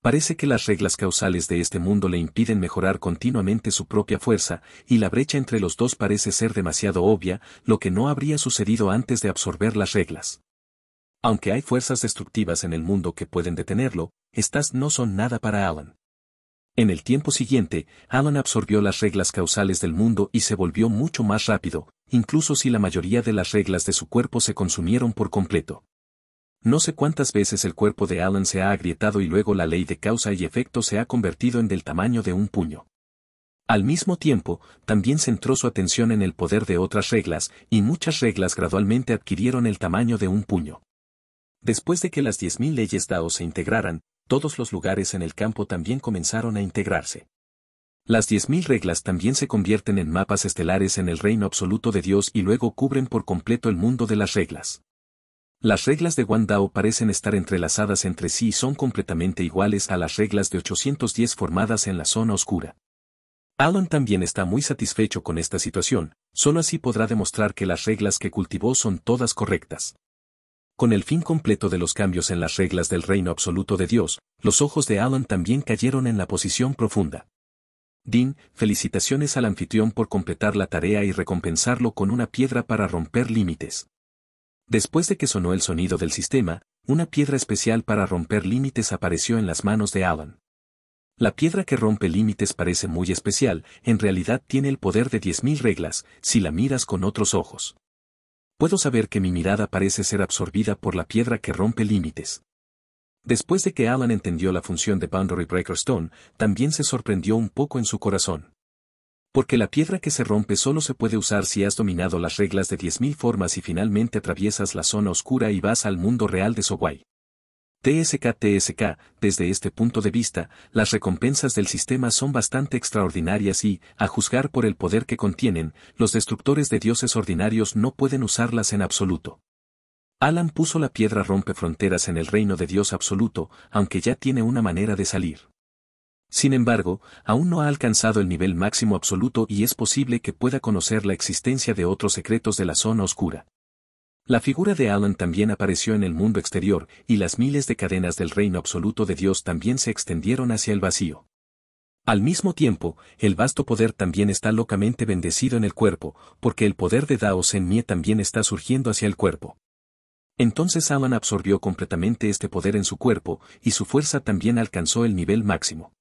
Parece que las reglas causales de este mundo le impiden mejorar continuamente su propia fuerza, y la brecha entre los dos parece ser demasiado obvia, lo que no habría sucedido antes de absorber las reglas. Aunque hay fuerzas destructivas en el mundo que pueden detenerlo, estas no son nada para Alan. En el tiempo siguiente, Alan absorbió las reglas causales del mundo y se volvió mucho más rápido, incluso si la mayoría de las reglas de su cuerpo se consumieron por completo. No sé cuántas veces el cuerpo de Alan se ha agrietado y luego la ley de causa y efecto se ha convertido en del tamaño de un puño. Al mismo tiempo, también centró su atención en el poder de otras reglas, y muchas reglas gradualmente adquirieron el tamaño de un puño. Después de que las diez mil leyes DAO se integraran, todos los lugares en el campo también comenzaron a integrarse. Las diez mil reglas también se convierten en mapas estelares en el reino absoluto de Dios y luego cubren por completo el mundo de las reglas. Las reglas de Wandao parecen estar entrelazadas entre sí y son completamente iguales a las reglas de 810 formadas en la zona oscura. Alan también está muy satisfecho con esta situación, solo así podrá demostrar que las reglas que cultivó son todas correctas. Con el fin completo de los cambios en las reglas del reino absoluto de Dios, los ojos de Alan también cayeron en la posición profunda. Dean, felicitaciones al anfitrión por completar la tarea y recompensarlo con una piedra para romper límites. Después de que sonó el sonido del sistema, una piedra especial para romper límites apareció en las manos de Alan. La piedra que rompe límites parece muy especial, en realidad tiene el poder de 10.000 reglas, si la miras con otros ojos. Puedo saber que mi mirada parece ser absorbida por la piedra que rompe límites. Después de que Alan entendió la función de Boundary Breaker Stone, también se sorprendió un poco en su corazón. Porque la piedra que se rompe solo se puede usar si has dominado las reglas de 10.000 formas y finalmente atraviesas la zona oscura y vas al mundo real de Sowai. TSK TSK, desde este punto de vista, las recompensas del sistema son bastante extraordinarias y, a juzgar por el poder que contienen, los destructores de dioses ordinarios no pueden usarlas en absoluto. Alan puso la piedra rompe fronteras en el reino de Dios absoluto, aunque ya tiene una manera de salir. Sin embargo, aún no ha alcanzado el nivel máximo absoluto y es posible que pueda conocer la existencia de otros secretos de la zona oscura. La figura de Alan también apareció en el mundo exterior, y las miles de cadenas del reino absoluto de Dios también se extendieron hacia el vacío. Al mismo tiempo, el vasto poder también está locamente bendecido en el cuerpo, porque el poder de Daos en Mie también está surgiendo hacia el cuerpo. Entonces Alan absorbió completamente este poder en su cuerpo, y su fuerza también alcanzó el nivel máximo.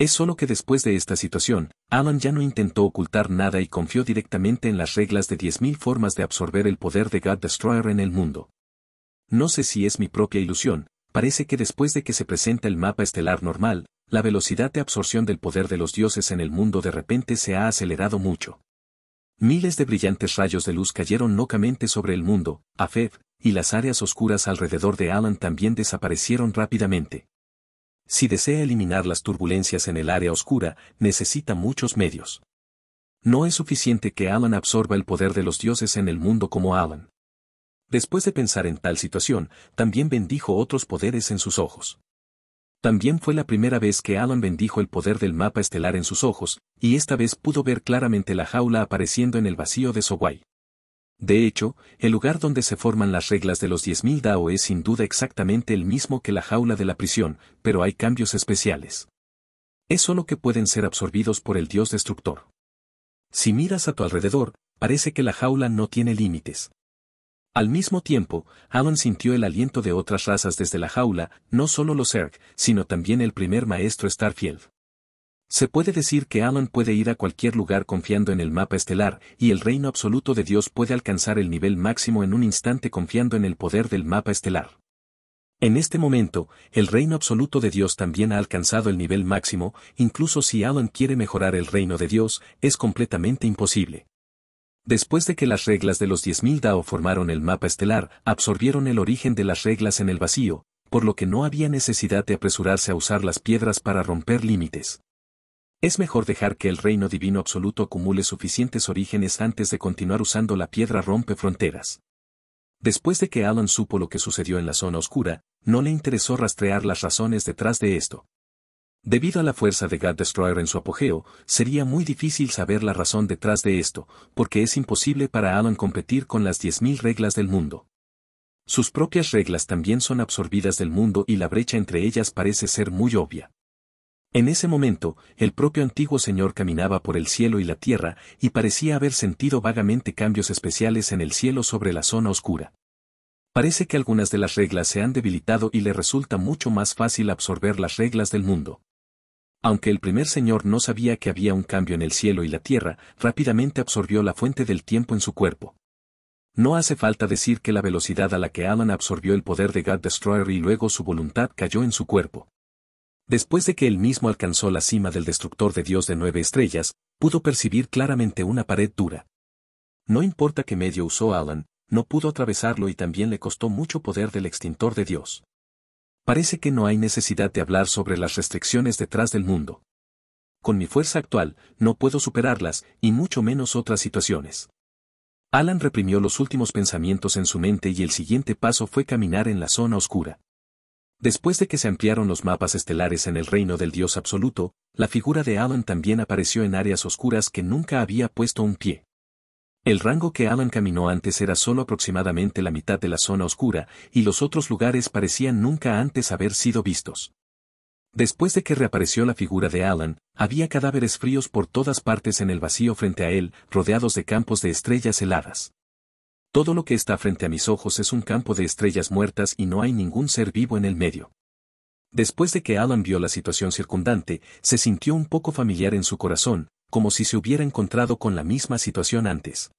Es solo que después de esta situación, Alan ya no intentó ocultar nada y confió directamente en las reglas de 10.000 formas de absorber el poder de God Destroyer en el mundo. No sé si es mi propia ilusión, parece que después de que se presenta el mapa estelar normal, la velocidad de absorción del poder de los dioses en el mundo de repente se ha acelerado mucho. Miles de brillantes rayos de luz cayeron locamente sobre el mundo, Afev, y las áreas oscuras alrededor de Alan también desaparecieron rápidamente. Si desea eliminar las turbulencias en el área oscura, necesita muchos medios. No es suficiente que Alan absorba el poder de los dioses en el mundo como Alan. Después de pensar en tal situación, también bendijo otros poderes en sus ojos. También fue la primera vez que Alan bendijo el poder del mapa estelar en sus ojos, y esta vez pudo ver claramente la jaula apareciendo en el vacío de Sowai. De hecho, el lugar donde se forman las reglas de los 10.000 DAO es sin duda exactamente el mismo que la jaula de la prisión, pero hay cambios especiales. Es solo que pueden ser absorbidos por el dios destructor. Si miras a tu alrededor, parece que la jaula no tiene límites. Al mismo tiempo, Alan sintió el aliento de otras razas desde la jaula, no solo los Erg, sino también el primer maestro Starfield. Se puede decir que Alan puede ir a cualquier lugar confiando en el mapa estelar, y el reino absoluto de Dios puede alcanzar el nivel máximo en un instante confiando en el poder del mapa estelar. En este momento, el reino absoluto de Dios también ha alcanzado el nivel máximo, incluso si Alan quiere mejorar el reino de Dios, es completamente imposible. Después de que las reglas de los 10.000 Dao formaron el mapa estelar, absorbieron el origen de las reglas en el vacío, por lo que no había necesidad de apresurarse a usar las piedras para romper límites. Es mejor dejar que el reino divino absoluto acumule suficientes orígenes antes de continuar usando la piedra rompe fronteras. Después de que Alan supo lo que sucedió en la zona oscura, no le interesó rastrear las razones detrás de esto. Debido a la fuerza de God Destroyer en su apogeo, sería muy difícil saber la razón detrás de esto, porque es imposible para Alan competir con las 10.000 reglas del mundo. Sus propias reglas también son absorbidas del mundo y la brecha entre ellas parece ser muy obvia. En ese momento, el propio antiguo Señor caminaba por el cielo y la tierra, y parecía haber sentido vagamente cambios especiales en el cielo sobre la zona oscura. Parece que algunas de las reglas se han debilitado y le resulta mucho más fácil absorber las reglas del mundo. Aunque el primer Señor no sabía que había un cambio en el cielo y la tierra, rápidamente absorbió la fuente del tiempo en su cuerpo. No hace falta decir que la velocidad a la que Alan absorbió el poder de God Destroyer y luego su voluntad cayó en su cuerpo. Después de que él mismo alcanzó la cima del destructor de Dios de nueve estrellas, pudo percibir claramente una pared dura. No importa qué medio usó Alan, no pudo atravesarlo y también le costó mucho poder del extintor de Dios. Parece que no hay necesidad de hablar sobre las restricciones detrás del mundo. Con mi fuerza actual, no puedo superarlas, y mucho menos otras situaciones. Alan reprimió los últimos pensamientos en su mente y el siguiente paso fue caminar en la zona oscura. Después de que se ampliaron los mapas estelares en el reino del Dios absoluto, la figura de Alan también apareció en áreas oscuras que nunca había puesto un pie. El rango que Alan caminó antes era solo aproximadamente la mitad de la zona oscura, y los otros lugares parecían nunca antes haber sido vistos. Después de que reapareció la figura de Alan, había cadáveres fríos por todas partes en el vacío frente a él, rodeados de campos de estrellas heladas. Todo lo que está frente a mis ojos es un campo de estrellas muertas y no hay ningún ser vivo en el medio. Después de que Alan vio la situación circundante, se sintió un poco familiar en su corazón, como si se hubiera encontrado con la misma situación antes.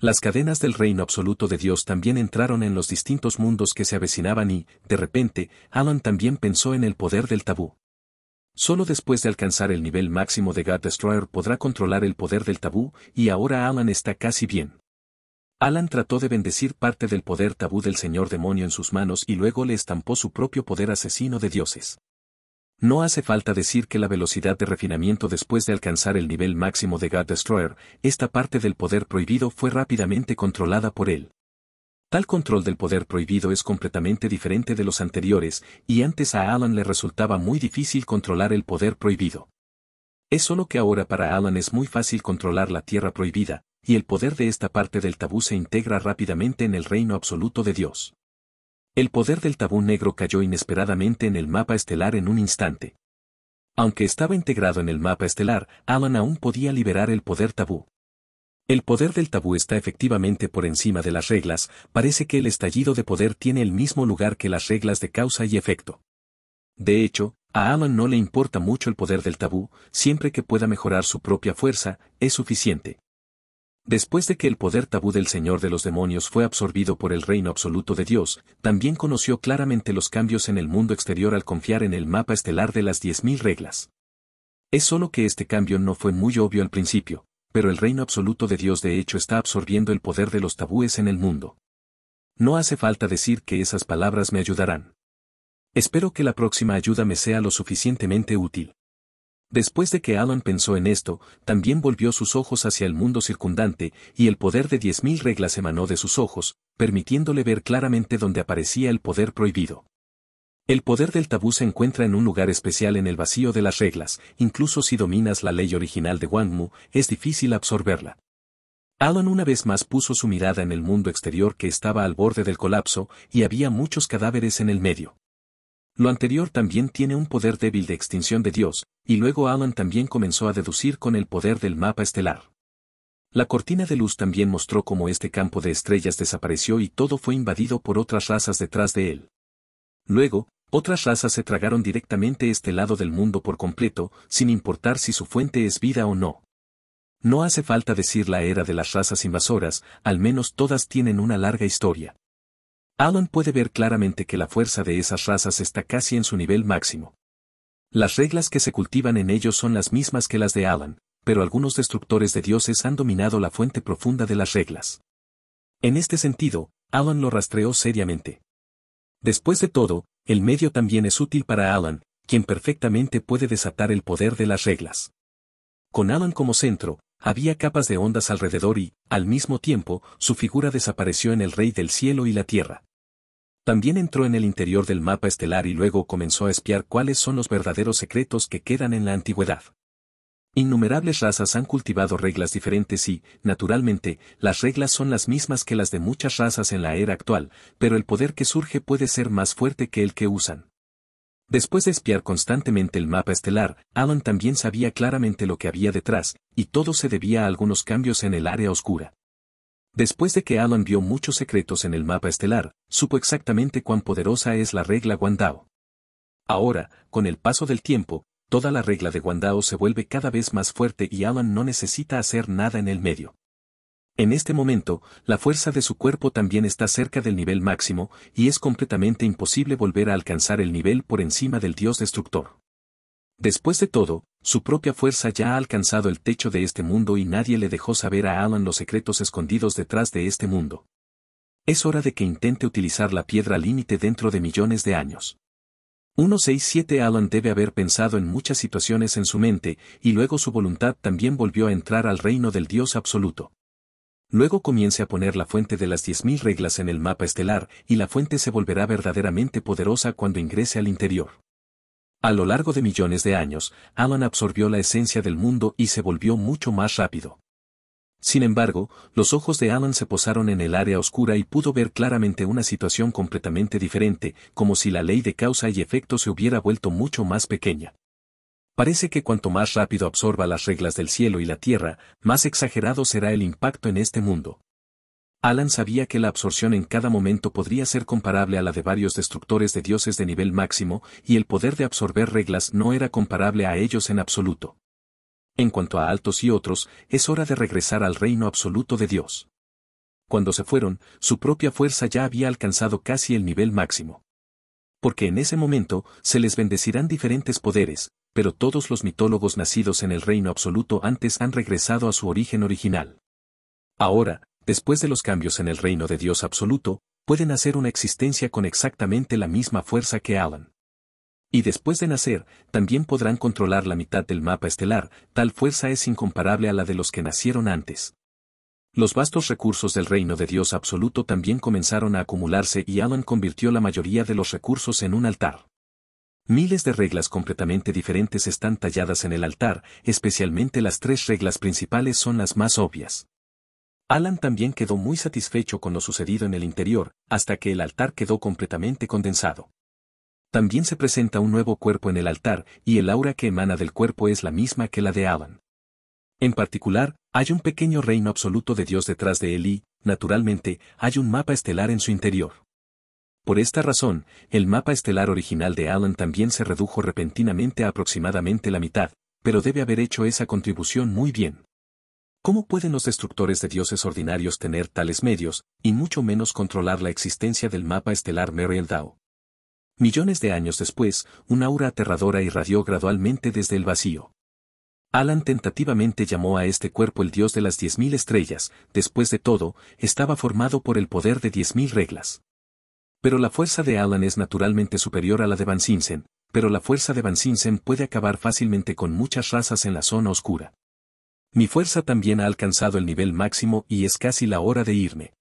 Las cadenas del reino absoluto de Dios también entraron en los distintos mundos que se avecinaban y, de repente, Alan también pensó en el poder del tabú. Solo después de alcanzar el nivel máximo de God Destroyer podrá controlar el poder del tabú, y ahora Alan está casi bien. Alan trató de bendecir parte del poder tabú del señor demonio en sus manos y luego le estampó su propio poder asesino de dioses. No hace falta decir que la velocidad de refinamiento después de alcanzar el nivel máximo de God Destroyer, esta parte del poder prohibido fue rápidamente controlada por él. Tal control del poder prohibido es completamente diferente de los anteriores, y antes a Alan le resultaba muy difícil controlar el poder prohibido. Es solo que ahora para Alan es muy fácil controlar la tierra prohibida, y el poder de esta parte del tabú se integra rápidamente en el reino absoluto de Dios. El poder del tabú negro cayó inesperadamente en el mapa estelar en un instante. Aunque estaba integrado en el mapa estelar, Alan aún podía liberar el poder tabú. El poder del tabú está efectivamente por encima de las reglas, parece que el estallido de poder tiene el mismo lugar que las reglas de causa y efecto. De hecho, a Alan no le importa mucho el poder del tabú, siempre que pueda mejorar su propia fuerza, es suficiente. Después de que el poder tabú del Señor de los demonios fue absorbido por el reino absoluto de Dios, también conoció claramente los cambios en el mundo exterior al confiar en el mapa estelar de las 10.000 reglas. Es solo que este cambio no fue muy obvio al principio, pero el reino absoluto de Dios de hecho está absorbiendo el poder de los tabúes en el mundo. No hace falta decir que esas palabras me ayudarán. Espero que la próxima ayuda me sea lo suficientemente útil. Después de que Alan pensó en esto, también volvió sus ojos hacia el mundo circundante, y el poder de diez mil reglas emanó de sus ojos, permitiéndole ver claramente dónde aparecía el poder prohibido. El poder del tabú se encuentra en un lugar especial en el vacío de las reglas, incluso si dominas la ley original de Wangmu, es difícil absorberla. Alan una vez más puso su mirada en el mundo exterior que estaba al borde del colapso y había muchos cadáveres en el medio. Lo anterior también tiene un poder débil de extinción de Dios, y luego Alan también comenzó a deducir con el poder del mapa estelar. La cortina de luz también mostró cómo este campo de estrellas desapareció y todo fue invadido por otras razas detrás de él. Luego, otras razas se tragaron directamente este lado del mundo por completo, sin importar si su fuente es vida o no. No hace falta decir la era de las razas invasoras, al menos todas tienen una larga historia. Alan puede ver claramente que la fuerza de esas razas está casi en su nivel máximo. Las reglas que se cultivan en ellos son las mismas que las de Alan, pero algunos destructores de dioses han dominado la fuente profunda de las reglas. En este sentido, Alan lo rastreó seriamente. Después de todo, el medio también es útil para Alan, quien perfectamente puede desatar el poder de las reglas. Con Alan como centro, había capas de ondas alrededor y, al mismo tiempo, su figura desapareció en el Rey del Cielo y la Tierra. También entró en el interior del mapa estelar y luego comenzó a espiar cuáles son los verdaderos secretos que quedan en la antigüedad. Innumerables razas han cultivado reglas diferentes y, naturalmente, las reglas son las mismas que las de muchas razas en la era actual, pero el poder que surge puede ser más fuerte que el que usan. Después de espiar constantemente el mapa estelar, Alan también sabía claramente lo que había detrás, y todo se debía a algunos cambios en el área oscura. Después de que Alan vio muchos secretos en el mapa estelar, supo exactamente cuán poderosa es la regla Guandao. Ahora, con el paso del tiempo, toda la regla de Guandao se vuelve cada vez más fuerte y Alan no necesita hacer nada en el medio. En este momento, la fuerza de su cuerpo también está cerca del nivel máximo, y es completamente imposible volver a alcanzar el nivel por encima del dios destructor. Después de todo, su propia fuerza ya ha alcanzado el techo de este mundo y nadie le dejó saber a Alan los secretos escondidos detrás de este mundo. Es hora de que intente utilizar la piedra límite dentro de millones de años. 167 Alan debe haber pensado en muchas situaciones en su mente, y luego su voluntad también volvió a entrar al reino del Dios absoluto. Luego comience a poner la fuente de las 10.000 reglas en el mapa estelar, y la fuente se volverá verdaderamente poderosa cuando ingrese al interior. A lo largo de millones de años, Alan absorbió la esencia del mundo y se volvió mucho más rápido. Sin embargo, los ojos de Alan se posaron en el área oscura y pudo ver claramente una situación completamente diferente, como si la ley de causa y efecto se hubiera vuelto mucho más pequeña. Parece que cuanto más rápido absorba las reglas del cielo y la tierra, más exagerado será el impacto en este mundo. Alan sabía que la absorción en cada momento podría ser comparable a la de varios destructores de dioses de nivel máximo, y el poder de absorber reglas no era comparable a ellos en absoluto. En cuanto a altos y otros, es hora de regresar al reino absoluto de Dios. Cuando se fueron, su propia fuerza ya había alcanzado casi el nivel máximo. Porque en ese momento, se les bendecirán diferentes poderes, pero todos los mitólogos nacidos en el reino absoluto antes han regresado a su origen original. Ahora, después de los cambios en el reino de Dios absoluto, pueden hacer una existencia con exactamente la misma fuerza que Alan. Y después de nacer, también podrán controlar la mitad del mapa estelar, tal fuerza es incomparable a la de los que nacieron antes. Los vastos recursos del reino de Dios absoluto también comenzaron a acumularse y Alan convirtió la mayoría de los recursos en un altar. Miles de reglas completamente diferentes están talladas en el altar, especialmente las tres reglas principales son las más obvias. Alan también quedó muy satisfecho con lo sucedido en el interior, hasta que el altar quedó completamente condensado. También se presenta un nuevo cuerpo en el altar, y el aura que emana del cuerpo es la misma que la de Alan. En particular, hay un pequeño reino absoluto de Dios detrás de él y, naturalmente, hay un mapa estelar en su interior. Por esta razón, el mapa estelar original de Alan también se redujo repentinamente a aproximadamente la mitad, pero debe haber hecho esa contribución muy bien. ¿Cómo pueden los destructores de dioses ordinarios tener tales medios, y mucho menos controlar la existencia del mapa estelar Meriel Millones de años después, una aura aterradora irradió gradualmente desde el vacío. Alan tentativamente llamó a este cuerpo el dios de las diez mil estrellas, después de todo, estaba formado por el poder de diez mil reglas. Pero la fuerza de Alan es naturalmente superior a la de Van Sinsen, pero la fuerza de Van Sinsen puede acabar fácilmente con muchas razas en la zona oscura. Mi fuerza también ha alcanzado el nivel máximo y es casi la hora de irme.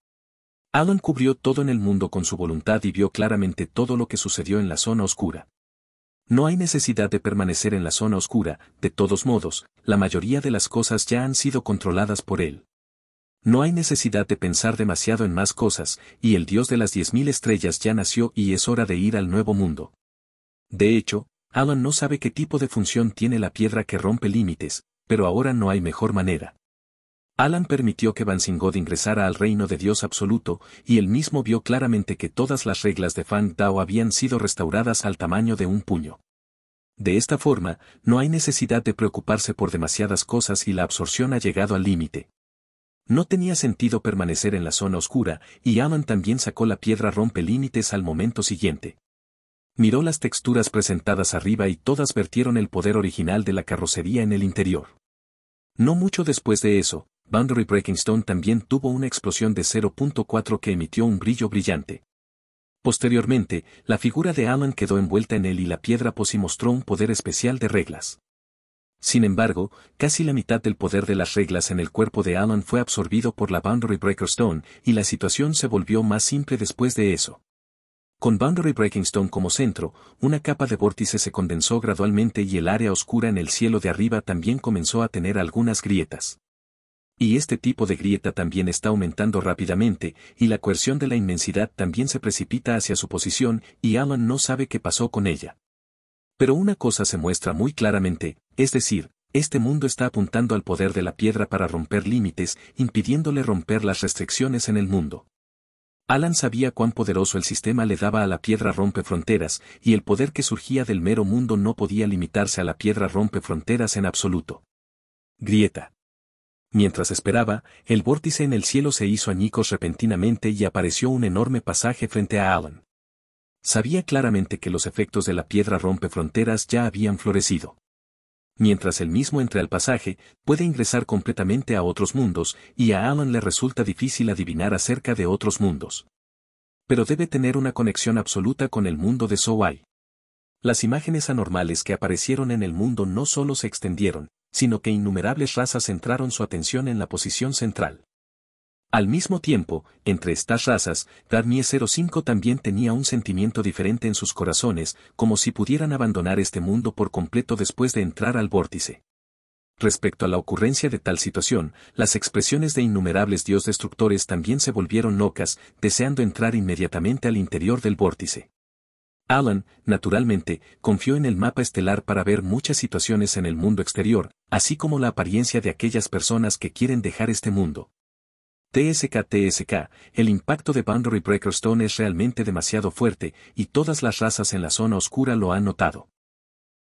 Alan cubrió todo en el mundo con su voluntad y vio claramente todo lo que sucedió en la zona oscura. No hay necesidad de permanecer en la zona oscura, de todos modos, la mayoría de las cosas ya han sido controladas por él. No hay necesidad de pensar demasiado en más cosas, y el dios de las diez mil estrellas ya nació y es hora de ir al nuevo mundo. De hecho, Alan no sabe qué tipo de función tiene la piedra que rompe límites, pero ahora no hay mejor manera. Alan permitió que Vansingod ingresara al reino de Dios absoluto, y él mismo vio claramente que todas las reglas de Fan Dao habían sido restauradas al tamaño de un puño. De esta forma, no hay necesidad de preocuparse por demasiadas cosas y la absorción ha llegado al límite. No tenía sentido permanecer en la zona oscura, y Alan también sacó la piedra rompe límites al momento siguiente. Miró las texturas presentadas arriba y todas vertieron el poder original de la carrocería en el interior. No mucho después de eso, Boundary Breaking Stone también tuvo una explosión de 0.4 que emitió un brillo brillante. Posteriormente, la figura de Alan quedó envuelta en él y la piedra posi mostró un poder especial de reglas. Sin embargo, casi la mitad del poder de las reglas en el cuerpo de Alan fue absorbido por la Boundary Breaker Stone y la situación se volvió más simple después de eso. Con Boundary Breaking Stone como centro, una capa de vórtice se condensó gradualmente y el área oscura en el cielo de arriba también comenzó a tener algunas grietas. Y este tipo de grieta también está aumentando rápidamente, y la coerción de la inmensidad también se precipita hacia su posición, y Alan no sabe qué pasó con ella. Pero una cosa se muestra muy claramente, es decir, este mundo está apuntando al poder de la piedra para romper límites, impidiéndole romper las restricciones en el mundo. Alan sabía cuán poderoso el sistema le daba a la piedra rompe fronteras, y el poder que surgía del mero mundo no podía limitarse a la piedra rompe fronteras en absoluto. Grieta. Mientras esperaba, el vórtice en el cielo se hizo añicos repentinamente y apareció un enorme pasaje frente a Alan. Sabía claramente que los efectos de la piedra rompe fronteras ya habían florecido mientras el mismo entre al pasaje, puede ingresar completamente a otros mundos, y a Alan le resulta difícil adivinar acerca de otros mundos. Pero debe tener una conexión absoluta con el mundo de Sowai. Las imágenes anormales que aparecieron en el mundo no solo se extendieron, sino que innumerables razas centraron su atención en la posición central. Al mismo tiempo, entre estas razas, Garnier 05 también tenía un sentimiento diferente en sus corazones, como si pudieran abandonar este mundo por completo después de entrar al vórtice. Respecto a la ocurrencia de tal situación, las expresiones de innumerables dios destructores también se volvieron locas, deseando entrar inmediatamente al interior del vórtice. Alan, naturalmente, confió en el mapa estelar para ver muchas situaciones en el mundo exterior, así como la apariencia de aquellas personas que quieren dejar este mundo, TSK TSK, el impacto de Boundary Stone es realmente demasiado fuerte, y todas las razas en la zona oscura lo han notado.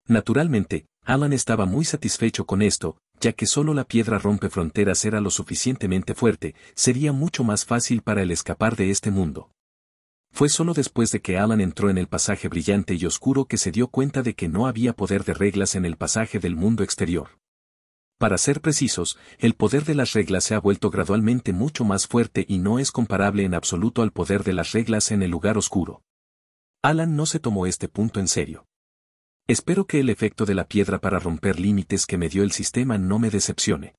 Naturalmente, Alan estaba muy satisfecho con esto, ya que solo la piedra rompe fronteras era lo suficientemente fuerte, sería mucho más fácil para él escapar de este mundo. Fue solo después de que Alan entró en el pasaje brillante y oscuro que se dio cuenta de que no había poder de reglas en el pasaje del mundo exterior. Para ser precisos, el poder de las reglas se ha vuelto gradualmente mucho más fuerte y no es comparable en absoluto al poder de las reglas en el lugar oscuro. Alan no se tomó este punto en serio. Espero que el efecto de la piedra para romper límites que me dio el sistema no me decepcione.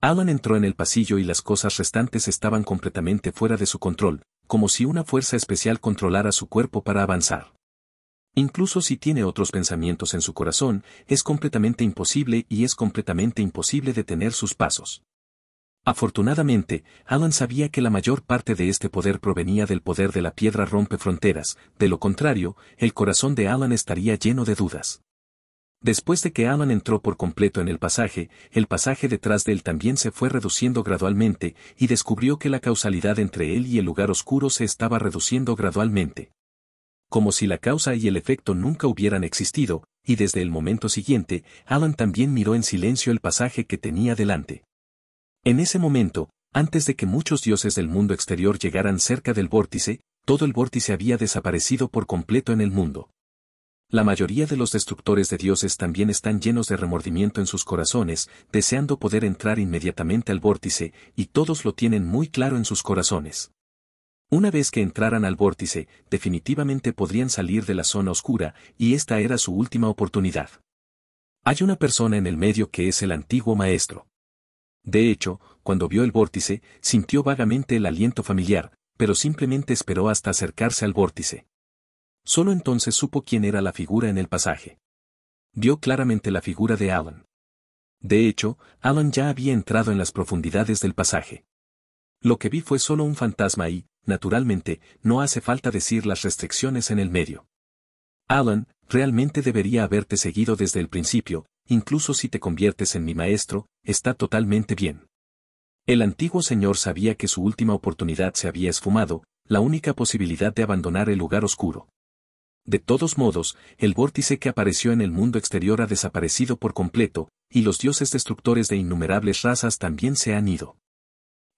Alan entró en el pasillo y las cosas restantes estaban completamente fuera de su control, como si una fuerza especial controlara su cuerpo para avanzar. Incluso si tiene otros pensamientos en su corazón, es completamente imposible y es completamente imposible detener sus pasos. Afortunadamente, Alan sabía que la mayor parte de este poder provenía del poder de la piedra rompe fronteras, de lo contrario, el corazón de Alan estaría lleno de dudas. Después de que Alan entró por completo en el pasaje, el pasaje detrás de él también se fue reduciendo gradualmente, y descubrió que la causalidad entre él y el lugar oscuro se estaba reduciendo gradualmente como si la causa y el efecto nunca hubieran existido, y desde el momento siguiente, Alan también miró en silencio el pasaje que tenía delante. En ese momento, antes de que muchos dioses del mundo exterior llegaran cerca del vórtice, todo el vórtice había desaparecido por completo en el mundo. La mayoría de los destructores de dioses también están llenos de remordimiento en sus corazones, deseando poder entrar inmediatamente al vórtice, y todos lo tienen muy claro en sus corazones. Una vez que entraran al vórtice, definitivamente podrían salir de la zona oscura, y esta era su última oportunidad. Hay una persona en el medio que es el antiguo maestro. De hecho, cuando vio el vórtice, sintió vagamente el aliento familiar, pero simplemente esperó hasta acercarse al vórtice. Solo entonces supo quién era la figura en el pasaje. Vio claramente la figura de Alan. De hecho, Alan ya había entrado en las profundidades del pasaje. Lo que vi fue solo un fantasma y, naturalmente, no hace falta decir las restricciones en el medio. Alan, realmente debería haberte seguido desde el principio, incluso si te conviertes en mi maestro, está totalmente bien. El antiguo señor sabía que su última oportunidad se había esfumado, la única posibilidad de abandonar el lugar oscuro. De todos modos, el vórtice que apareció en el mundo exterior ha desaparecido por completo, y los dioses destructores de innumerables razas también se han ido.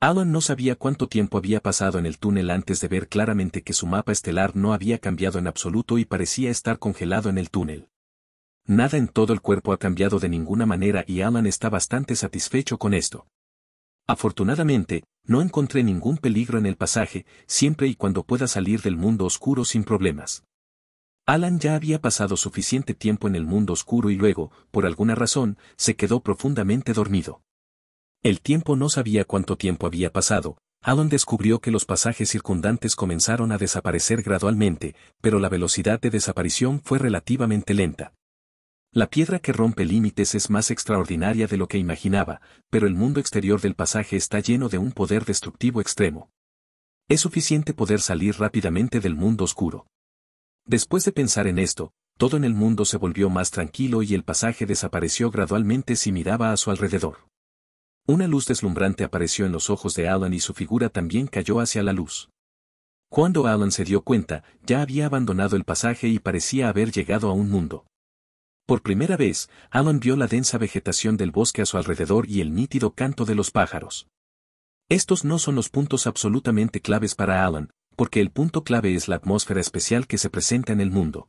Alan no sabía cuánto tiempo había pasado en el túnel antes de ver claramente que su mapa estelar no había cambiado en absoluto y parecía estar congelado en el túnel. Nada en todo el cuerpo ha cambiado de ninguna manera y Alan está bastante satisfecho con esto. Afortunadamente, no encontré ningún peligro en el pasaje, siempre y cuando pueda salir del mundo oscuro sin problemas. Alan ya había pasado suficiente tiempo en el mundo oscuro y luego, por alguna razón, se quedó profundamente dormido. El tiempo no sabía cuánto tiempo había pasado, Alan descubrió que los pasajes circundantes comenzaron a desaparecer gradualmente, pero la velocidad de desaparición fue relativamente lenta. La piedra que rompe límites es más extraordinaria de lo que imaginaba, pero el mundo exterior del pasaje está lleno de un poder destructivo extremo. Es suficiente poder salir rápidamente del mundo oscuro. Después de pensar en esto, todo en el mundo se volvió más tranquilo y el pasaje desapareció gradualmente si miraba a su alrededor. Una luz deslumbrante apareció en los ojos de Alan y su figura también cayó hacia la luz. Cuando Alan se dio cuenta, ya había abandonado el pasaje y parecía haber llegado a un mundo. Por primera vez, Alan vio la densa vegetación del bosque a su alrededor y el nítido canto de los pájaros. Estos no son los puntos absolutamente claves para Alan, porque el punto clave es la atmósfera especial que se presenta en el mundo.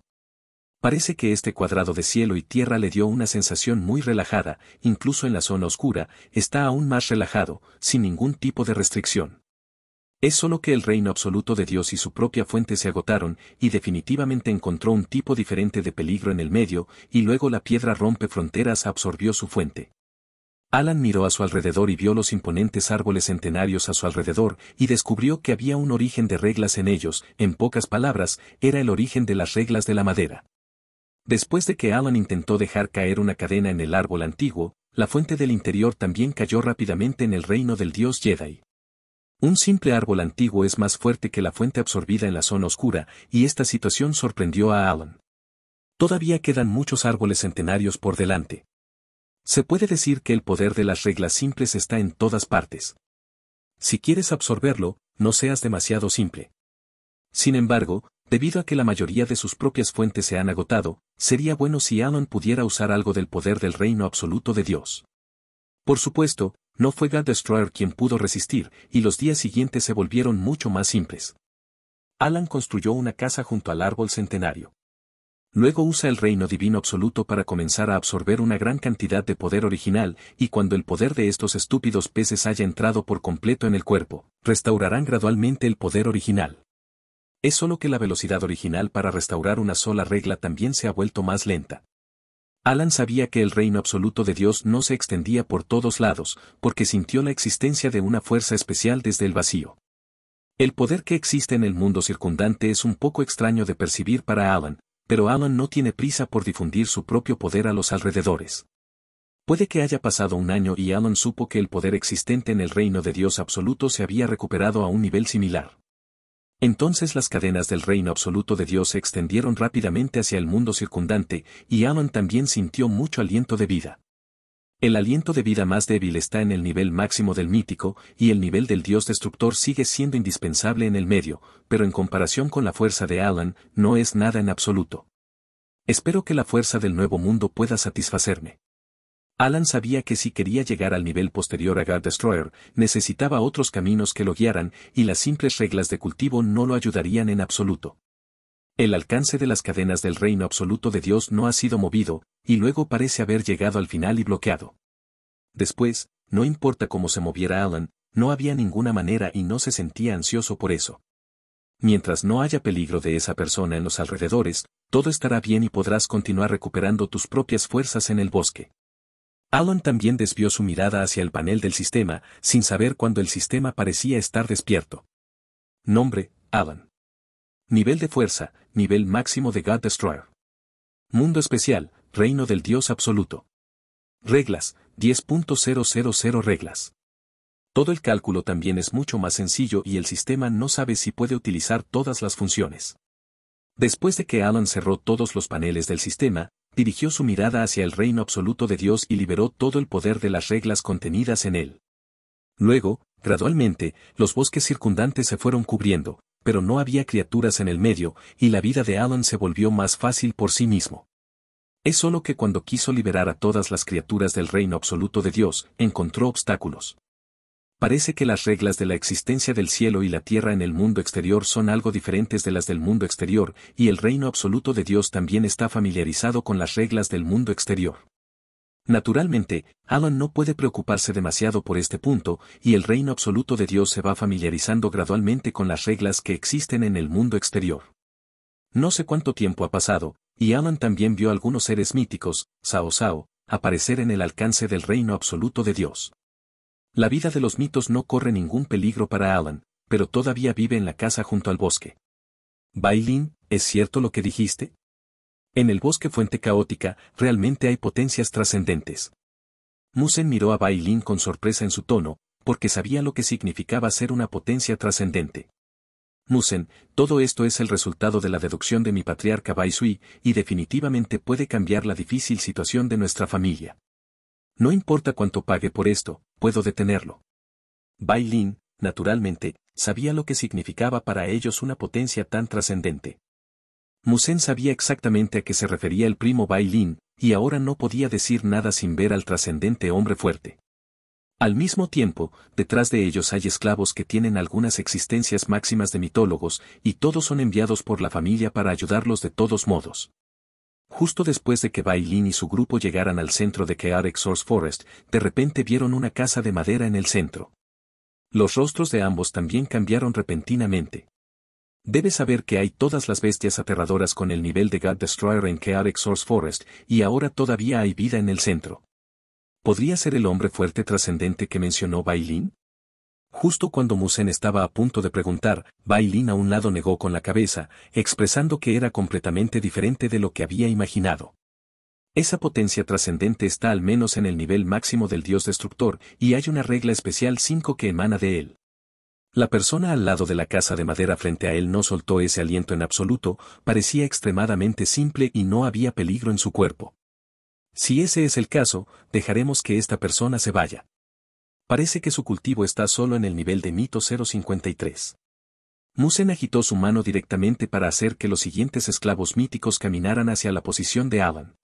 Parece que este cuadrado de cielo y tierra le dio una sensación muy relajada, incluso en la zona oscura, está aún más relajado, sin ningún tipo de restricción. Es solo que el reino absoluto de Dios y su propia fuente se agotaron, y definitivamente encontró un tipo diferente de peligro en el medio, y luego la piedra rompe fronteras absorbió su fuente. Alan miró a su alrededor y vio los imponentes árboles centenarios a su alrededor, y descubrió que había un origen de reglas en ellos, en pocas palabras, era el origen de las reglas de la madera. Después de que Alan intentó dejar caer una cadena en el árbol antiguo, la fuente del interior también cayó rápidamente en el reino del dios Jedi. Un simple árbol antiguo es más fuerte que la fuente absorbida en la zona oscura, y esta situación sorprendió a Alan. Todavía quedan muchos árboles centenarios por delante. Se puede decir que el poder de las reglas simples está en todas partes. Si quieres absorberlo, no seas demasiado simple. Sin embargo, Debido a que la mayoría de sus propias fuentes se han agotado, sería bueno si Alan pudiera usar algo del poder del reino absoluto de Dios. Por supuesto, no fue God Destroyer quien pudo resistir, y los días siguientes se volvieron mucho más simples. Alan construyó una casa junto al árbol centenario. Luego usa el reino divino absoluto para comenzar a absorber una gran cantidad de poder original, y cuando el poder de estos estúpidos peces haya entrado por completo en el cuerpo, restaurarán gradualmente el poder original. Es solo que la velocidad original para restaurar una sola regla también se ha vuelto más lenta. Alan sabía que el reino absoluto de Dios no se extendía por todos lados, porque sintió la existencia de una fuerza especial desde el vacío. El poder que existe en el mundo circundante es un poco extraño de percibir para Alan, pero Alan no tiene prisa por difundir su propio poder a los alrededores. Puede que haya pasado un año y Alan supo que el poder existente en el reino de Dios absoluto se había recuperado a un nivel similar. Entonces las cadenas del reino absoluto de Dios se extendieron rápidamente hacia el mundo circundante, y Alan también sintió mucho aliento de vida. El aliento de vida más débil está en el nivel máximo del mítico, y el nivel del Dios destructor sigue siendo indispensable en el medio, pero en comparación con la fuerza de Alan, no es nada en absoluto. Espero que la fuerza del nuevo mundo pueda satisfacerme. Alan sabía que si quería llegar al nivel posterior a God Destroyer, necesitaba otros caminos que lo guiaran, y las simples reglas de cultivo no lo ayudarían en absoluto. El alcance de las cadenas del reino absoluto de Dios no ha sido movido, y luego parece haber llegado al final y bloqueado. Después, no importa cómo se moviera Alan, no había ninguna manera y no se sentía ansioso por eso. Mientras no haya peligro de esa persona en los alrededores, todo estará bien y podrás continuar recuperando tus propias fuerzas en el bosque. Alan también desvió su mirada hacia el panel del sistema, sin saber cuándo el sistema parecía estar despierto. Nombre, Alan. Nivel de fuerza, nivel máximo de God Destroyer. Mundo especial, reino del Dios absoluto. Reglas, 10.000 reglas. Todo el cálculo también es mucho más sencillo y el sistema no sabe si puede utilizar todas las funciones. Después de que Alan cerró todos los paneles del sistema, Dirigió su mirada hacia el reino absoluto de Dios y liberó todo el poder de las reglas contenidas en él. Luego, gradualmente, los bosques circundantes se fueron cubriendo, pero no había criaturas en el medio, y la vida de Alan se volvió más fácil por sí mismo. Es solo que cuando quiso liberar a todas las criaturas del reino absoluto de Dios, encontró obstáculos parece que las reglas de la existencia del cielo y la tierra en el mundo exterior son algo diferentes de las del mundo exterior, y el reino absoluto de Dios también está familiarizado con las reglas del mundo exterior. Naturalmente, Alan no puede preocuparse demasiado por este punto, y el reino absoluto de Dios se va familiarizando gradualmente con las reglas que existen en el mundo exterior. No sé cuánto tiempo ha pasado, y Alan también vio algunos seres míticos, Sao Sao, aparecer en el alcance del reino absoluto de Dios. La vida de los mitos no corre ningún peligro para Alan, pero todavía vive en la casa junto al bosque. Bailin, ¿es cierto lo que dijiste? En el bosque fuente caótica, realmente hay potencias trascendentes. Musen miró a Bailin con sorpresa en su tono, porque sabía lo que significaba ser una potencia trascendente. Musen, todo esto es el resultado de la deducción de mi patriarca Baisui, y definitivamente puede cambiar la difícil situación de nuestra familia. No importa cuánto pague por esto, puedo detenerlo. Bailín, naturalmente, sabía lo que significaba para ellos una potencia tan trascendente. Musén sabía exactamente a qué se refería el primo Bailín, y ahora no podía decir nada sin ver al trascendente hombre fuerte. Al mismo tiempo, detrás de ellos hay esclavos que tienen algunas existencias máximas de mitólogos, y todos son enviados por la familia para ayudarlos de todos modos. Justo después de que Bailin y su grupo llegaran al centro de Kear Source Forest, de repente vieron una casa de madera en el centro. Los rostros de ambos también cambiaron repentinamente. Debes saber que hay todas las bestias aterradoras con el nivel de God Destroyer en Kear Source Forest, y ahora todavía hay vida en el centro. ¿Podría ser el hombre fuerte trascendente que mencionó Bailin? Justo cuando Musen estaba a punto de preguntar, Bailin a un lado negó con la cabeza, expresando que era completamente diferente de lo que había imaginado. Esa potencia trascendente está al menos en el nivel máximo del dios destructor, y hay una regla especial 5 que emana de él. La persona al lado de la casa de madera frente a él no soltó ese aliento en absoluto, parecía extremadamente simple y no había peligro en su cuerpo. Si ese es el caso, dejaremos que esta persona se vaya. Parece que su cultivo está solo en el nivel de mito 053. Musen agitó su mano directamente para hacer que los siguientes esclavos míticos caminaran hacia la posición de Alan.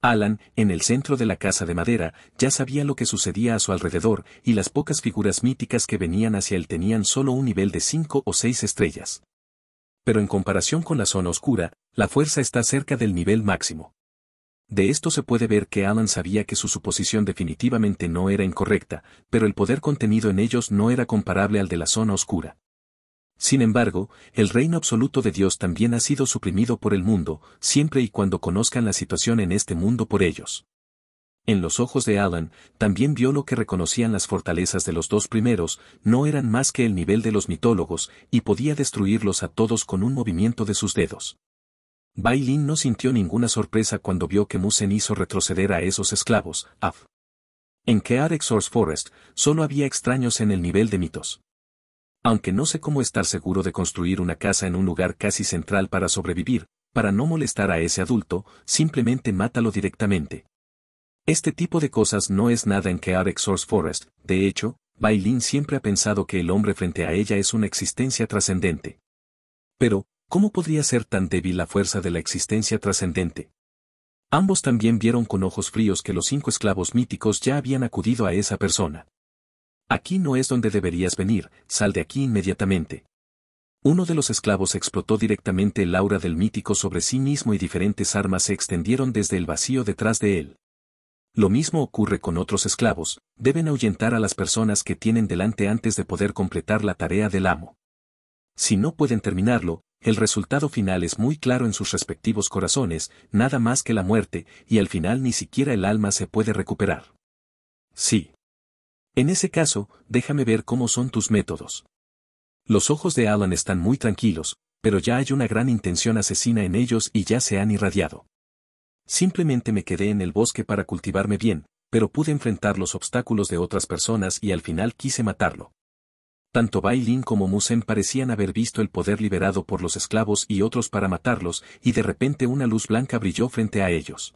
Alan, en el centro de la casa de madera, ya sabía lo que sucedía a su alrededor, y las pocas figuras míticas que venían hacia él tenían solo un nivel de cinco o seis estrellas. Pero en comparación con la zona oscura, la fuerza está cerca del nivel máximo. De esto se puede ver que Alan sabía que su suposición definitivamente no era incorrecta, pero el poder contenido en ellos no era comparable al de la zona oscura. Sin embargo, el reino absoluto de Dios también ha sido suprimido por el mundo, siempre y cuando conozcan la situación en este mundo por ellos. En los ojos de Alan, también vio lo que reconocían las fortalezas de los dos primeros, no eran más que el nivel de los mitólogos, y podía destruirlos a todos con un movimiento de sus dedos. Bailín no sintió ninguna sorpresa cuando vio que Musen hizo retroceder a esos esclavos, af. En Kear Source Forest, solo había extraños en el nivel de mitos. Aunque no sé cómo estar seguro de construir una casa en un lugar casi central para sobrevivir, para no molestar a ese adulto, simplemente mátalo directamente. Este tipo de cosas no es nada en Kear Source Forest, de hecho, Bailin siempre ha pensado que el hombre frente a ella es una existencia trascendente. Pero, ¿Cómo podría ser tan débil la fuerza de la existencia trascendente? Ambos también vieron con ojos fríos que los cinco esclavos míticos ya habían acudido a esa persona. Aquí no es donde deberías venir, sal de aquí inmediatamente. Uno de los esclavos explotó directamente el aura del mítico sobre sí mismo y diferentes armas se extendieron desde el vacío detrás de él. Lo mismo ocurre con otros esclavos, deben ahuyentar a las personas que tienen delante antes de poder completar la tarea del amo. Si no pueden terminarlo, el resultado final es muy claro en sus respectivos corazones, nada más que la muerte, y al final ni siquiera el alma se puede recuperar. Sí. En ese caso, déjame ver cómo son tus métodos. Los ojos de Alan están muy tranquilos, pero ya hay una gran intención asesina en ellos y ya se han irradiado. Simplemente me quedé en el bosque para cultivarme bien, pero pude enfrentar los obstáculos de otras personas y al final quise matarlo tanto Bailín como Musen parecían haber visto el poder liberado por los esclavos y otros para matarlos, y de repente una luz blanca brilló frente a ellos.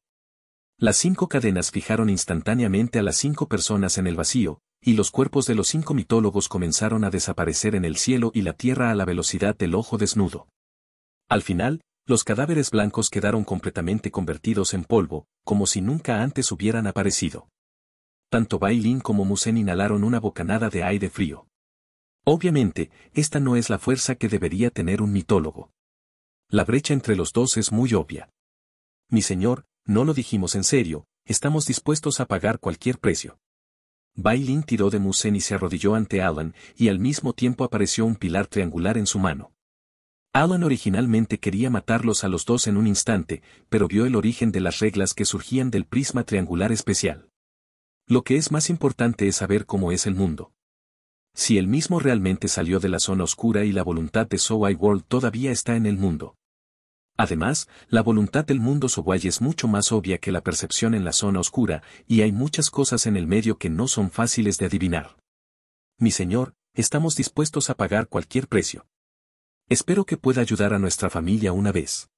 Las cinco cadenas fijaron instantáneamente a las cinco personas en el vacío, y los cuerpos de los cinco mitólogos comenzaron a desaparecer en el cielo y la tierra a la velocidad del ojo desnudo. Al final, los cadáveres blancos quedaron completamente convertidos en polvo, como si nunca antes hubieran aparecido. Tanto Bailín como Musen inhalaron una bocanada de aire frío. Obviamente, esta no es la fuerza que debería tener un mitólogo. La brecha entre los dos es muy obvia. Mi señor, no lo dijimos en serio, estamos dispuestos a pagar cualquier precio. Bailin tiró de Musen y se arrodilló ante Alan, y al mismo tiempo apareció un pilar triangular en su mano. Alan originalmente quería matarlos a los dos en un instante, pero vio el origen de las reglas que surgían del prisma triangular especial. Lo que es más importante es saber cómo es el mundo. Si él mismo realmente salió de la zona oscura y la voluntad de Sowai World todavía está en el mundo. Además, la voluntad del mundo Sowai es mucho más obvia que la percepción en la zona oscura, y hay muchas cosas en el medio que no son fáciles de adivinar. Mi señor, estamos dispuestos a pagar cualquier precio. Espero que pueda ayudar a nuestra familia una vez.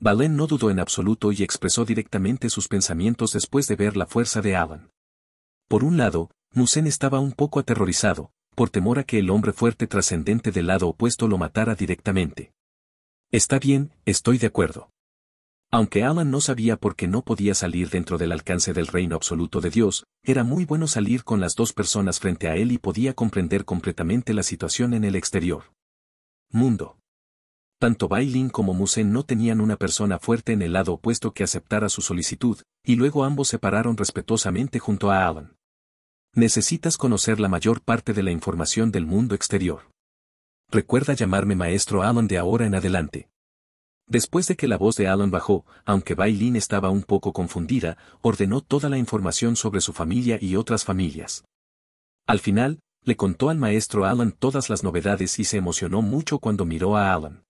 Valen no dudó en absoluto y expresó directamente sus pensamientos después de ver la fuerza de Alan. Por un lado, Musen estaba un poco aterrorizado, por temor a que el hombre fuerte trascendente del lado opuesto lo matara directamente. Está bien, estoy de acuerdo. Aunque Alan no sabía por qué no podía salir dentro del alcance del reino absoluto de Dios, era muy bueno salir con las dos personas frente a él y podía comprender completamente la situación en el exterior. Mundo. Tanto Bailin como Musen no tenían una persona fuerte en el lado opuesto que aceptara su solicitud, y luego ambos se pararon respetuosamente junto a Alan necesitas conocer la mayor parte de la información del mundo exterior. Recuerda llamarme maestro Alan de ahora en adelante. Después de que la voz de Alan bajó, aunque Bailin estaba un poco confundida, ordenó toda la información sobre su familia y otras familias. Al final, le contó al maestro Alan todas las novedades y se emocionó mucho cuando miró a Alan.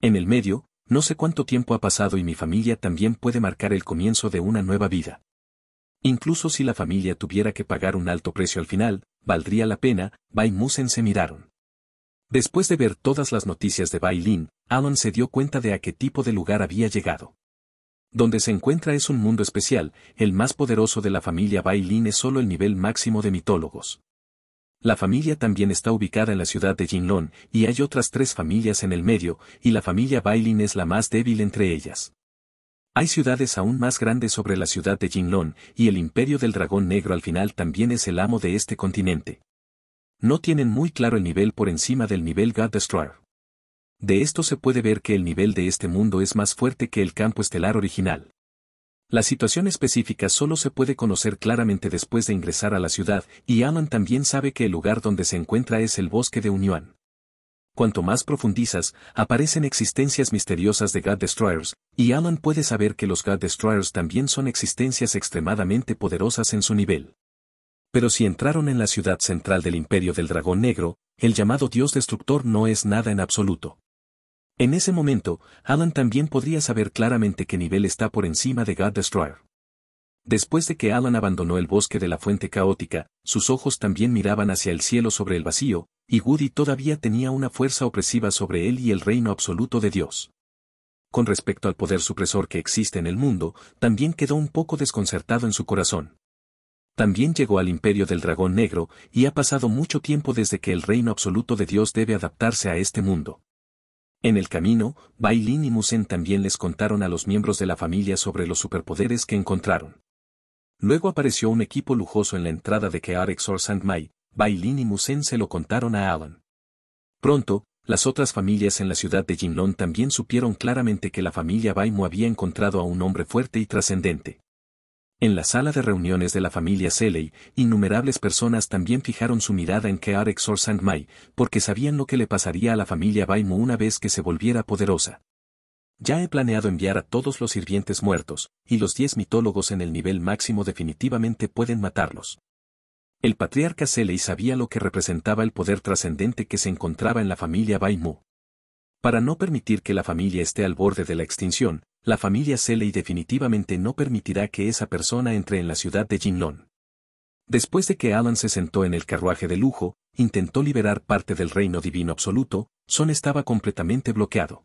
En el medio, no sé cuánto tiempo ha pasado y mi familia también puede marcar el comienzo de una nueva vida. Incluso si la familia tuviera que pagar un alto precio al final, valdría la pena, Bai Musen se miraron. Después de ver todas las noticias de Bai Lin, Alan se dio cuenta de a qué tipo de lugar había llegado. Donde se encuentra es un mundo especial, el más poderoso de la familia Bai es solo el nivel máximo de mitólogos. La familia también está ubicada en la ciudad de Jinlong, y hay otras tres familias en el medio, y la familia Bailin es la más débil entre ellas. Hay ciudades aún más grandes sobre la ciudad de Jinlong, y el imperio del dragón negro al final también es el amo de este continente. No tienen muy claro el nivel por encima del nivel God Destroyer. De esto se puede ver que el nivel de este mundo es más fuerte que el campo estelar original. La situación específica solo se puede conocer claramente después de ingresar a la ciudad, y Alan también sabe que el lugar donde se encuentra es el bosque de Unión. Cuanto más profundizas, aparecen existencias misteriosas de God Destroyers, y Alan puede saber que los God Destroyers también son existencias extremadamente poderosas en su nivel. Pero si entraron en la ciudad central del imperio del dragón negro, el llamado Dios Destructor no es nada en absoluto. En ese momento, Alan también podría saber claramente qué nivel está por encima de God Destroyer. Después de que Alan abandonó el bosque de la fuente caótica, sus ojos también miraban hacia el cielo sobre el vacío, y Woody todavía tenía una fuerza opresiva sobre él y el reino absoluto de Dios. Con respecto al poder supresor que existe en el mundo, también quedó un poco desconcertado en su corazón. También llegó al imperio del dragón negro, y ha pasado mucho tiempo desde que el reino absoluto de Dios debe adaptarse a este mundo. En el camino, Bailin y Musen también les contaron a los miembros de la familia sobre los superpoderes que encontraron. Luego apareció un equipo lujoso en la entrada de or Sandmai, Bailin y Musen se lo contaron a Alan. Pronto, las otras familias en la ciudad de Jinlong también supieron claramente que la familia Baimu había encontrado a un hombre fuerte y trascendente. En la sala de reuniones de la familia Seley, innumerables personas también fijaron su mirada en or Sandmai, porque sabían lo que le pasaría a la familia Baimu una vez que se volviera poderosa. Ya he planeado enviar a todos los sirvientes muertos, y los diez mitólogos en el nivel máximo definitivamente pueden matarlos. El patriarca Selei sabía lo que representaba el poder trascendente que se encontraba en la familia Baimu. Para no permitir que la familia esté al borde de la extinción, la familia Selei definitivamente no permitirá que esa persona entre en la ciudad de Jinlon. Después de que Alan se sentó en el carruaje de lujo, intentó liberar parte del reino divino absoluto, Son estaba completamente bloqueado.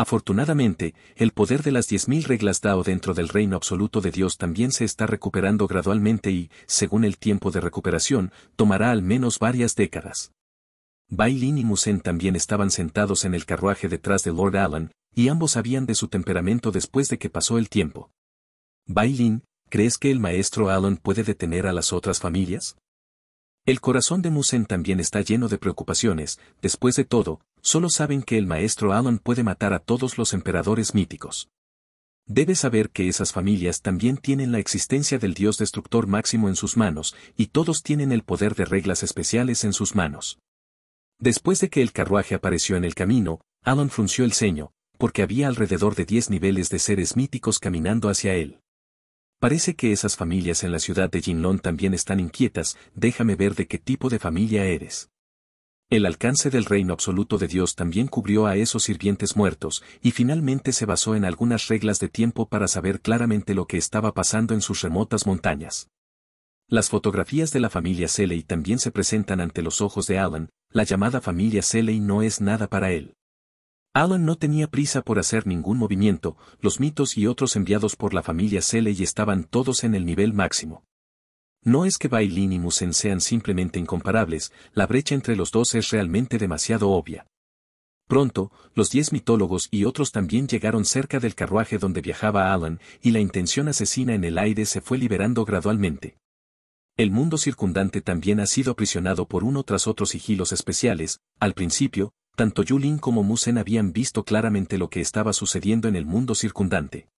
Afortunadamente, el poder de las diez mil reglas Dao dentro del reino absoluto de Dios también se está recuperando gradualmente y, según el tiempo de recuperación, tomará al menos varias décadas. Bailín y Musen también estaban sentados en el carruaje detrás de Lord Alan, y ambos sabían de su temperamento después de que pasó el tiempo. Bailin, ¿crees que el maestro Alan puede detener a las otras familias? El corazón de Musen también está lleno de preocupaciones, después de todo, Solo saben que el maestro Alan puede matar a todos los emperadores míticos. Debe saber que esas familias también tienen la existencia del dios destructor máximo en sus manos, y todos tienen el poder de reglas especiales en sus manos. Después de que el carruaje apareció en el camino, Alan frunció el ceño, porque había alrededor de diez niveles de seres míticos caminando hacia él. Parece que esas familias en la ciudad de Jinlong también están inquietas, déjame ver de qué tipo de familia eres. El alcance del reino absoluto de Dios también cubrió a esos sirvientes muertos, y finalmente se basó en algunas reglas de tiempo para saber claramente lo que estaba pasando en sus remotas montañas. Las fotografías de la familia Seley también se presentan ante los ojos de Alan, la llamada familia Seley no es nada para él. Alan no tenía prisa por hacer ningún movimiento, los mitos y otros enviados por la familia Seley estaban todos en el nivel máximo. No es que Bailin y Musen sean simplemente incomparables, la brecha entre los dos es realmente demasiado obvia. Pronto, los diez mitólogos y otros también llegaron cerca del carruaje donde viajaba Alan, y la intención asesina en el aire se fue liberando gradualmente. El mundo circundante también ha sido aprisionado por uno tras otro sigilos especiales, al principio, tanto Yulin como Musen habían visto claramente lo que estaba sucediendo en el mundo circundante.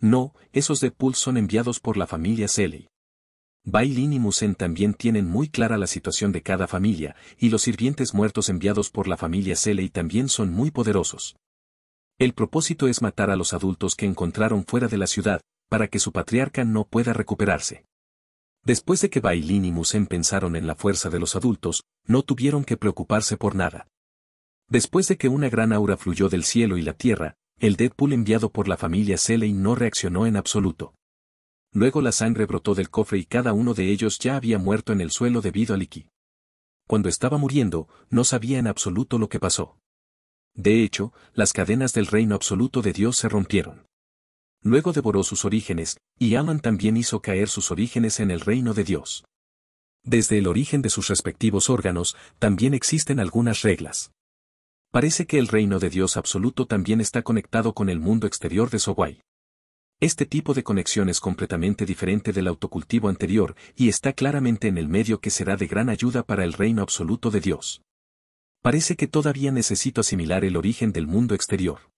No, esos de son enviados por la familia Bailín y Musen también tienen muy clara la situación de cada familia, y los sirvientes muertos enviados por la familia Selei también son muy poderosos. El propósito es matar a los adultos que encontraron fuera de la ciudad, para que su patriarca no pueda recuperarse. Después de que Bailín y Musen pensaron en la fuerza de los adultos, no tuvieron que preocuparse por nada. Después de que una gran aura fluyó del cielo y la tierra, el Deadpool enviado por la familia Selei no reaccionó en absoluto. Luego la sangre brotó del cofre y cada uno de ellos ya había muerto en el suelo debido al liqui. Cuando estaba muriendo, no sabía en absoluto lo que pasó. De hecho, las cadenas del reino absoluto de Dios se rompieron. Luego devoró sus orígenes, y Alan también hizo caer sus orígenes en el reino de Dios. Desde el origen de sus respectivos órganos, también existen algunas reglas. Parece que el reino de Dios absoluto también está conectado con el mundo exterior de Sowai. Este tipo de conexión es completamente diferente del autocultivo anterior y está claramente en el medio que será de gran ayuda para el reino absoluto de Dios. Parece que todavía necesito asimilar el origen del mundo exterior.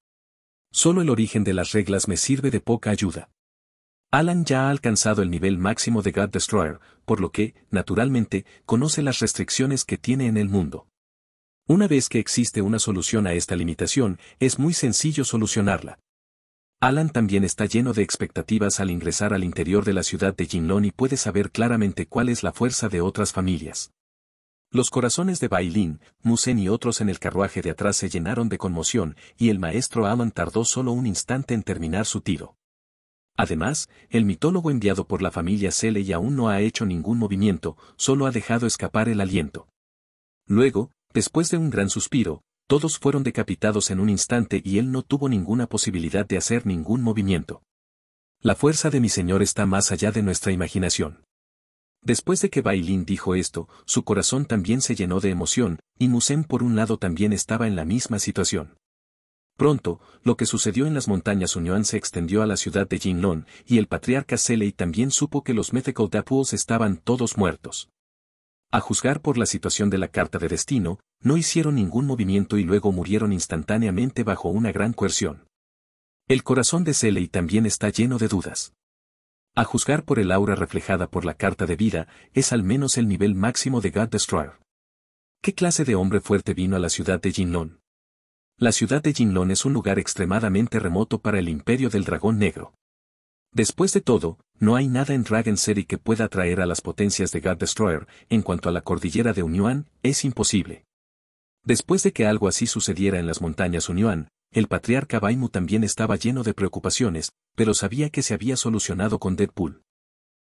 Solo el origen de las reglas me sirve de poca ayuda. Alan ya ha alcanzado el nivel máximo de God Destroyer, por lo que, naturalmente, conoce las restricciones que tiene en el mundo. Una vez que existe una solución a esta limitación, es muy sencillo solucionarla. Alan también está lleno de expectativas al ingresar al interior de la ciudad de Jinlón y puede saber claramente cuál es la fuerza de otras familias. Los corazones de Bailin, Musen y otros en el carruaje de atrás se llenaron de conmoción, y el maestro Alan tardó solo un instante en terminar su tiro. Además, el mitólogo enviado por la familia y aún no ha hecho ningún movimiento, solo ha dejado escapar el aliento. Luego, después de un gran suspiro, todos fueron decapitados en un instante y él no tuvo ninguna posibilidad de hacer ningún movimiento. La fuerza de mi Señor está más allá de nuestra imaginación. Después de que Bailin dijo esto, su corazón también se llenó de emoción, y Musen por un lado también estaba en la misma situación. Pronto, lo que sucedió en las montañas Unyuan se extendió a la ciudad de Jinlong, y el patriarca Selei también supo que los mythical Dapuos estaban todos muertos. A juzgar por la situación de la carta de destino, no hicieron ningún movimiento y luego murieron instantáneamente bajo una gran coerción. El corazón de Celei también está lleno de dudas. A juzgar por el aura reflejada por la carta de vida, es al menos el nivel máximo de God Destroyer. ¿Qué clase de hombre fuerte vino a la ciudad de Jinlong? La ciudad de Jinlong es un lugar extremadamente remoto para el imperio del dragón negro. Después de todo, no hay nada en Dragon City que pueda atraer a las potencias de God Destroyer, en cuanto a la cordillera de Unyuan, es imposible. Después de que algo así sucediera en las montañas Unyuan, el patriarca Baimu también estaba lleno de preocupaciones, pero sabía que se había solucionado con Deadpool.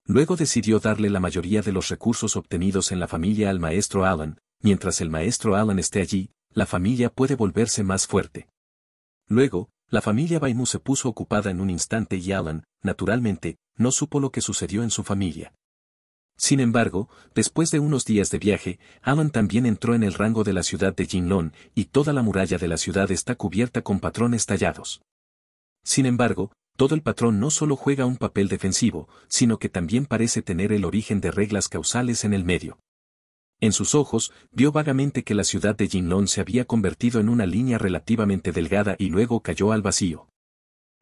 Luego decidió darle la mayoría de los recursos obtenidos en la familia al maestro Alan, mientras el maestro Alan esté allí, la familia puede volverse más fuerte. Luego, la familia Baimu se puso ocupada en un instante y Alan, naturalmente, no supo lo que sucedió en su familia. Sin embargo, después de unos días de viaje, Alan también entró en el rango de la ciudad de Jinlong, y toda la muralla de la ciudad está cubierta con patrones tallados. Sin embargo, todo el patrón no solo juega un papel defensivo, sino que también parece tener el origen de reglas causales en el medio. En sus ojos, vio vagamente que la ciudad de Jinlong se había convertido en una línea relativamente delgada y luego cayó al vacío.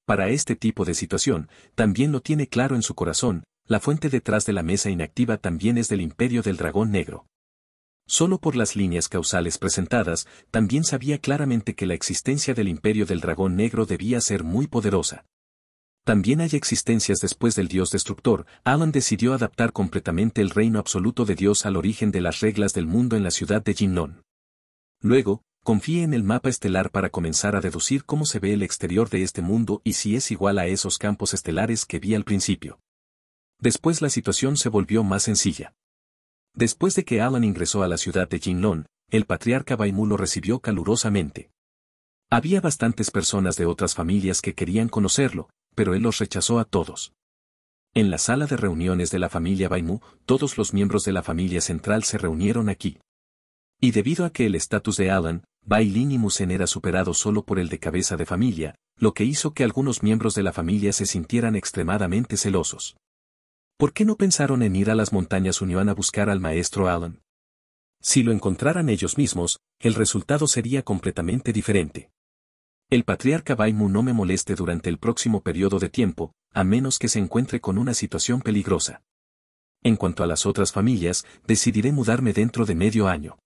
Para este tipo de situación, también lo tiene claro en su corazón, la fuente detrás de la mesa inactiva también es del imperio del dragón negro. Solo por las líneas causales presentadas, también sabía claramente que la existencia del imperio del dragón negro debía ser muy poderosa. También hay existencias después del Dios destructor, Alan decidió adaptar completamente el reino absoluto de Dios al origen de las reglas del mundo en la ciudad de Jinlong. Luego, confíe en el mapa estelar para comenzar a deducir cómo se ve el exterior de este mundo y si es igual a esos campos estelares que vi al principio. Después la situación se volvió más sencilla. Después de que Alan ingresó a la ciudad de Jinlon, el patriarca Baimu lo recibió calurosamente. Había bastantes personas de otras familias que querían conocerlo, pero él los rechazó a todos. En la sala de reuniones de la familia Baimu, todos los miembros de la familia central se reunieron aquí. Y debido a que el estatus de Alan, Bailin y Musen era superado solo por el de cabeza de familia, lo que hizo que algunos miembros de la familia se sintieran extremadamente celosos. ¿Por qué no pensaron en ir a las montañas Unión a buscar al maestro Alan? Si lo encontraran ellos mismos, el resultado sería completamente diferente. El patriarca Baimu no me moleste durante el próximo periodo de tiempo, a menos que se encuentre con una situación peligrosa. En cuanto a las otras familias, decidiré mudarme dentro de medio año.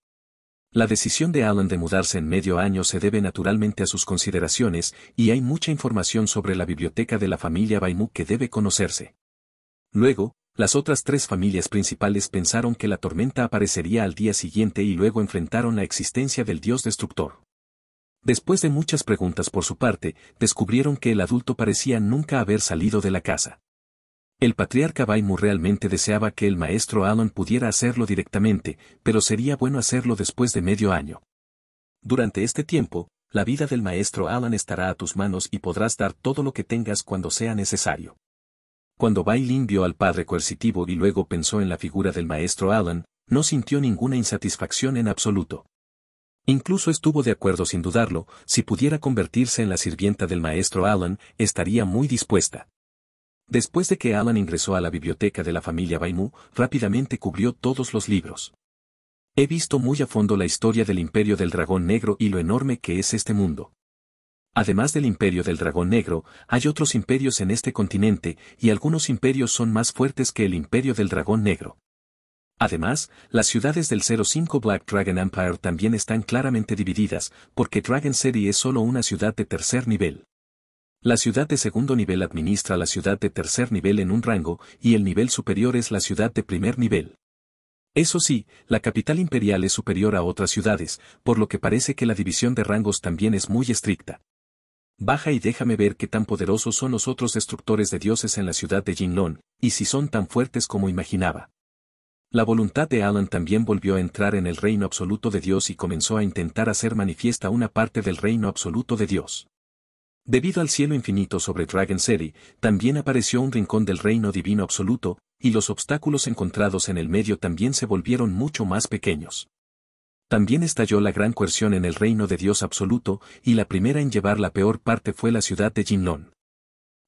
La decisión de Alan de mudarse en medio año se debe naturalmente a sus consideraciones y hay mucha información sobre la biblioteca de la familia Baimu que debe conocerse. Luego, las otras tres familias principales pensaron que la tormenta aparecería al día siguiente y luego enfrentaron la existencia del dios destructor. Después de muchas preguntas por su parte, descubrieron que el adulto parecía nunca haber salido de la casa. El patriarca Baimu realmente deseaba que el maestro Alan pudiera hacerlo directamente, pero sería bueno hacerlo después de medio año. Durante este tiempo, la vida del maestro Alan estará a tus manos y podrás dar todo lo que tengas cuando sea necesario. Cuando Bailin vio al padre coercitivo y luego pensó en la figura del maestro Alan, no sintió ninguna insatisfacción en absoluto. Incluso estuvo de acuerdo sin dudarlo, si pudiera convertirse en la sirvienta del maestro Alan, estaría muy dispuesta. Después de que Alan ingresó a la biblioteca de la familia Baimu, rápidamente cubrió todos los libros. He visto muy a fondo la historia del imperio del dragón negro y lo enorme que es este mundo. Además del imperio del dragón negro, hay otros imperios en este continente, y algunos imperios son más fuertes que el imperio del dragón negro. Además, las ciudades del 05 Black Dragon Empire también están claramente divididas, porque Dragon City es solo una ciudad de tercer nivel. La ciudad de segundo nivel administra la ciudad de tercer nivel en un rango, y el nivel superior es la ciudad de primer nivel. Eso sí, la capital imperial es superior a otras ciudades, por lo que parece que la división de rangos también es muy estricta. Baja y déjame ver qué tan poderosos son los otros destructores de dioses en la ciudad de Jinlong, y si son tan fuertes como imaginaba. La voluntad de Alan también volvió a entrar en el reino absoluto de Dios y comenzó a intentar hacer manifiesta una parte del reino absoluto de Dios. Debido al cielo infinito sobre Dragon City, también apareció un rincón del reino divino absoluto, y los obstáculos encontrados en el medio también se volvieron mucho más pequeños. También estalló la gran coerción en el reino de Dios absoluto, y la primera en llevar la peor parte fue la ciudad de Jinlong.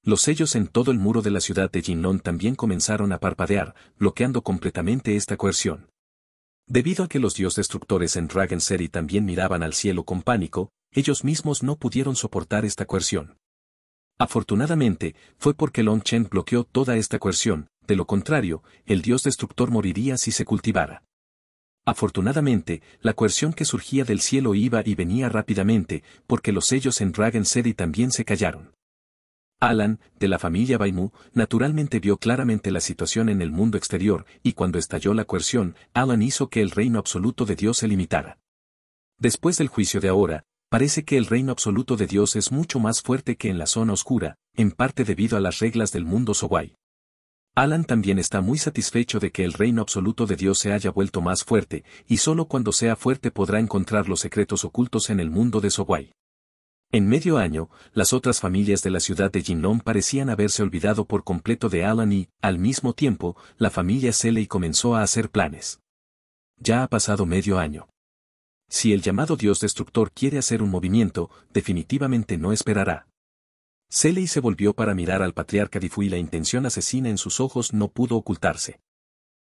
Los sellos en todo el muro de la ciudad de Jinlong también comenzaron a parpadear, bloqueando completamente esta coerción. Debido a que los dios destructores en Dragon City también miraban al cielo con pánico, ellos mismos no pudieron soportar esta coerción. Afortunadamente, fue porque Long Chen bloqueó toda esta coerción, de lo contrario, el dios destructor moriría si se cultivara. Afortunadamente, la coerción que surgía del cielo iba y venía rápidamente, porque los sellos en Dragon City también se callaron. Alan, de la familia Baimu, naturalmente vio claramente la situación en el mundo exterior, y cuando estalló la coerción, Alan hizo que el reino absoluto de Dios se limitara. Después del juicio de ahora, parece que el reino absoluto de Dios es mucho más fuerte que en la zona oscura, en parte debido a las reglas del mundo Sowai. Alan también está muy satisfecho de que el reino absoluto de Dios se haya vuelto más fuerte, y solo cuando sea fuerte podrá encontrar los secretos ocultos en el mundo de Sowai. En medio año, las otras familias de la ciudad de Jinlong parecían haberse olvidado por completo de Alan y, al mismo tiempo, la familia Seley comenzó a hacer planes. Ya ha pasado medio año. Si el llamado Dios Destructor quiere hacer un movimiento, definitivamente no esperará. Seley se volvió para mirar al patriarca Difu y la intención asesina en sus ojos no pudo ocultarse.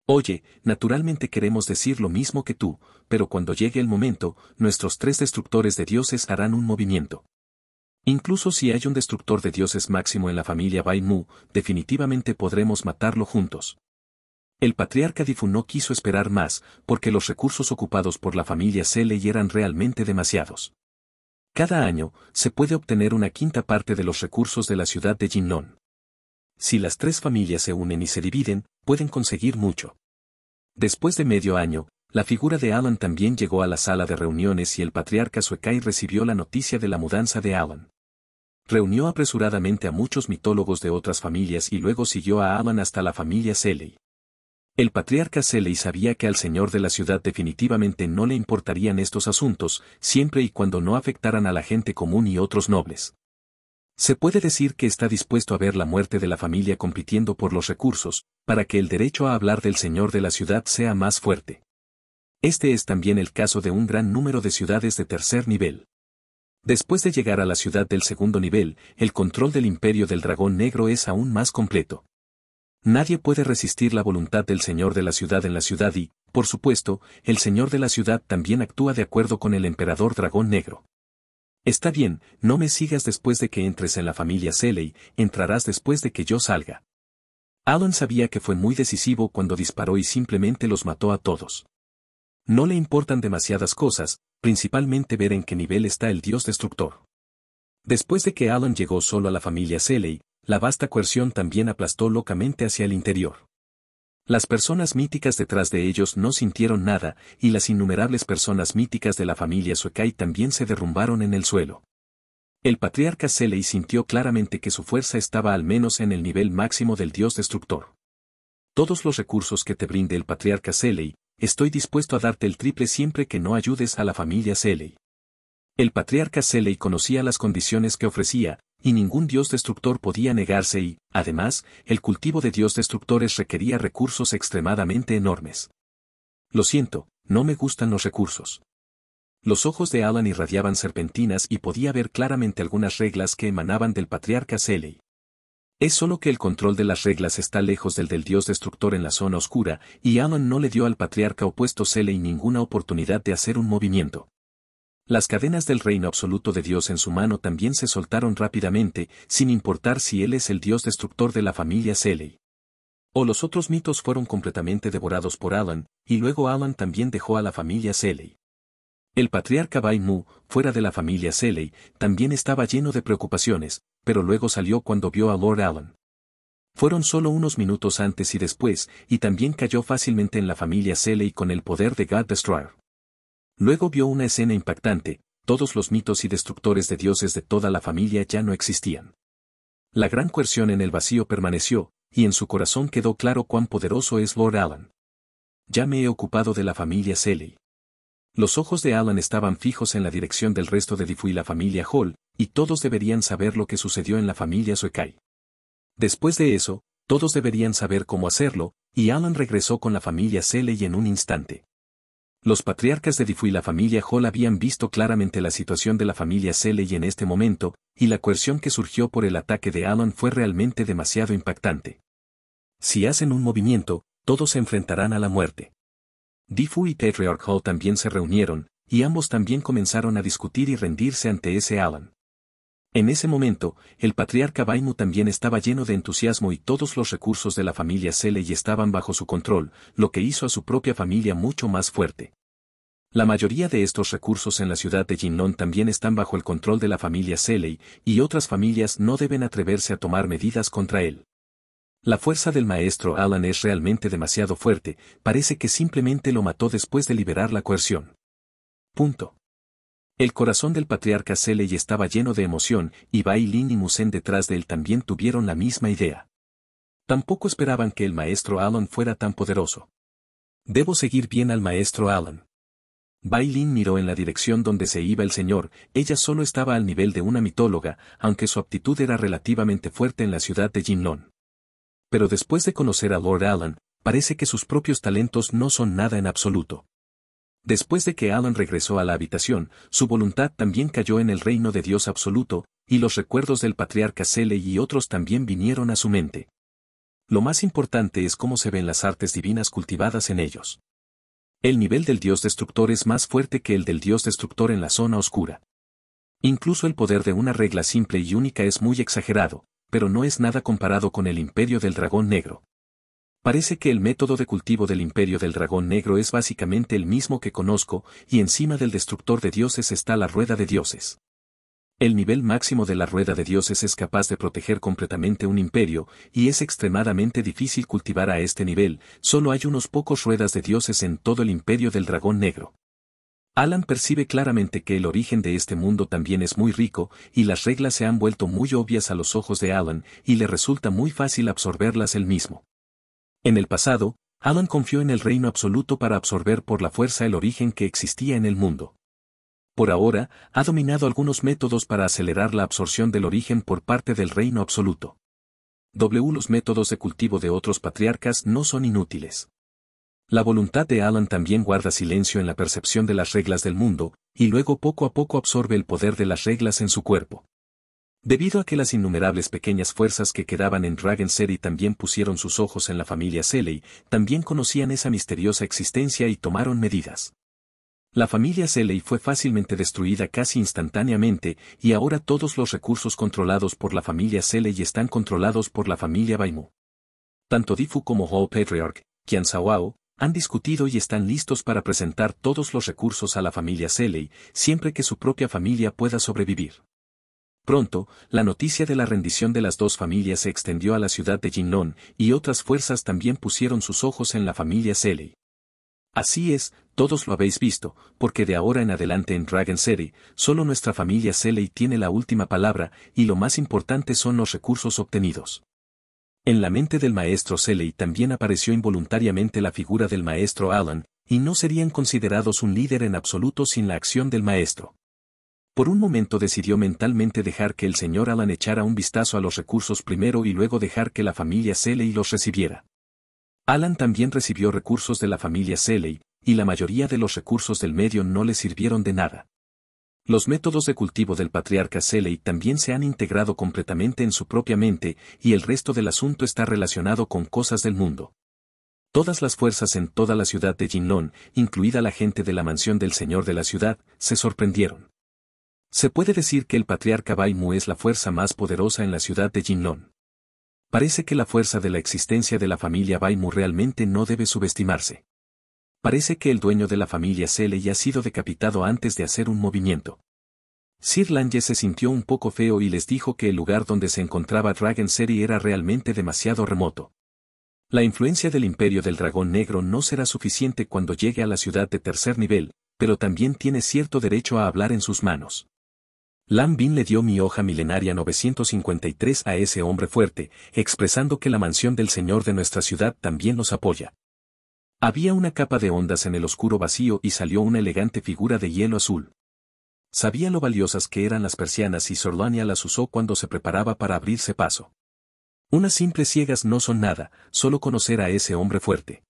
Oye, naturalmente queremos decir lo mismo que tú, pero cuando llegue el momento, nuestros tres destructores de dioses harán un movimiento. Incluso si hay un destructor de dioses máximo en la familia Baimu, definitivamente podremos matarlo juntos. El patriarca Difu no quiso esperar más, porque los recursos ocupados por la familia seley eran realmente demasiados. Cada año, se puede obtener una quinta parte de los recursos de la ciudad de Jinnon. Si las tres familias se unen y se dividen, pueden conseguir mucho. Después de medio año, la figura de Alan también llegó a la sala de reuniones y el patriarca Suecai recibió la noticia de la mudanza de Alan. Reunió apresuradamente a muchos mitólogos de otras familias y luego siguió a Alan hasta la familia Seley. El patriarca Seley sabía que al señor de la ciudad definitivamente no le importarían estos asuntos, siempre y cuando no afectaran a la gente común y otros nobles. Se puede decir que está dispuesto a ver la muerte de la familia compitiendo por los recursos, para que el derecho a hablar del señor de la ciudad sea más fuerte. Este es también el caso de un gran número de ciudades de tercer nivel. Después de llegar a la ciudad del segundo nivel, el control del imperio del dragón negro es aún más completo. Nadie puede resistir la voluntad del señor de la ciudad en la ciudad y, por supuesto, el señor de la ciudad también actúa de acuerdo con el emperador dragón negro. Está bien, no me sigas después de que entres en la familia Seley, entrarás después de que yo salga. Alan sabía que fue muy decisivo cuando disparó y simplemente los mató a todos. No le importan demasiadas cosas, principalmente ver en qué nivel está el dios destructor. Después de que Alan llegó solo a la familia Seley, la vasta coerción también aplastó locamente hacia el interior. Las personas míticas detrás de ellos no sintieron nada, y las innumerables personas míticas de la familia Suekai también se derrumbaron en el suelo. El patriarca Selei sintió claramente que su fuerza estaba al menos en el nivel máximo del dios destructor. Todos los recursos que te brinde el patriarca Selei, estoy dispuesto a darte el triple siempre que no ayudes a la familia Selei. El patriarca Selei conocía las condiciones que ofrecía, y ningún dios destructor podía negarse y, además, el cultivo de dios destructores requería recursos extremadamente enormes. Lo siento, no me gustan los recursos. Los ojos de Alan irradiaban serpentinas y podía ver claramente algunas reglas que emanaban del patriarca Selei. Es solo que el control de las reglas está lejos del del dios destructor en la zona oscura, y Alan no le dio al patriarca opuesto Selei ninguna oportunidad de hacer un movimiento. Las cadenas del reino absoluto de Dios en su mano también se soltaron rápidamente, sin importar si Él es el Dios destructor de la familia Seley. O los otros mitos fueron completamente devorados por Alan, y luego Alan también dejó a la familia Seley. El patriarca Mu, fuera de la familia Seley, también estaba lleno de preocupaciones, pero luego salió cuando vio a Lord Alan. Fueron solo unos minutos antes y después, y también cayó fácilmente en la familia Seley con el poder de God Destroyer. Luego vio una escena impactante, todos los mitos y destructores de dioses de toda la familia ya no existían. La gran coerción en el vacío permaneció, y en su corazón quedó claro cuán poderoso es Lord Alan. Ya me he ocupado de la familia Seley. Los ojos de Alan estaban fijos en la dirección del resto de Difu y la familia Hall, y todos deberían saber lo que sucedió en la familia Suekai. Después de eso, todos deberían saber cómo hacerlo, y Alan regresó con la familia Seley en un instante. Los patriarcas de Difu y la familia Hall habían visto claramente la situación de la familia y en este momento, y la coerción que surgió por el ataque de Alan fue realmente demasiado impactante. Si hacen un movimiento, todos se enfrentarán a la muerte. Difu y Patriarch Hall también se reunieron, y ambos también comenzaron a discutir y rendirse ante ese Alan. En ese momento, el patriarca Baimu también estaba lleno de entusiasmo y todos los recursos de la familia y estaban bajo su control, lo que hizo a su propia familia mucho más fuerte. La mayoría de estos recursos en la ciudad de Jinnon también están bajo el control de la familia Seley, y otras familias no deben atreverse a tomar medidas contra él. La fuerza del maestro Alan es realmente demasiado fuerte, parece que simplemente lo mató después de liberar la coerción. Punto. El corazón del patriarca Seley estaba lleno de emoción, y Bai y Musen detrás de él también tuvieron la misma idea. Tampoco esperaban que el maestro Alan fuera tan poderoso. Debo seguir bien al maestro Alan. Bailin miró en la dirección donde se iba el señor, ella solo estaba al nivel de una mitóloga, aunque su aptitud era relativamente fuerte en la ciudad de Jinlong. Pero después de conocer a Lord Alan, parece que sus propios talentos no son nada en absoluto. Después de que Alan regresó a la habitación, su voluntad también cayó en el reino de Dios absoluto, y los recuerdos del patriarca Sele y otros también vinieron a su mente. Lo más importante es cómo se ven las artes divinas cultivadas en ellos. El nivel del dios destructor es más fuerte que el del dios destructor en la zona oscura. Incluso el poder de una regla simple y única es muy exagerado, pero no es nada comparado con el imperio del dragón negro. Parece que el método de cultivo del imperio del dragón negro es básicamente el mismo que conozco, y encima del destructor de dioses está la rueda de dioses. El nivel máximo de la rueda de dioses es capaz de proteger completamente un imperio, y es extremadamente difícil cultivar a este nivel, solo hay unos pocos ruedas de dioses en todo el imperio del dragón negro. Alan percibe claramente que el origen de este mundo también es muy rico, y las reglas se han vuelto muy obvias a los ojos de Alan, y le resulta muy fácil absorberlas él mismo. En el pasado, Alan confió en el reino absoluto para absorber por la fuerza el origen que existía en el mundo por ahora, ha dominado algunos métodos para acelerar la absorción del origen por parte del reino absoluto. W. Los métodos de cultivo de otros patriarcas no son inútiles. La voluntad de Alan también guarda silencio en la percepción de las reglas del mundo, y luego poco a poco absorbe el poder de las reglas en su cuerpo. Debido a que las innumerables pequeñas fuerzas que quedaban en y también pusieron sus ojos en la familia Seley, también conocían esa misteriosa existencia y tomaron medidas. La familia selei fue fácilmente destruida casi instantáneamente, y ahora todos los recursos controlados por la familia Selei están controlados por la familia Baimu. Tanto Difu como ho Patriarch, Qian Zawao, han discutido y están listos para presentar todos los recursos a la familia selei siempre que su propia familia pueda sobrevivir. Pronto, la noticia de la rendición de las dos familias se extendió a la ciudad de Jinlong, y otras fuerzas también pusieron sus ojos en la familia selei Así es, todos lo habéis visto, porque de ahora en adelante en Dragon City, solo nuestra familia Seley tiene la última palabra y lo más importante son los recursos obtenidos. En la mente del maestro Seley también apareció involuntariamente la figura del maestro Alan, y no serían considerados un líder en absoluto sin la acción del maestro. Por un momento decidió mentalmente dejar que el señor Alan echara un vistazo a los recursos primero y luego dejar que la familia Seley los recibiera. Alan también recibió recursos de la familia Seley, y la mayoría de los recursos del medio no le sirvieron de nada. Los métodos de cultivo del patriarca Seley también se han integrado completamente en su propia mente y el resto del asunto está relacionado con cosas del mundo. Todas las fuerzas en toda la ciudad de Jinlon, incluida la gente de la mansión del señor de la ciudad, se sorprendieron. Se puede decir que el patriarca Baimu es la fuerza más poderosa en la ciudad de Jinlon. Parece que la fuerza de la existencia de la familia Baimu realmente no debe subestimarse. Parece que el dueño de la familia ya ha sido decapitado antes de hacer un movimiento. Sir Lange se sintió un poco feo y les dijo que el lugar donde se encontraba Dragon Seri era realmente demasiado remoto. La influencia del imperio del dragón negro no será suficiente cuando llegue a la ciudad de tercer nivel, pero también tiene cierto derecho a hablar en sus manos. Lambin le dio mi hoja milenaria 953 a ese hombre fuerte, expresando que la mansión del Señor de nuestra ciudad también nos apoya. Había una capa de ondas en el oscuro vacío y salió una elegante figura de hielo azul. Sabía lo valiosas que eran las persianas y Sorlania las usó cuando se preparaba para abrirse paso. Unas simples ciegas no son nada, solo conocer a ese hombre fuerte.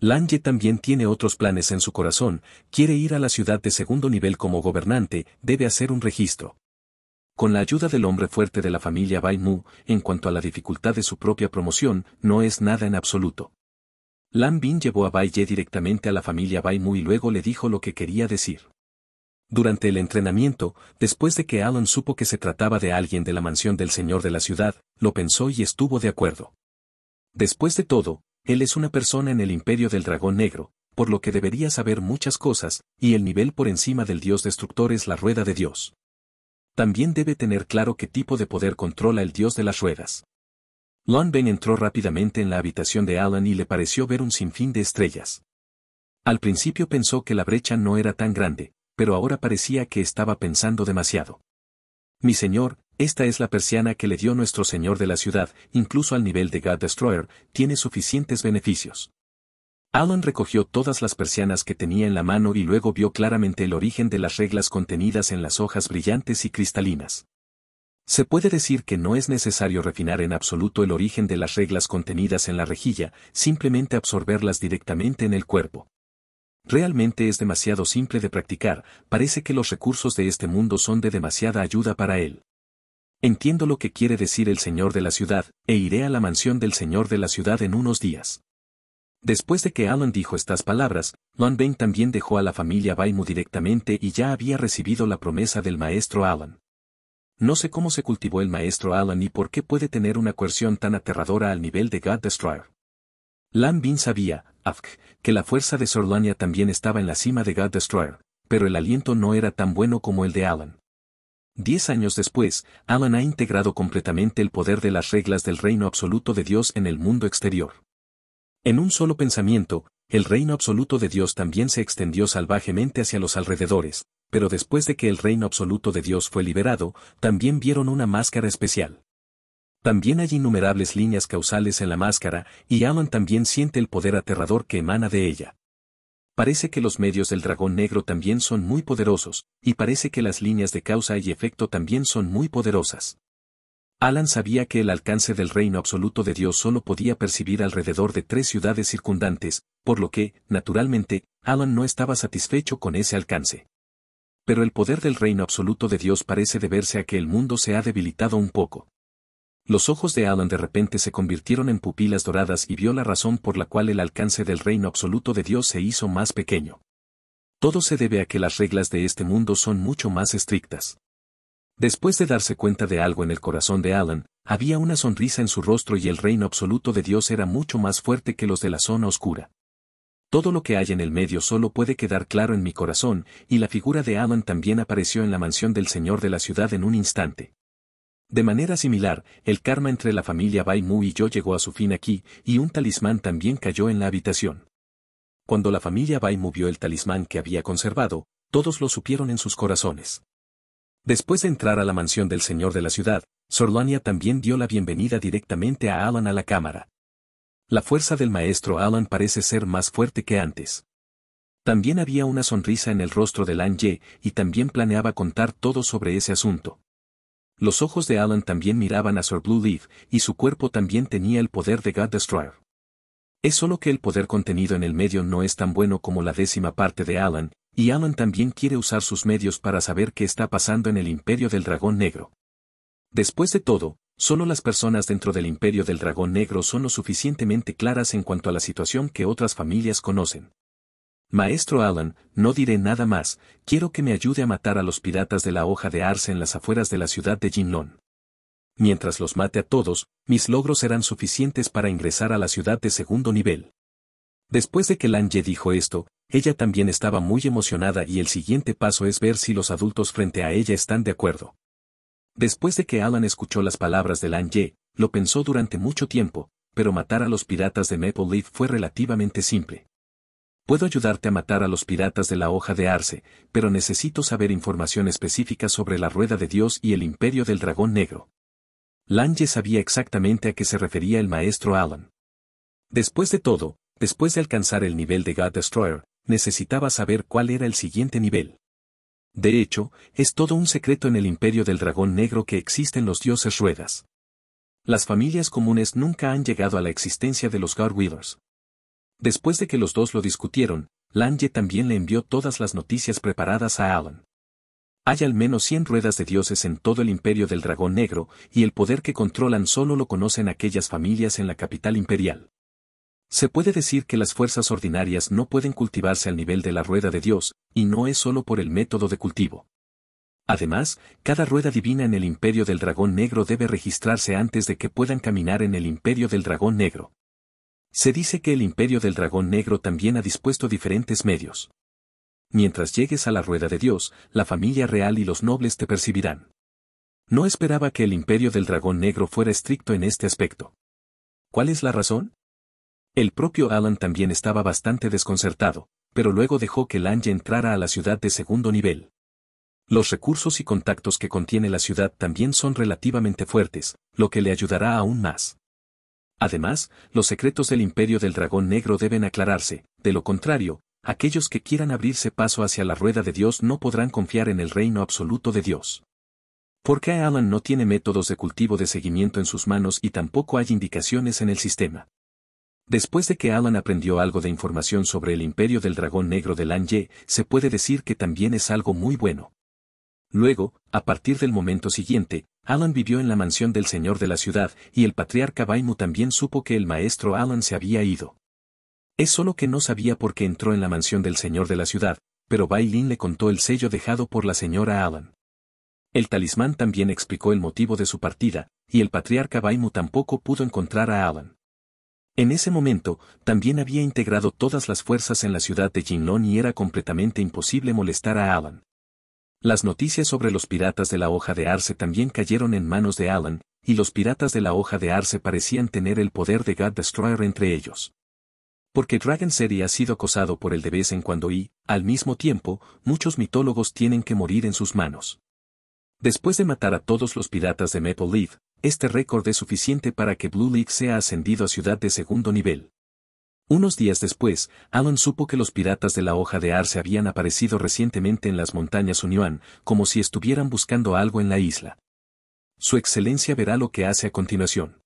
Lange también tiene otros planes en su corazón, quiere ir a la ciudad de segundo nivel como gobernante, debe hacer un registro. Con la ayuda del hombre fuerte de la familia Bai Mu, en cuanto a la dificultad de su propia promoción, no es nada en absoluto. Lan Bin llevó a Bai Ye directamente a la familia Bai Mu y luego le dijo lo que quería decir. Durante el entrenamiento, después de que Alan supo que se trataba de alguien de la mansión del señor de la ciudad, lo pensó y estuvo de acuerdo. Después de todo, él es una persona en el imperio del dragón negro, por lo que debería saber muchas cosas, y el nivel por encima del dios destructor es la rueda de Dios. También debe tener claro qué tipo de poder controla el dios de las ruedas. Lon Ben entró rápidamente en la habitación de Alan y le pareció ver un sinfín de estrellas. Al principio pensó que la brecha no era tan grande, pero ahora parecía que estaba pensando demasiado. Mi señor, esta es la persiana que le dio nuestro Señor de la ciudad, incluso al nivel de God Destroyer, tiene suficientes beneficios. Alan recogió todas las persianas que tenía en la mano y luego vio claramente el origen de las reglas contenidas en las hojas brillantes y cristalinas. Se puede decir que no es necesario refinar en absoluto el origen de las reglas contenidas en la rejilla, simplemente absorberlas directamente en el cuerpo. Realmente es demasiado simple de practicar, parece que los recursos de este mundo son de demasiada ayuda para él. Entiendo lo que quiere decir el señor de la ciudad, e iré a la mansión del señor de la ciudad en unos días. Después de que Alan dijo estas palabras, Lan también dejó a la familia Baimu directamente y ya había recibido la promesa del maestro Alan. No sé cómo se cultivó el maestro Alan y por qué puede tener una coerción tan aterradora al nivel de God Destroyer. Lan sabía, Afk, que la fuerza de Sorlania también estaba en la cima de God Destroyer, pero el aliento no era tan bueno como el de Alan. Diez años después, Alan ha integrado completamente el poder de las reglas del reino absoluto de Dios en el mundo exterior. En un solo pensamiento, el reino absoluto de Dios también se extendió salvajemente hacia los alrededores, pero después de que el reino absoluto de Dios fue liberado, también vieron una máscara especial. También hay innumerables líneas causales en la máscara, y Alan también siente el poder aterrador que emana de ella. Parece que los medios del dragón negro también son muy poderosos, y parece que las líneas de causa y efecto también son muy poderosas. Alan sabía que el alcance del reino absoluto de Dios solo podía percibir alrededor de tres ciudades circundantes, por lo que, naturalmente, Alan no estaba satisfecho con ese alcance. Pero el poder del reino absoluto de Dios parece deberse a que el mundo se ha debilitado un poco. Los ojos de Alan de repente se convirtieron en pupilas doradas y vio la razón por la cual el alcance del reino absoluto de Dios se hizo más pequeño. Todo se debe a que las reglas de este mundo son mucho más estrictas. Después de darse cuenta de algo en el corazón de Alan, había una sonrisa en su rostro y el reino absoluto de Dios era mucho más fuerte que los de la zona oscura. Todo lo que hay en el medio solo puede quedar claro en mi corazón, y la figura de Alan también apareció en la mansión del señor de la ciudad en un instante. De manera similar, el karma entre la familia Bai y yo llegó a su fin aquí, y un talismán también cayó en la habitación. Cuando la familia Bai Mu vio el talismán que había conservado, todos lo supieron en sus corazones. Después de entrar a la mansión del señor de la ciudad, Sorlania también dio la bienvenida directamente a Alan a la cámara. La fuerza del maestro Alan parece ser más fuerte que antes. También había una sonrisa en el rostro de Lan Ye y también planeaba contar todo sobre ese asunto. Los ojos de Alan también miraban a Sir Blue Leaf, y su cuerpo también tenía el poder de God Destroyer. Es solo que el poder contenido en el medio no es tan bueno como la décima parte de Alan, y Alan también quiere usar sus medios para saber qué está pasando en el imperio del dragón negro. Después de todo, solo las personas dentro del imperio del dragón negro son lo suficientemente claras en cuanto a la situación que otras familias conocen. Maestro Alan, no diré nada más, quiero que me ayude a matar a los piratas de la hoja de arce en las afueras de la ciudad de Jinlon. Mientras los mate a todos, mis logros serán suficientes para ingresar a la ciudad de segundo nivel. Después de que Lan Ye dijo esto, ella también estaba muy emocionada y el siguiente paso es ver si los adultos frente a ella están de acuerdo. Después de que Alan escuchó las palabras de Lan Ye, lo pensó durante mucho tiempo, pero matar a los piratas de Maple Leaf fue relativamente simple. Puedo ayudarte a matar a los piratas de la hoja de Arce, pero necesito saber información específica sobre la rueda de Dios y el imperio del dragón negro. Lange sabía exactamente a qué se refería el maestro Alan. Después de todo, después de alcanzar el nivel de God Destroyer, necesitaba saber cuál era el siguiente nivel. De hecho, es todo un secreto en el imperio del dragón negro que existen los dioses ruedas. Las familias comunes nunca han llegado a la existencia de los Wheelers. Después de que los dos lo discutieron, Lange también le envió todas las noticias preparadas a Alan. Hay al menos 100 ruedas de dioses en todo el imperio del dragón negro, y el poder que controlan solo lo conocen aquellas familias en la capital imperial. Se puede decir que las fuerzas ordinarias no pueden cultivarse al nivel de la rueda de Dios, y no es solo por el método de cultivo. Además, cada rueda divina en el imperio del dragón negro debe registrarse antes de que puedan caminar en el imperio del dragón negro. Se dice que el imperio del dragón negro también ha dispuesto diferentes medios. Mientras llegues a la rueda de Dios, la familia real y los nobles te percibirán. No esperaba que el imperio del dragón negro fuera estricto en este aspecto. ¿Cuál es la razón? El propio Alan también estaba bastante desconcertado, pero luego dejó que Lange entrara a la ciudad de segundo nivel. Los recursos y contactos que contiene la ciudad también son relativamente fuertes, lo que le ayudará aún más. Además, los secretos del imperio del dragón negro deben aclararse, de lo contrario, aquellos que quieran abrirse paso hacia la rueda de Dios no podrán confiar en el reino absoluto de Dios. ¿Por qué Alan no tiene métodos de cultivo de seguimiento en sus manos y tampoco hay indicaciones en el sistema? Después de que Alan aprendió algo de información sobre el imperio del dragón negro de Lan Ye, se puede decir que también es algo muy bueno. Luego, a partir del momento siguiente, Alan vivió en la mansión del señor de la ciudad y el patriarca Baimu también supo que el maestro Alan se había ido. Es solo que no sabía por qué entró en la mansión del señor de la ciudad, pero Bailin le contó el sello dejado por la señora Alan. El talismán también explicó el motivo de su partida, y el patriarca Baimu tampoco pudo encontrar a Alan. En ese momento, también había integrado todas las fuerzas en la ciudad de Jinlong y era completamente imposible molestar a Alan. Las noticias sobre los piratas de la hoja de arce también cayeron en manos de Alan, y los piratas de la hoja de arce parecían tener el poder de God Destroyer entre ellos. Porque Dragon City ha sido acosado por el de vez en cuando y, al mismo tiempo, muchos mitólogos tienen que morir en sus manos. Después de matar a todos los piratas de Maple Leaf, este récord es suficiente para que Blue League sea ascendido a ciudad de segundo nivel. Unos días después, Alan supo que los piratas de la hoja de arce habían aparecido recientemente en las montañas Unyuan, como si estuvieran buscando algo en la isla. Su excelencia verá lo que hace a continuación.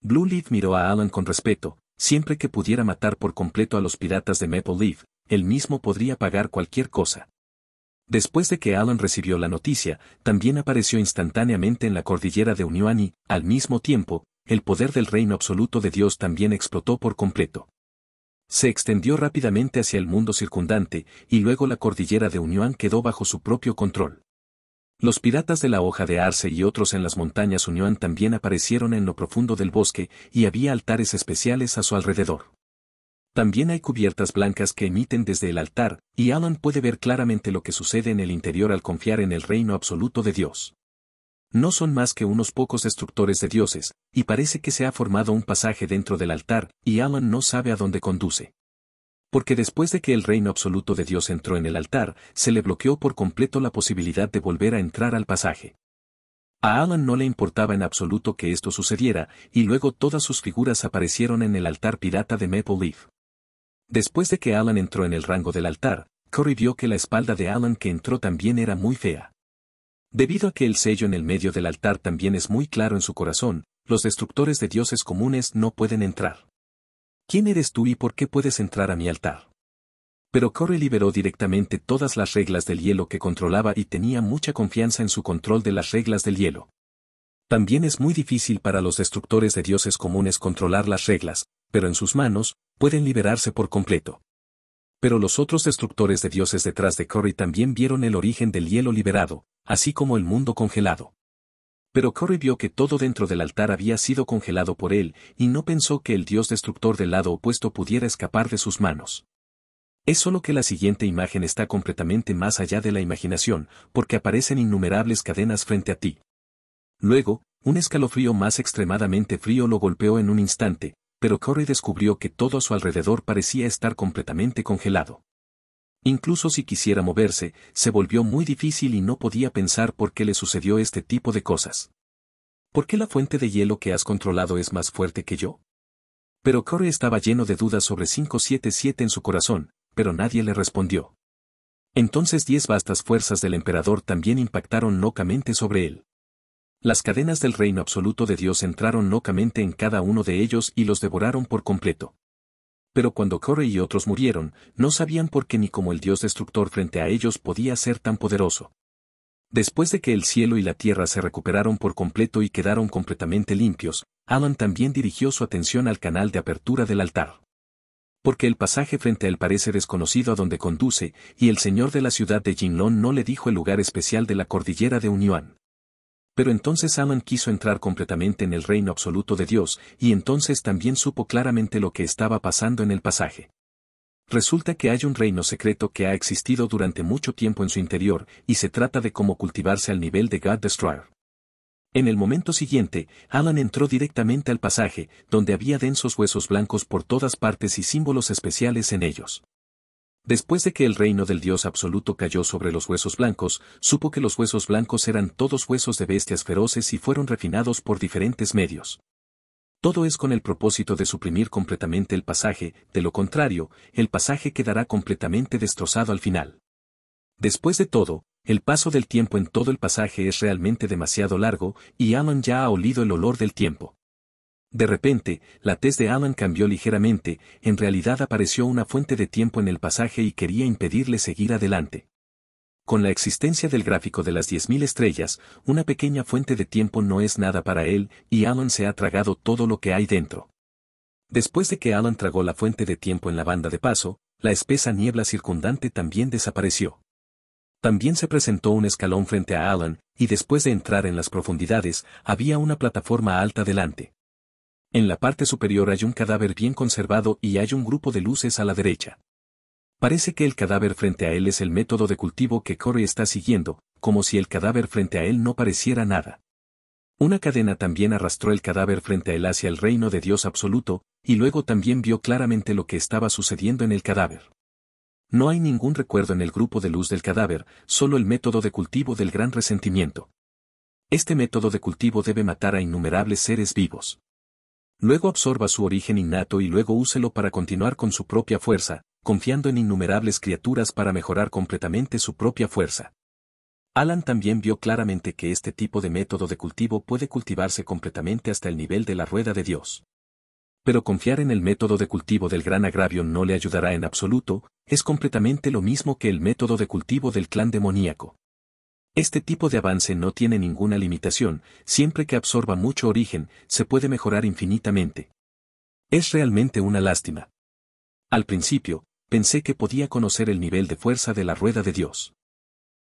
Blue Leaf miró a Alan con respeto, siempre que pudiera matar por completo a los piratas de Maple Leaf, él mismo podría pagar cualquier cosa. Después de que Alan recibió la noticia, también apareció instantáneamente en la cordillera de Unyuan y, al mismo tiempo, el poder del reino absoluto de Dios también explotó por completo se extendió rápidamente hacia el mundo circundante, y luego la cordillera de Unión quedó bajo su propio control. Los piratas de la hoja de arce y otros en las montañas Unión también aparecieron en lo profundo del bosque, y había altares especiales a su alrededor. También hay cubiertas blancas que emiten desde el altar, y Alan puede ver claramente lo que sucede en el interior al confiar en el reino absoluto de Dios no son más que unos pocos destructores de dioses, y parece que se ha formado un pasaje dentro del altar, y Alan no sabe a dónde conduce. Porque después de que el reino absoluto de Dios entró en el altar, se le bloqueó por completo la posibilidad de volver a entrar al pasaje. A Alan no le importaba en absoluto que esto sucediera, y luego todas sus figuras aparecieron en el altar pirata de Maple Leaf. Después de que Alan entró en el rango del altar, Corey vio que la espalda de Alan que entró también era muy fea. Debido a que el sello en el medio del altar también es muy claro en su corazón, los destructores de dioses comunes no pueden entrar. ¿Quién eres tú y por qué puedes entrar a mi altar? Pero Corre liberó directamente todas las reglas del hielo que controlaba y tenía mucha confianza en su control de las reglas del hielo. También es muy difícil para los destructores de dioses comunes controlar las reglas, pero en sus manos, pueden liberarse por completo. Pero los otros destructores de dioses detrás de Cory también vieron el origen del hielo liberado, así como el mundo congelado. Pero Cory vio que todo dentro del altar había sido congelado por él, y no pensó que el dios destructor del lado opuesto pudiera escapar de sus manos. Es solo que la siguiente imagen está completamente más allá de la imaginación, porque aparecen innumerables cadenas frente a ti. Luego, un escalofrío más extremadamente frío lo golpeó en un instante, pero Corey descubrió que todo a su alrededor parecía estar completamente congelado. Incluso si quisiera moverse, se volvió muy difícil y no podía pensar por qué le sucedió este tipo de cosas. ¿Por qué la fuente de hielo que has controlado es más fuerte que yo? Pero Corey estaba lleno de dudas sobre 577 en su corazón, pero nadie le respondió. Entonces diez vastas fuerzas del emperador también impactaron locamente sobre él. Las cadenas del reino absoluto de Dios entraron locamente en cada uno de ellos y los devoraron por completo. Pero cuando Corey y otros murieron, no sabían por qué ni cómo el Dios destructor frente a ellos podía ser tan poderoso. Después de que el cielo y la tierra se recuperaron por completo y quedaron completamente limpios, Alan también dirigió su atención al canal de apertura del altar. Porque el pasaje frente a él parece desconocido a donde conduce, y el señor de la ciudad de Jinlong no le dijo el lugar especial de la cordillera de Uyuan. Pero entonces Alan quiso entrar completamente en el reino absoluto de Dios, y entonces también supo claramente lo que estaba pasando en el pasaje. Resulta que hay un reino secreto que ha existido durante mucho tiempo en su interior, y se trata de cómo cultivarse al nivel de God Destroyer. En el momento siguiente, Alan entró directamente al pasaje, donde había densos huesos blancos por todas partes y símbolos especiales en ellos. Después de que el reino del Dios absoluto cayó sobre los huesos blancos, supo que los huesos blancos eran todos huesos de bestias feroces y fueron refinados por diferentes medios. Todo es con el propósito de suprimir completamente el pasaje, de lo contrario, el pasaje quedará completamente destrozado al final. Después de todo, el paso del tiempo en todo el pasaje es realmente demasiado largo, y Amon ya ha olido el olor del tiempo. De repente, la tez de Alan cambió ligeramente, en realidad apareció una fuente de tiempo en el pasaje y quería impedirle seguir adelante. Con la existencia del gráfico de las 10.000 estrellas, una pequeña fuente de tiempo no es nada para él, y Alan se ha tragado todo lo que hay dentro. Después de que Alan tragó la fuente de tiempo en la banda de paso, la espesa niebla circundante también desapareció. También se presentó un escalón frente a Alan, y después de entrar en las profundidades, había una plataforma alta delante. En la parte superior hay un cadáver bien conservado y hay un grupo de luces a la derecha. Parece que el cadáver frente a él es el método de cultivo que Corey está siguiendo, como si el cadáver frente a él no pareciera nada. Una cadena también arrastró el cadáver frente a él hacia el reino de Dios absoluto, y luego también vio claramente lo que estaba sucediendo en el cadáver. No hay ningún recuerdo en el grupo de luz del cadáver, solo el método de cultivo del gran resentimiento. Este método de cultivo debe matar a innumerables seres vivos. Luego absorba su origen innato y luego úselo para continuar con su propia fuerza, confiando en innumerables criaturas para mejorar completamente su propia fuerza. Alan también vio claramente que este tipo de método de cultivo puede cultivarse completamente hasta el nivel de la rueda de Dios. Pero confiar en el método de cultivo del gran agravio no le ayudará en absoluto, es completamente lo mismo que el método de cultivo del clan demoníaco. Este tipo de avance no tiene ninguna limitación, siempre que absorba mucho origen, se puede mejorar infinitamente. Es realmente una lástima. Al principio, pensé que podía conocer el nivel de fuerza de la rueda de Dios.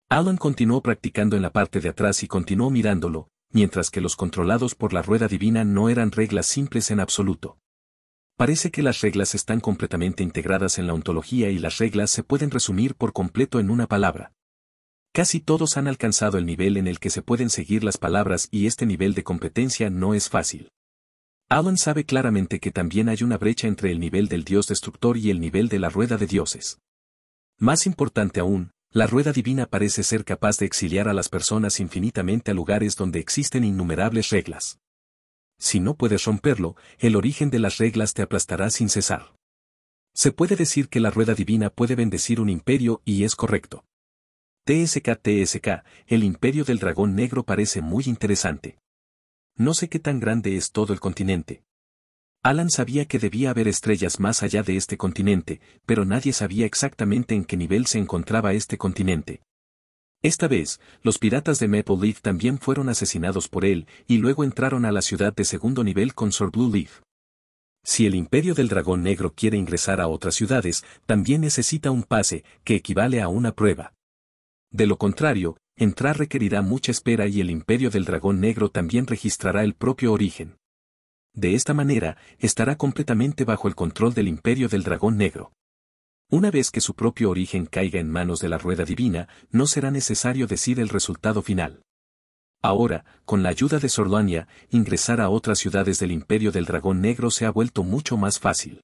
Alan continuó practicando en la parte de atrás y continuó mirándolo, mientras que los controlados por la rueda divina no eran reglas simples en absoluto. Parece que las reglas están completamente integradas en la ontología y las reglas se pueden resumir por completo en una palabra. Casi todos han alcanzado el nivel en el que se pueden seguir las palabras y este nivel de competencia no es fácil. Alan sabe claramente que también hay una brecha entre el nivel del Dios destructor y el nivel de la rueda de dioses. Más importante aún, la rueda divina parece ser capaz de exiliar a las personas infinitamente a lugares donde existen innumerables reglas. Si no puedes romperlo, el origen de las reglas te aplastará sin cesar. Se puede decir que la rueda divina puede bendecir un imperio y es correcto. TSK TSK, el imperio del dragón negro parece muy interesante. No sé qué tan grande es todo el continente. Alan sabía que debía haber estrellas más allá de este continente, pero nadie sabía exactamente en qué nivel se encontraba este continente. Esta vez, los piratas de Maple Leaf también fueron asesinados por él, y luego entraron a la ciudad de segundo nivel con Sir Blue Leaf. Si el Imperio del Dragón Negro quiere ingresar a otras ciudades, también necesita un pase, que equivale a una prueba. De lo contrario, entrar requerirá mucha espera y el imperio del dragón negro también registrará el propio origen. De esta manera, estará completamente bajo el control del imperio del dragón negro. Una vez que su propio origen caiga en manos de la rueda divina, no será necesario decir el resultado final. Ahora, con la ayuda de Sordania, ingresar a otras ciudades del imperio del dragón negro se ha vuelto mucho más fácil.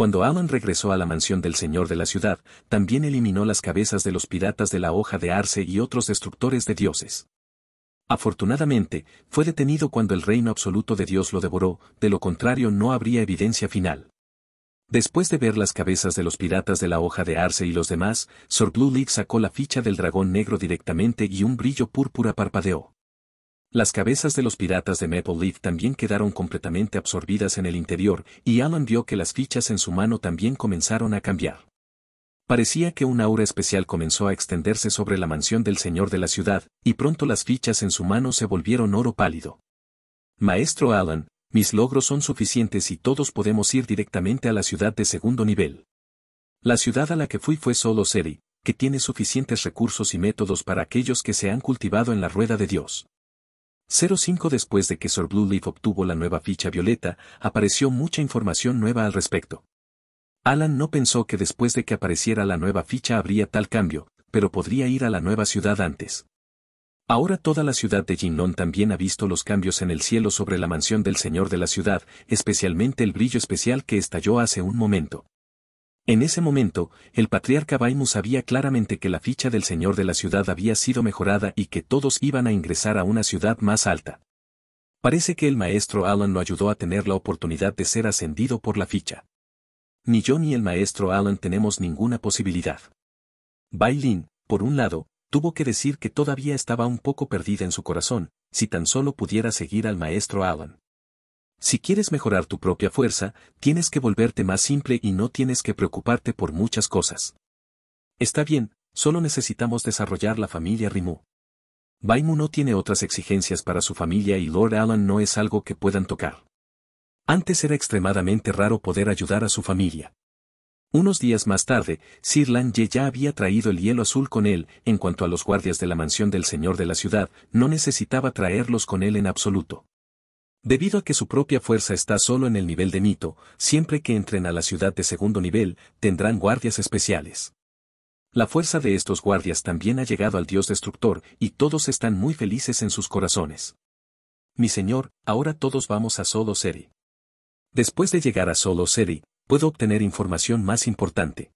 Cuando Alan regresó a la mansión del señor de la ciudad, también eliminó las cabezas de los piratas de la hoja de Arce y otros destructores de dioses. Afortunadamente, fue detenido cuando el reino absoluto de Dios lo devoró, de lo contrario no habría evidencia final. Después de ver las cabezas de los piratas de la hoja de Arce y los demás, Sor Blue League sacó la ficha del dragón negro directamente y un brillo púrpura parpadeó. Las cabezas de los piratas de Maple Leaf también quedaron completamente absorbidas en el interior, y Alan vio que las fichas en su mano también comenzaron a cambiar. Parecía que un aura especial comenzó a extenderse sobre la mansión del señor de la ciudad, y pronto las fichas en su mano se volvieron oro pálido. Maestro Alan, mis logros son suficientes y todos podemos ir directamente a la ciudad de segundo nivel. La ciudad a la que fui fue solo Seri, que tiene suficientes recursos y métodos para aquellos que se han cultivado en la rueda de Dios. 05 Después de que Sir Blue obtuvo la nueva ficha violeta, apareció mucha información nueva al respecto. Alan no pensó que después de que apareciera la nueva ficha habría tal cambio, pero podría ir a la nueva ciudad antes. Ahora toda la ciudad de Jinlong también ha visto los cambios en el cielo sobre la mansión del señor de la ciudad, especialmente el brillo especial que estalló hace un momento. En ese momento, el patriarca Baimu sabía claramente que la ficha del señor de la ciudad había sido mejorada y que todos iban a ingresar a una ciudad más alta. Parece que el maestro Alan lo ayudó a tener la oportunidad de ser ascendido por la ficha. Ni yo ni el maestro Alan tenemos ninguna posibilidad. Bailín, por un lado, tuvo que decir que todavía estaba un poco perdida en su corazón, si tan solo pudiera seguir al maestro Alan. Si quieres mejorar tu propia fuerza, tienes que volverte más simple y no tienes que preocuparte por muchas cosas. Está bien, solo necesitamos desarrollar la familia Rimu. Baimu no tiene otras exigencias para su familia y Lord Alan no es algo que puedan tocar. Antes era extremadamente raro poder ayudar a su familia. Unos días más tarde, Sir Lange ya había traído el hielo azul con él, en cuanto a los guardias de la mansión del señor de la ciudad, no necesitaba traerlos con él en absoluto. Debido a que su propia fuerza está solo en el nivel de mito, siempre que entren a la ciudad de segundo nivel, tendrán guardias especiales. La fuerza de estos guardias también ha llegado al dios destructor, y todos están muy felices en sus corazones. Mi señor, ahora todos vamos a Solo Seri. Después de llegar a Solo Seri, puedo obtener información más importante.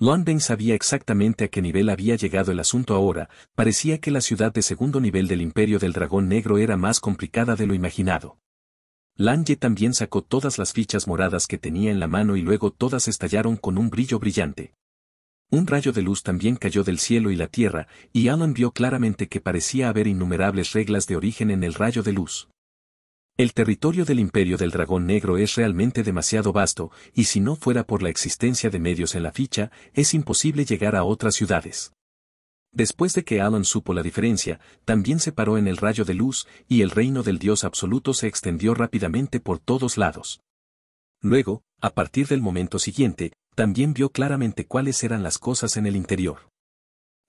London sabía exactamente a qué nivel había llegado el asunto ahora, parecía que la ciudad de segundo nivel del Imperio del Dragón Negro era más complicada de lo imaginado. Lange también sacó todas las fichas moradas que tenía en la mano y luego todas estallaron con un brillo brillante. Un rayo de luz también cayó del cielo y la tierra, y Alan vio claramente que parecía haber innumerables reglas de origen en el rayo de luz. El territorio del imperio del dragón negro es realmente demasiado vasto, y si no fuera por la existencia de medios en la ficha, es imposible llegar a otras ciudades. Después de que Alan supo la diferencia, también se paró en el rayo de luz, y el reino del Dios absoluto se extendió rápidamente por todos lados. Luego, a partir del momento siguiente, también vio claramente cuáles eran las cosas en el interior.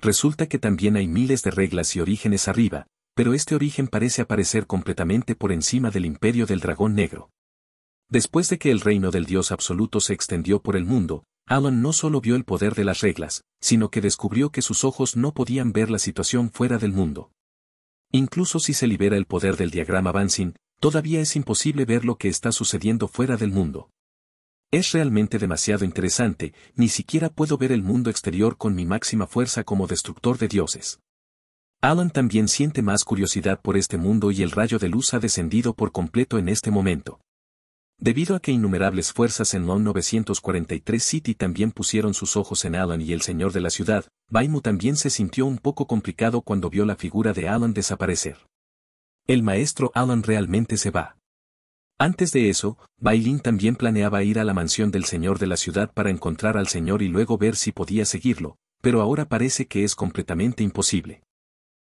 Resulta que también hay miles de reglas y orígenes arriba, pero este origen parece aparecer completamente por encima del imperio del dragón negro. Después de que el reino del Dios absoluto se extendió por el mundo, Alan no solo vio el poder de las reglas, sino que descubrió que sus ojos no podían ver la situación fuera del mundo. Incluso si se libera el poder del diagrama Bansin, todavía es imposible ver lo que está sucediendo fuera del mundo. Es realmente demasiado interesante, ni siquiera puedo ver el mundo exterior con mi máxima fuerza como destructor de dioses. Alan también siente más curiosidad por este mundo y el rayo de luz ha descendido por completo en este momento. Debido a que innumerables fuerzas en Long 943 City también pusieron sus ojos en Alan y el señor de la ciudad, Baimu también se sintió un poco complicado cuando vio la figura de Alan desaparecer. El maestro Alan realmente se va. Antes de eso, Bailin también planeaba ir a la mansión del señor de la ciudad para encontrar al señor y luego ver si podía seguirlo, pero ahora parece que es completamente imposible.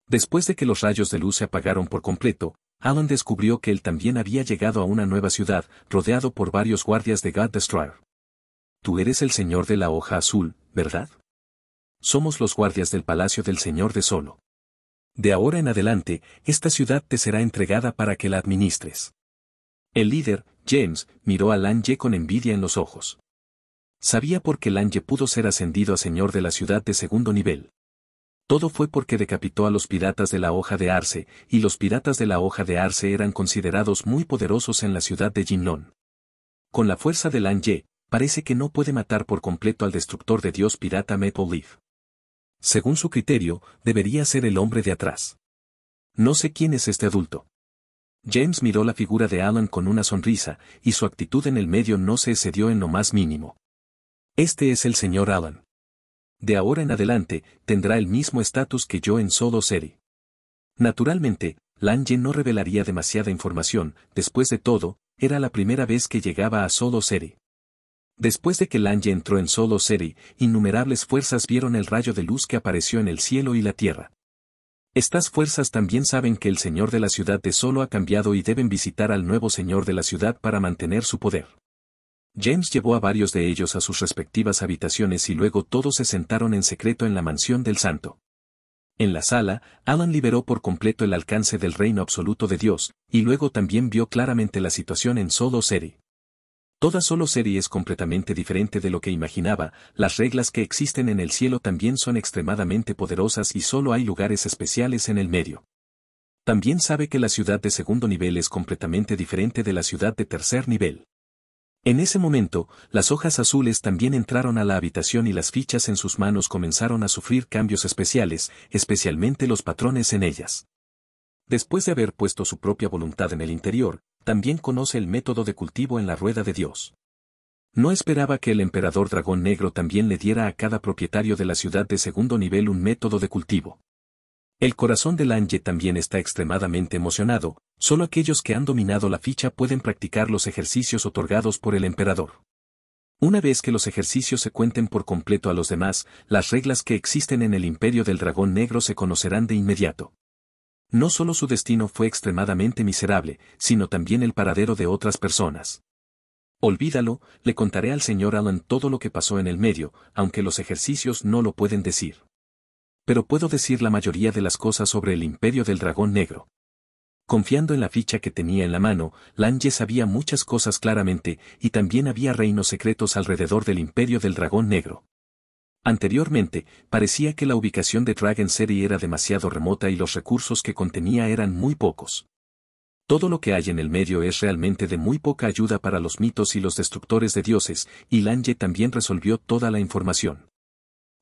Después de que los rayos de luz se apagaron por completo, Alan descubrió que él también había llegado a una nueva ciudad, rodeado por varios guardias de God Destroyer. Tú eres el señor de la hoja azul, ¿verdad? Somos los guardias del palacio del señor de Solo. De ahora en adelante, esta ciudad te será entregada para que la administres. El líder, James, miró a Lange con envidia en los ojos. Sabía por qué Lange pudo ser ascendido a señor de la ciudad de segundo nivel. Todo fue porque decapitó a los piratas de la hoja de Arce, y los piratas de la hoja de Arce eran considerados muy poderosos en la ciudad de Jinlong. Con la fuerza de Lan Ye, parece que no puede matar por completo al destructor de dios pirata Maple Leaf. Según su criterio, debería ser el hombre de atrás. No sé quién es este adulto. James miró la figura de Alan con una sonrisa, y su actitud en el medio no se excedió en lo más mínimo. Este es el señor Alan de ahora en adelante, tendrá el mismo estatus que yo en Solo Seri. Naturalmente, Lange no revelaría demasiada información, después de todo, era la primera vez que llegaba a Solo Seri. Después de que Lange entró en Solo Seri, innumerables fuerzas vieron el rayo de luz que apareció en el cielo y la tierra. Estas fuerzas también saben que el señor de la ciudad de Solo ha cambiado y deben visitar al nuevo señor de la ciudad para mantener su poder. James llevó a varios de ellos a sus respectivas habitaciones y luego todos se sentaron en secreto en la mansión del santo. En la sala, Alan liberó por completo el alcance del reino absoluto de Dios, y luego también vio claramente la situación en Solo serie Toda Solo serie es completamente diferente de lo que imaginaba, las reglas que existen en el cielo también son extremadamente poderosas y solo hay lugares especiales en el medio. También sabe que la ciudad de segundo nivel es completamente diferente de la ciudad de tercer nivel. En ese momento, las hojas azules también entraron a la habitación y las fichas en sus manos comenzaron a sufrir cambios especiales, especialmente los patrones en ellas. Después de haber puesto su propia voluntad en el interior, también conoce el método de cultivo en la rueda de Dios. No esperaba que el emperador dragón negro también le diera a cada propietario de la ciudad de segundo nivel un método de cultivo. El corazón de Lange también está extremadamente emocionado, solo aquellos que han dominado la ficha pueden practicar los ejercicios otorgados por el emperador. Una vez que los ejercicios se cuenten por completo a los demás, las reglas que existen en el imperio del dragón negro se conocerán de inmediato. No solo su destino fue extremadamente miserable, sino también el paradero de otras personas. Olvídalo, le contaré al señor Alan todo lo que pasó en el medio, aunque los ejercicios no lo pueden decir pero puedo decir la mayoría de las cosas sobre el imperio del dragón negro. Confiando en la ficha que tenía en la mano, Lange sabía muchas cosas claramente, y también había reinos secretos alrededor del imperio del dragón negro. Anteriormente, parecía que la ubicación de Dragon City era demasiado remota y los recursos que contenía eran muy pocos. Todo lo que hay en el medio es realmente de muy poca ayuda para los mitos y los destructores de dioses, y Lange también resolvió toda la información.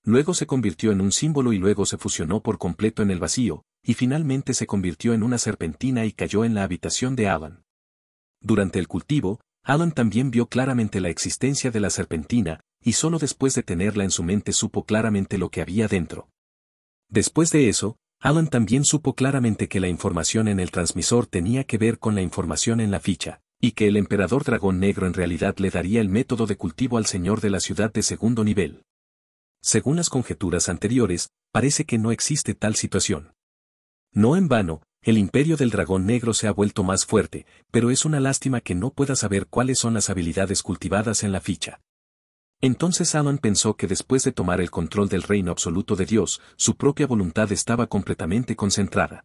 Luego se convirtió en un símbolo y luego se fusionó por completo en el vacío, y finalmente se convirtió en una serpentina y cayó en la habitación de Alan. Durante el cultivo, Alan también vio claramente la existencia de la serpentina, y solo después de tenerla en su mente supo claramente lo que había dentro. Después de eso, Alan también supo claramente que la información en el transmisor tenía que ver con la información en la ficha, y que el emperador dragón negro en realidad le daría el método de cultivo al señor de la ciudad de segundo nivel según las conjeturas anteriores, parece que no existe tal situación. No en vano, el imperio del dragón negro se ha vuelto más fuerte, pero es una lástima que no pueda saber cuáles son las habilidades cultivadas en la ficha. Entonces Alan pensó que después de tomar el control del reino absoluto de Dios, su propia voluntad estaba completamente concentrada.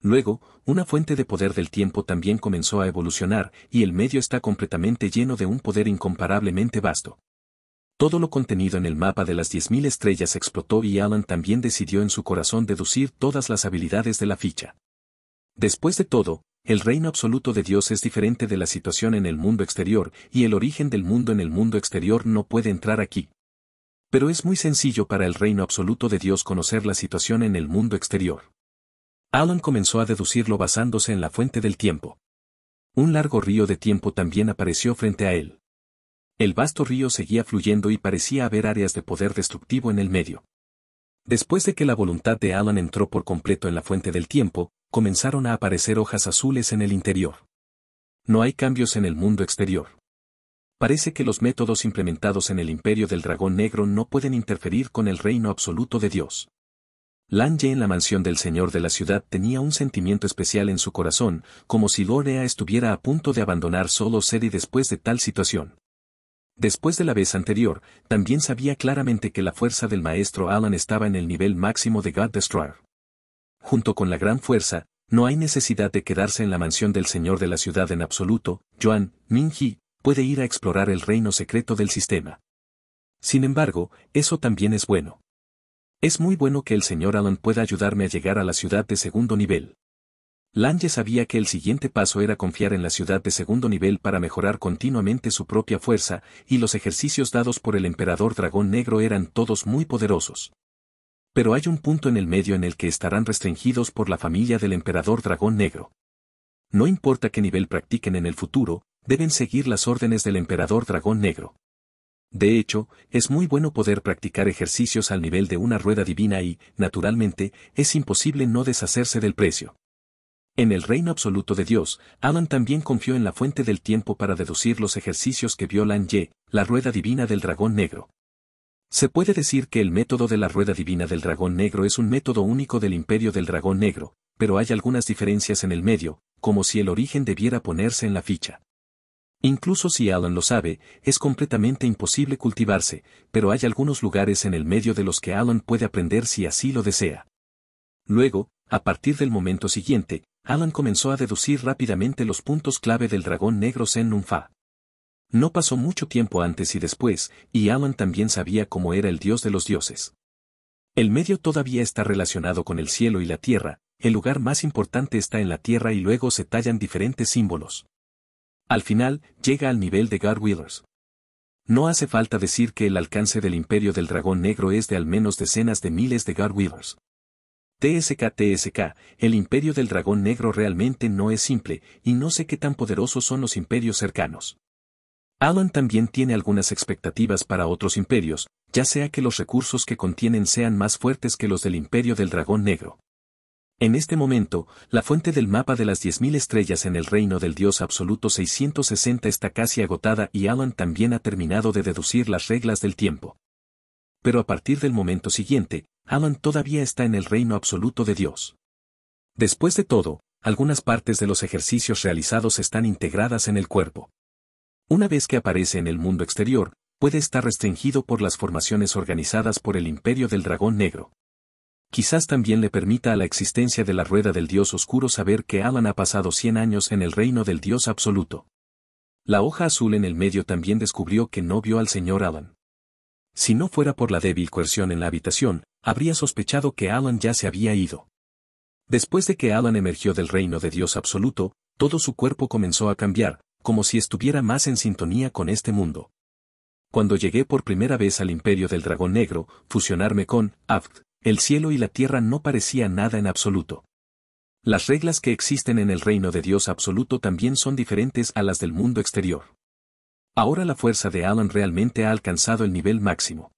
Luego, una fuente de poder del tiempo también comenzó a evolucionar, y el medio está completamente lleno de un poder incomparablemente vasto. Todo lo contenido en el mapa de las 10.000 estrellas explotó y Alan también decidió en su corazón deducir todas las habilidades de la ficha. Después de todo, el reino absoluto de Dios es diferente de la situación en el mundo exterior, y el origen del mundo en el mundo exterior no puede entrar aquí. Pero es muy sencillo para el reino absoluto de Dios conocer la situación en el mundo exterior. Alan comenzó a deducirlo basándose en la fuente del tiempo. Un largo río de tiempo también apareció frente a él. El vasto río seguía fluyendo y parecía haber áreas de poder destructivo en el medio. Después de que la voluntad de Alan entró por completo en la fuente del tiempo, comenzaron a aparecer hojas azules en el interior. No hay cambios en el mundo exterior. Parece que los métodos implementados en el imperio del dragón negro no pueden interferir con el reino absoluto de Dios. Lange en la mansión del señor de la ciudad tenía un sentimiento especial en su corazón, como si Lorea estuviera a punto de abandonar solo y después de tal situación. Después de la vez anterior, también sabía claramente que la fuerza del maestro Alan estaba en el nivel máximo de God Destroyer. Junto con la gran fuerza, no hay necesidad de quedarse en la mansión del señor de la ciudad en absoluto, Joan, Minji, puede ir a explorar el reino secreto del sistema. Sin embargo, eso también es bueno. Es muy bueno que el señor Alan pueda ayudarme a llegar a la ciudad de segundo nivel. Lange sabía que el siguiente paso era confiar en la ciudad de segundo nivel para mejorar continuamente su propia fuerza, y los ejercicios dados por el emperador dragón negro eran todos muy poderosos. Pero hay un punto en el medio en el que estarán restringidos por la familia del emperador dragón negro. No importa qué nivel practiquen en el futuro, deben seguir las órdenes del emperador dragón negro. De hecho, es muy bueno poder practicar ejercicios al nivel de una rueda divina y, naturalmente, es imposible no deshacerse del precio. En el reino absoluto de Dios, Alan también confió en la fuente del tiempo para deducir los ejercicios que Lan Ye, la rueda divina del dragón negro. Se puede decir que el método de la rueda divina del dragón negro es un método único del imperio del dragón negro, pero hay algunas diferencias en el medio, como si el origen debiera ponerse en la ficha. Incluso si Alan lo sabe, es completamente imposible cultivarse, pero hay algunos lugares en el medio de los que Alan puede aprender si así lo desea. Luego, a partir del momento siguiente, Alan comenzó a deducir rápidamente los puntos clave del dragón negro Zen No pasó mucho tiempo antes y después, y Alan también sabía cómo era el dios de los dioses. El medio todavía está relacionado con el cielo y la tierra, el lugar más importante está en la tierra y luego se tallan diferentes símbolos. Al final, llega al nivel de God Wheelers. No hace falta decir que el alcance del imperio del dragón negro es de al menos decenas de miles de God Wheelers. TSK TSK, el imperio del dragón negro realmente no es simple, y no sé qué tan poderosos son los imperios cercanos. Alan también tiene algunas expectativas para otros imperios, ya sea que los recursos que contienen sean más fuertes que los del imperio del dragón negro. En este momento, la fuente del mapa de las 10.000 estrellas en el reino del dios absoluto 660 está casi agotada y Alan también ha terminado de deducir las reglas del tiempo pero a partir del momento siguiente, Alan todavía está en el reino absoluto de Dios. Después de todo, algunas partes de los ejercicios realizados están integradas en el cuerpo. Una vez que aparece en el mundo exterior, puede estar restringido por las formaciones organizadas por el imperio del dragón negro. Quizás también le permita a la existencia de la rueda del dios oscuro saber que Alan ha pasado 100 años en el reino del dios absoluto. La hoja azul en el medio también descubrió que no vio al señor Alan. Si no fuera por la débil coerción en la habitación, habría sospechado que Alan ya se había ido. Después de que Alan emergió del reino de Dios absoluto, todo su cuerpo comenzó a cambiar, como si estuviera más en sintonía con este mundo. Cuando llegué por primera vez al imperio del dragón negro, fusionarme con Avd, el cielo y la tierra no parecía nada en absoluto. Las reglas que existen en el reino de Dios absoluto también son diferentes a las del mundo exterior. Ahora la fuerza de Alan realmente ha alcanzado el nivel máximo.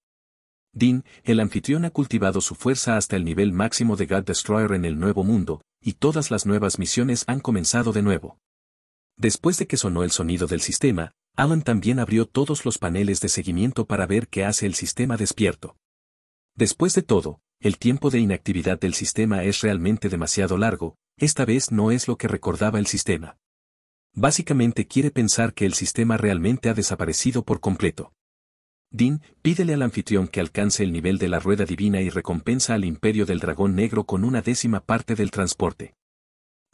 Dean, el anfitrión ha cultivado su fuerza hasta el nivel máximo de God Destroyer en el Nuevo Mundo, y todas las nuevas misiones han comenzado de nuevo. Después de que sonó el sonido del sistema, Alan también abrió todos los paneles de seguimiento para ver qué hace el sistema despierto. Después de todo, el tiempo de inactividad del sistema es realmente demasiado largo, esta vez no es lo que recordaba el sistema. Básicamente quiere pensar que el sistema realmente ha desaparecido por completo. Dean pídele al anfitrión que alcance el nivel de la rueda divina y recompensa al imperio del dragón negro con una décima parte del transporte.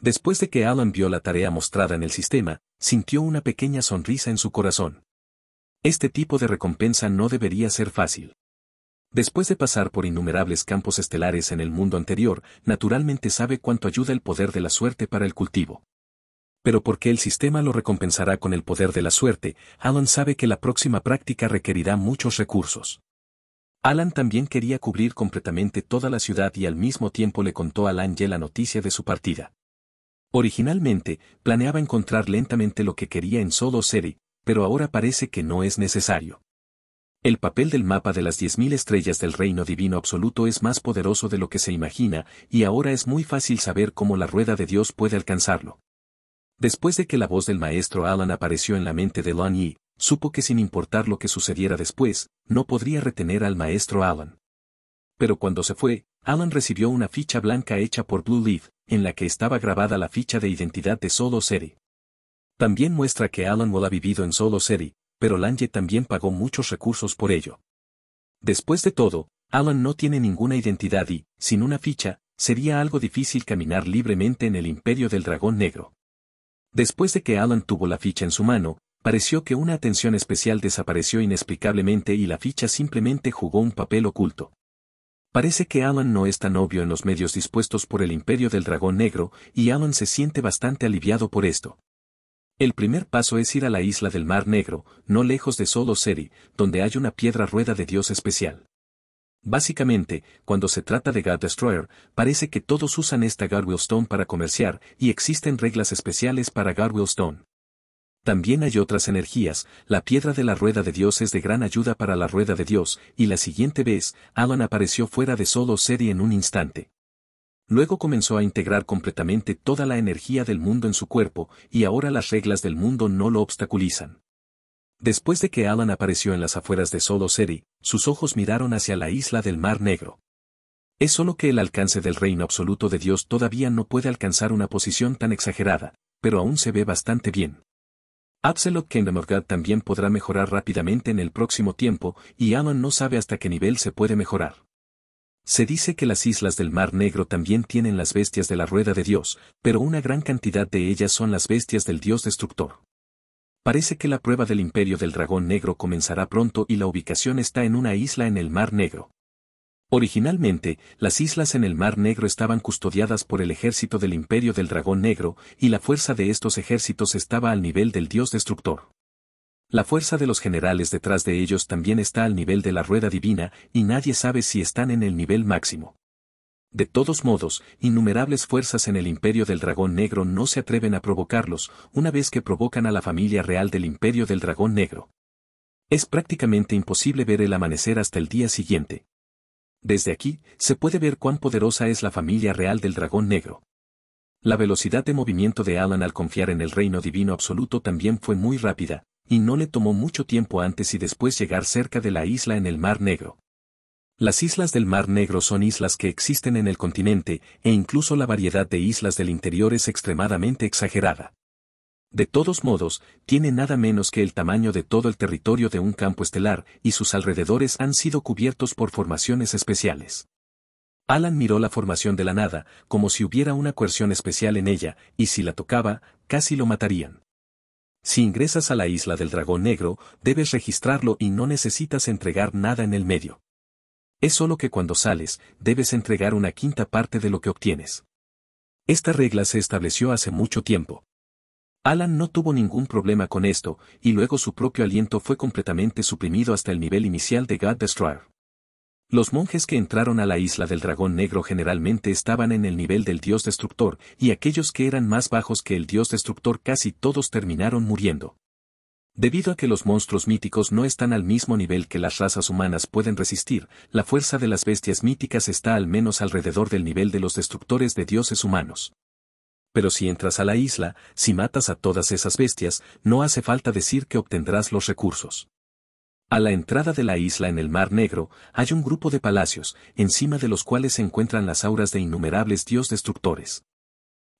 Después de que Alan vio la tarea mostrada en el sistema, sintió una pequeña sonrisa en su corazón. Este tipo de recompensa no debería ser fácil. Después de pasar por innumerables campos estelares en el mundo anterior, naturalmente sabe cuánto ayuda el poder de la suerte para el cultivo pero porque el sistema lo recompensará con el poder de la suerte, Alan sabe que la próxima práctica requerirá muchos recursos. Alan también quería cubrir completamente toda la ciudad y al mismo tiempo le contó a Lange la noticia de su partida. Originalmente, planeaba encontrar lentamente lo que quería en Solo serie, pero ahora parece que no es necesario. El papel del mapa de las 10.000 estrellas del reino divino absoluto es más poderoso de lo que se imagina, y ahora es muy fácil saber cómo la rueda de Dios puede alcanzarlo. Después de que la voz del maestro Alan apareció en la mente de Lan Yi, supo que sin importar lo que sucediera después, no podría retener al maestro Alan. Pero cuando se fue, Alan recibió una ficha blanca hecha por Blue Leaf, en la que estaba grabada la ficha de identidad de Solo Seri. También muestra que Alan Wall ha vivido en Solo Seri, pero Lange también pagó muchos recursos por ello. Después de todo, Alan no tiene ninguna identidad y, sin una ficha, sería algo difícil caminar libremente en el imperio del dragón negro. Después de que Alan tuvo la ficha en su mano, pareció que una atención especial desapareció inexplicablemente y la ficha simplemente jugó un papel oculto. Parece que Alan no es tan obvio en los medios dispuestos por el imperio del dragón negro, y Alan se siente bastante aliviado por esto. El primer paso es ir a la isla del Mar Negro, no lejos de Solo Seri, donde hay una piedra rueda de Dios especial. Básicamente, cuando se trata de God Destroyer, parece que todos usan esta Garwill Stone para comerciar y existen reglas especiales para Garwill Stone. También hay otras energías, la piedra de la rueda de Dios es de gran ayuda para la rueda de Dios, y la siguiente vez, Alan apareció fuera de solo serie en un instante. Luego comenzó a integrar completamente toda la energía del mundo en su cuerpo, y ahora las reglas del mundo no lo obstaculizan. Después de que Alan apareció en las afueras de Solo sus ojos miraron hacia la isla del Mar Negro. Es solo que el alcance del reino absoluto de Dios todavía no puede alcanzar una posición tan exagerada, pero aún se ve bastante bien. Absalot Kingdom of God también podrá mejorar rápidamente en el próximo tiempo, y Alan no sabe hasta qué nivel se puede mejorar. Se dice que las islas del Mar Negro también tienen las bestias de la rueda de Dios, pero una gran cantidad de ellas son las bestias del Dios destructor. Parece que la prueba del imperio del dragón negro comenzará pronto y la ubicación está en una isla en el Mar Negro. Originalmente, las islas en el Mar Negro estaban custodiadas por el ejército del imperio del dragón negro, y la fuerza de estos ejércitos estaba al nivel del dios destructor. La fuerza de los generales detrás de ellos también está al nivel de la rueda divina, y nadie sabe si están en el nivel máximo. De todos modos, innumerables fuerzas en el imperio del dragón negro no se atreven a provocarlos, una vez que provocan a la familia real del imperio del dragón negro. Es prácticamente imposible ver el amanecer hasta el día siguiente. Desde aquí, se puede ver cuán poderosa es la familia real del dragón negro. La velocidad de movimiento de Alan al confiar en el reino divino absoluto también fue muy rápida, y no le tomó mucho tiempo antes y después llegar cerca de la isla en el Mar Negro. Las islas del Mar Negro son islas que existen en el continente, e incluso la variedad de islas del interior es extremadamente exagerada. De todos modos, tiene nada menos que el tamaño de todo el territorio de un campo estelar, y sus alrededores han sido cubiertos por formaciones especiales. Alan miró la formación de la nada, como si hubiera una coerción especial en ella, y si la tocaba, casi lo matarían. Si ingresas a la isla del dragón negro, debes registrarlo y no necesitas entregar nada en el medio. Es solo que cuando sales, debes entregar una quinta parte de lo que obtienes. Esta regla se estableció hace mucho tiempo. Alan no tuvo ningún problema con esto, y luego su propio aliento fue completamente suprimido hasta el nivel inicial de God Destroyer. Los monjes que entraron a la isla del dragón negro generalmente estaban en el nivel del dios destructor, y aquellos que eran más bajos que el dios destructor casi todos terminaron muriendo. Debido a que los monstruos míticos no están al mismo nivel que las razas humanas pueden resistir, la fuerza de las bestias míticas está al menos alrededor del nivel de los destructores de dioses humanos. Pero si entras a la isla, si matas a todas esas bestias, no hace falta decir que obtendrás los recursos. A la entrada de la isla en el Mar Negro, hay un grupo de palacios, encima de los cuales se encuentran las auras de innumerables dios destructores.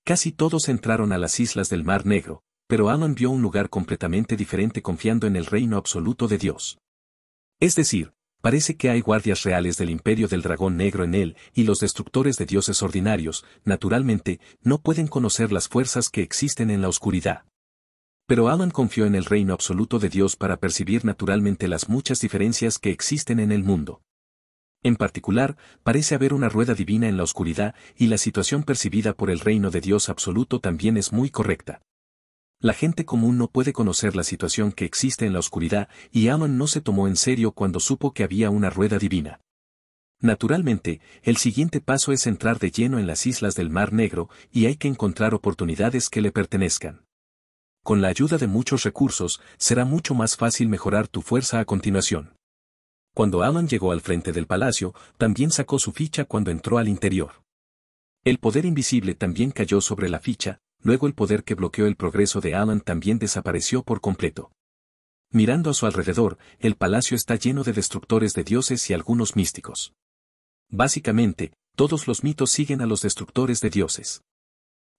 Casi todos entraron a las islas del Mar Negro, pero Alan vio un lugar completamente diferente confiando en el reino absoluto de Dios. Es decir, parece que hay guardias reales del imperio del dragón negro en él, y los destructores de dioses ordinarios, naturalmente, no pueden conocer las fuerzas que existen en la oscuridad. Pero Alan confió en el reino absoluto de Dios para percibir naturalmente las muchas diferencias que existen en el mundo. En particular, parece haber una rueda divina en la oscuridad y la situación percibida por el reino de Dios absoluto también es muy correcta. La gente común no puede conocer la situación que existe en la oscuridad y Alan no se tomó en serio cuando supo que había una rueda divina. Naturalmente, el siguiente paso es entrar de lleno en las islas del Mar Negro y hay que encontrar oportunidades que le pertenezcan. Con la ayuda de muchos recursos, será mucho más fácil mejorar tu fuerza a continuación. Cuando Alan llegó al frente del palacio, también sacó su ficha cuando entró al interior. El poder invisible también cayó sobre la ficha, luego el poder que bloqueó el progreso de Alan también desapareció por completo. Mirando a su alrededor, el palacio está lleno de destructores de dioses y algunos místicos. Básicamente, todos los mitos siguen a los destructores de dioses.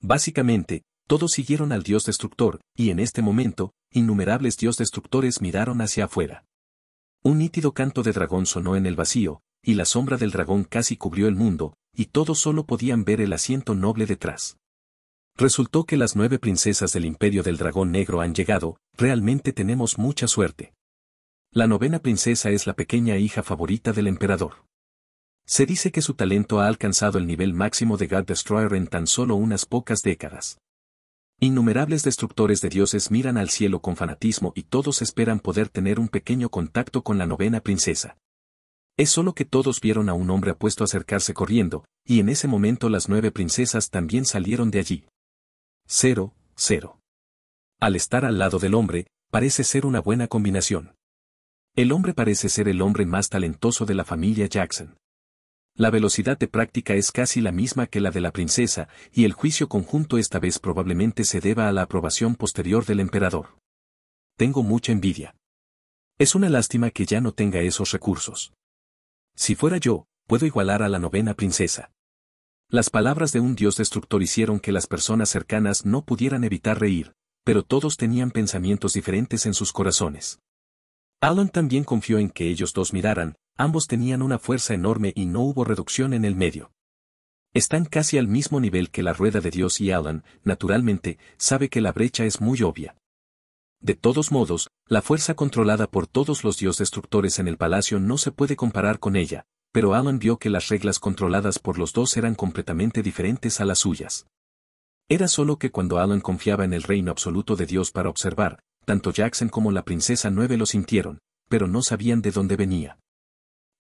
Básicamente, todos siguieron al dios destructor, y en este momento, innumerables dios destructores miraron hacia afuera. Un nítido canto de dragón sonó en el vacío, y la sombra del dragón casi cubrió el mundo, y todos solo podían ver el asiento noble detrás. Resultó que las nueve princesas del Imperio del Dragón Negro han llegado, realmente tenemos mucha suerte. La novena princesa es la pequeña hija favorita del emperador. Se dice que su talento ha alcanzado el nivel máximo de God Destroyer en tan solo unas pocas décadas. Innumerables destructores de dioses miran al cielo con fanatismo y todos esperan poder tener un pequeño contacto con la novena princesa. Es solo que todos vieron a un hombre apuesto acercarse corriendo, y en ese momento las nueve princesas también salieron de allí. «Cero, cero. Al estar al lado del hombre, parece ser una buena combinación. El hombre parece ser el hombre más talentoso de la familia Jackson. La velocidad de práctica es casi la misma que la de la princesa, y el juicio conjunto esta vez probablemente se deba a la aprobación posterior del emperador. Tengo mucha envidia. Es una lástima que ya no tenga esos recursos. Si fuera yo, puedo igualar a la novena princesa. Las palabras de un dios destructor hicieron que las personas cercanas no pudieran evitar reír, pero todos tenían pensamientos diferentes en sus corazones. Alan también confió en que ellos dos miraran, ambos tenían una fuerza enorme y no hubo reducción en el medio. Están casi al mismo nivel que la rueda de Dios y Alan, naturalmente, sabe que la brecha es muy obvia. De todos modos, la fuerza controlada por todos los dios destructores en el palacio no se puede comparar con ella, pero Alan vio que las reglas controladas por los dos eran completamente diferentes a las suyas. Era solo que cuando Alan confiaba en el reino absoluto de Dios para observar, tanto Jackson como la princesa nueve lo sintieron, pero no sabían de dónde venía.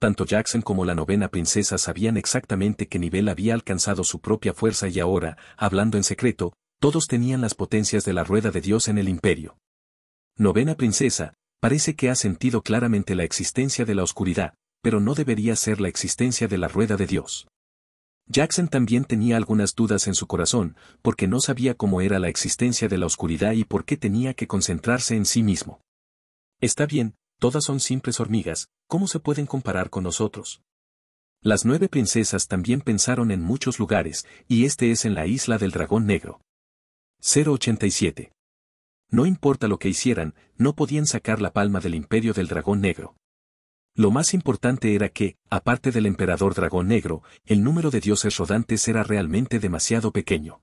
Tanto Jackson como la novena princesa sabían exactamente qué nivel había alcanzado su propia fuerza y ahora, hablando en secreto, todos tenían las potencias de la rueda de Dios en el imperio. Novena princesa, parece que ha sentido claramente la existencia de la oscuridad, pero no debería ser la existencia de la rueda de Dios. Jackson también tenía algunas dudas en su corazón, porque no sabía cómo era la existencia de la oscuridad y por qué tenía que concentrarse en sí mismo. Está bien, todas son simples hormigas, ¿cómo se pueden comparar con nosotros? Las nueve princesas también pensaron en muchos lugares, y este es en la isla del dragón negro. 087. No importa lo que hicieran, no podían sacar la palma del imperio del dragón negro. Lo más importante era que, aparte del emperador dragón negro, el número de dioses rodantes era realmente demasiado pequeño.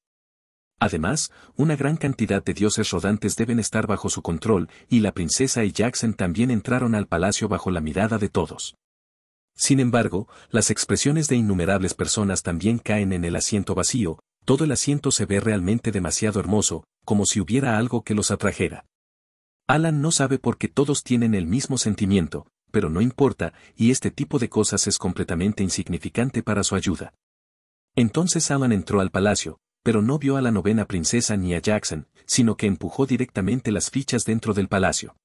Además, una gran cantidad de dioses rodantes deben estar bajo su control, y la princesa y Jackson también entraron al palacio bajo la mirada de todos. Sin embargo, las expresiones de innumerables personas también caen en el asiento vacío, todo el asiento se ve realmente demasiado hermoso, como si hubiera algo que los atrajera. Alan no sabe por qué todos tienen el mismo sentimiento, pero no importa, y este tipo de cosas es completamente insignificante para su ayuda. Entonces Alan entró al palacio, pero no vio a la novena princesa ni a Jackson, sino que empujó directamente las fichas dentro del palacio.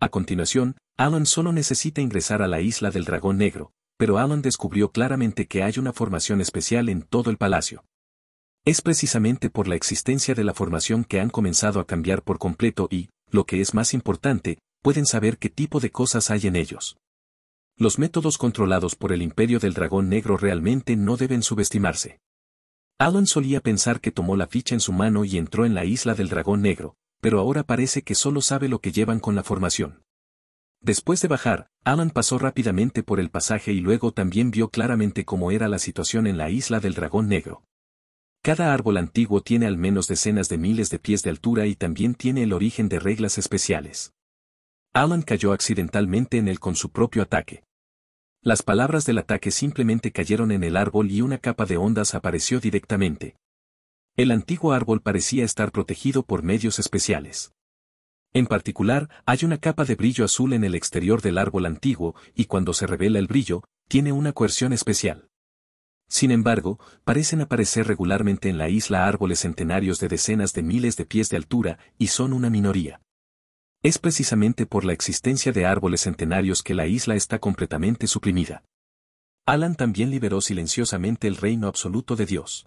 A continuación, Alan solo necesita ingresar a la isla del dragón negro, pero Alan descubrió claramente que hay una formación especial en todo el palacio. Es precisamente por la existencia de la formación que han comenzado a cambiar por completo y, lo que es más importante, pueden saber qué tipo de cosas hay en ellos. Los métodos controlados por el imperio del dragón negro realmente no deben subestimarse. Alan solía pensar que tomó la ficha en su mano y entró en la isla del dragón negro, pero ahora parece que solo sabe lo que llevan con la formación. Después de bajar, Alan pasó rápidamente por el pasaje y luego también vio claramente cómo era la situación en la isla del dragón negro. Cada árbol antiguo tiene al menos decenas de miles de pies de altura y también tiene el origen de reglas especiales. Alan cayó accidentalmente en él con su propio ataque. Las palabras del ataque simplemente cayeron en el árbol y una capa de ondas apareció directamente. El antiguo árbol parecía estar protegido por medios especiales. En particular, hay una capa de brillo azul en el exterior del árbol antiguo, y cuando se revela el brillo, tiene una coerción especial. Sin embargo, parecen aparecer regularmente en la isla árboles centenarios de decenas de miles de pies de altura, y son una minoría. Es precisamente por la existencia de árboles centenarios que la isla está completamente suprimida. Alan también liberó silenciosamente el reino absoluto de Dios.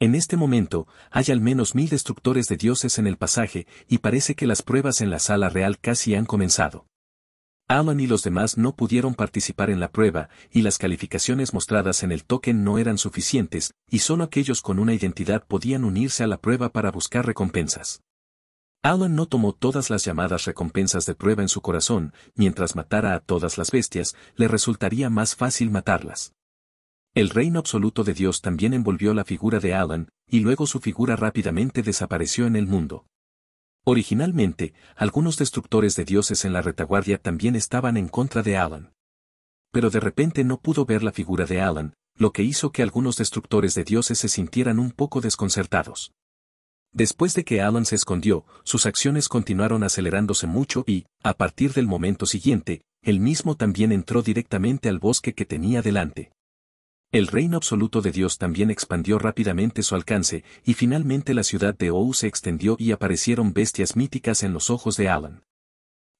En este momento, hay al menos mil destructores de dioses en el pasaje, y parece que las pruebas en la sala real casi han comenzado. Alan y los demás no pudieron participar en la prueba, y las calificaciones mostradas en el token no eran suficientes, y solo aquellos con una identidad podían unirse a la prueba para buscar recompensas. Alan no tomó todas las llamadas recompensas de prueba en su corazón, mientras matara a todas las bestias, le resultaría más fácil matarlas. El reino absoluto de Dios también envolvió la figura de Alan, y luego su figura rápidamente desapareció en el mundo. Originalmente, algunos destructores de dioses en la retaguardia también estaban en contra de Alan. Pero de repente no pudo ver la figura de Alan, lo que hizo que algunos destructores de dioses se sintieran un poco desconcertados. Después de que Alan se escondió, sus acciones continuaron acelerándose mucho y, a partir del momento siguiente, él mismo también entró directamente al bosque que tenía delante. El reino absoluto de Dios también expandió rápidamente su alcance, y finalmente la ciudad de Ou se extendió y aparecieron bestias míticas en los ojos de Alan.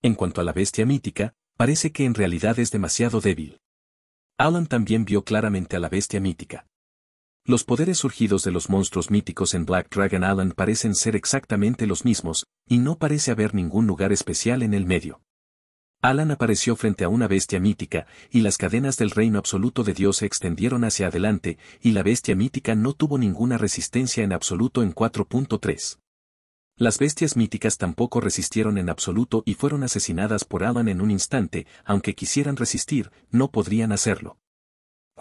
En cuanto a la bestia mítica, parece que en realidad es demasiado débil. Alan también vio claramente a la bestia mítica. Los poderes surgidos de los monstruos míticos en Black Dragon Island parecen ser exactamente los mismos, y no parece haber ningún lugar especial en el medio. Alan apareció frente a una bestia mítica, y las cadenas del reino absoluto de Dios se extendieron hacia adelante, y la bestia mítica no tuvo ninguna resistencia en absoluto en 4.3. Las bestias míticas tampoco resistieron en absoluto y fueron asesinadas por Alan en un instante, aunque quisieran resistir, no podrían hacerlo.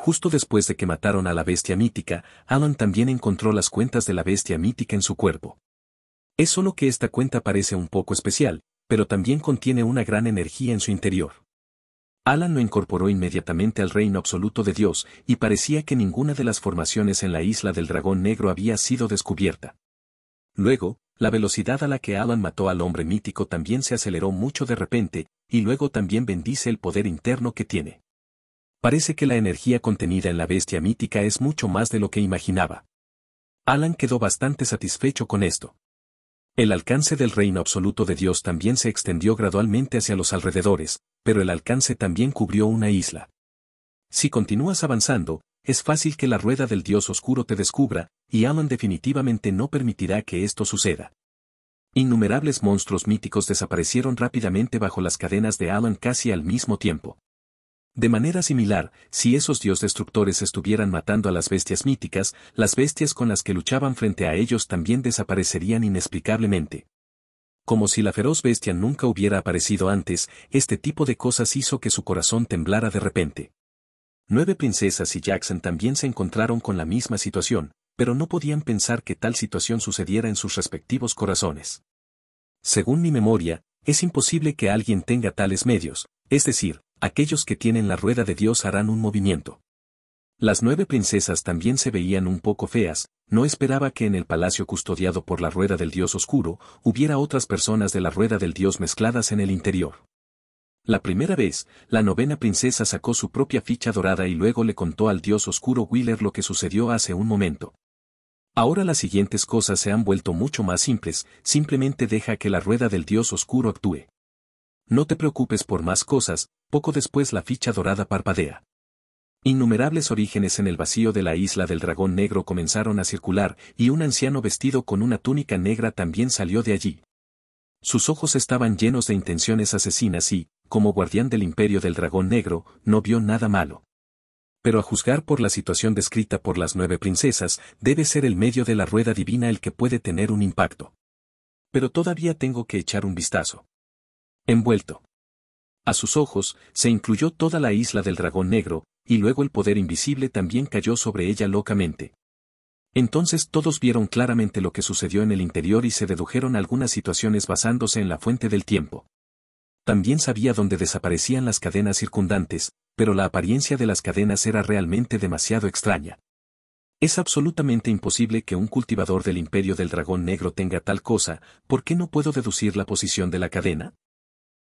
Justo después de que mataron a la bestia mítica, Alan también encontró las cuentas de la bestia mítica en su cuerpo. Es solo que esta cuenta parece un poco especial, pero también contiene una gran energía en su interior. Alan lo incorporó inmediatamente al reino absoluto de Dios y parecía que ninguna de las formaciones en la isla del dragón negro había sido descubierta. Luego, la velocidad a la que Alan mató al hombre mítico también se aceleró mucho de repente, y luego también bendice el poder interno que tiene parece que la energía contenida en la bestia mítica es mucho más de lo que imaginaba. Alan quedó bastante satisfecho con esto. El alcance del reino absoluto de Dios también se extendió gradualmente hacia los alrededores, pero el alcance también cubrió una isla. Si continúas avanzando, es fácil que la rueda del Dios oscuro te descubra, y Alan definitivamente no permitirá que esto suceda. Innumerables monstruos míticos desaparecieron rápidamente bajo las cadenas de Alan casi al mismo tiempo. De manera similar, si esos dios destructores estuvieran matando a las bestias míticas, las bestias con las que luchaban frente a ellos también desaparecerían inexplicablemente. Como si la feroz bestia nunca hubiera aparecido antes, este tipo de cosas hizo que su corazón temblara de repente. Nueve princesas y Jackson también se encontraron con la misma situación, pero no podían pensar que tal situación sucediera en sus respectivos corazones. Según mi memoria, es imposible que alguien tenga tales medios, es decir, aquellos que tienen la rueda de Dios harán un movimiento. Las nueve princesas también se veían un poco feas, no esperaba que en el palacio custodiado por la rueda del Dios oscuro hubiera otras personas de la rueda del Dios mezcladas en el interior. La primera vez, la novena princesa sacó su propia ficha dorada y luego le contó al Dios oscuro Wheeler lo que sucedió hace un momento. Ahora las siguientes cosas se han vuelto mucho más simples, simplemente deja que la rueda del Dios oscuro actúe. No te preocupes por más cosas, poco después la ficha dorada parpadea. Innumerables orígenes en el vacío de la isla del dragón negro comenzaron a circular, y un anciano vestido con una túnica negra también salió de allí. Sus ojos estaban llenos de intenciones asesinas y, como guardián del imperio del dragón negro, no vio nada malo. Pero a juzgar por la situación descrita por las nueve princesas, debe ser el medio de la rueda divina el que puede tener un impacto. Pero todavía tengo que echar un vistazo. Envuelto. A sus ojos, se incluyó toda la isla del dragón negro, y luego el poder invisible también cayó sobre ella locamente. Entonces todos vieron claramente lo que sucedió en el interior y se dedujeron algunas situaciones basándose en la fuente del tiempo. También sabía dónde desaparecían las cadenas circundantes, pero la apariencia de las cadenas era realmente demasiado extraña. Es absolutamente imposible que un cultivador del imperio del dragón negro tenga tal cosa, ¿por qué no puedo deducir la posición de la cadena?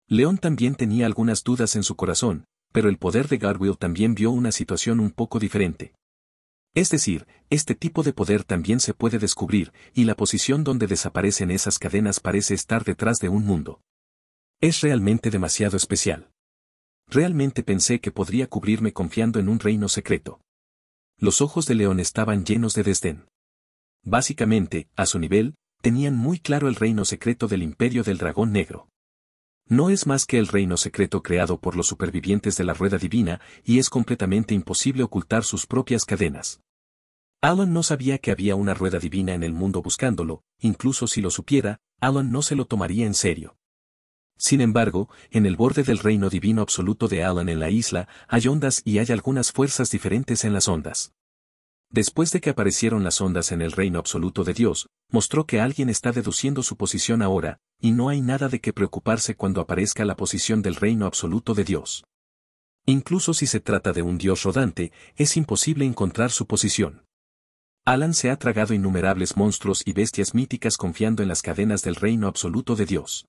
León también tenía algunas dudas en su corazón, pero el poder de Garwill también vio una situación un poco diferente. Es decir, este tipo de poder también se puede descubrir, y la posición donde desaparecen esas cadenas parece estar detrás de un mundo. Es realmente demasiado especial. Realmente pensé que podría cubrirme confiando en un reino secreto. Los ojos de León estaban llenos de desdén. Básicamente, a su nivel, tenían muy claro el reino secreto del imperio del dragón negro no es más que el reino secreto creado por los supervivientes de la rueda divina y es completamente imposible ocultar sus propias cadenas. Alan no sabía que había una rueda divina en el mundo buscándolo, incluso si lo supiera, Alan no se lo tomaría en serio. Sin embargo, en el borde del reino divino absoluto de Alan en la isla, hay ondas y hay algunas fuerzas diferentes en las ondas. Después de que aparecieron las ondas en el reino absoluto de Dios, mostró que alguien está deduciendo su posición ahora, y no hay nada de qué preocuparse cuando aparezca la posición del reino absoluto de Dios. Incluso si se trata de un Dios rodante, es imposible encontrar su posición. Alan se ha tragado innumerables monstruos y bestias míticas confiando en las cadenas del reino absoluto de Dios.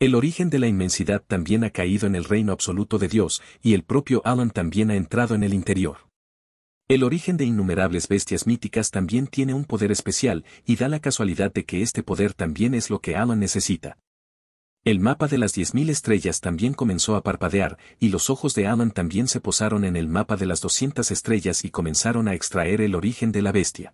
El origen de la inmensidad también ha caído en el reino absoluto de Dios, y el propio Alan también ha entrado en el interior. El origen de innumerables bestias míticas también tiene un poder especial, y da la casualidad de que este poder también es lo que Alan necesita. El mapa de las 10.000 estrellas también comenzó a parpadear, y los ojos de Alan también se posaron en el mapa de las 200 estrellas y comenzaron a extraer el origen de la bestia.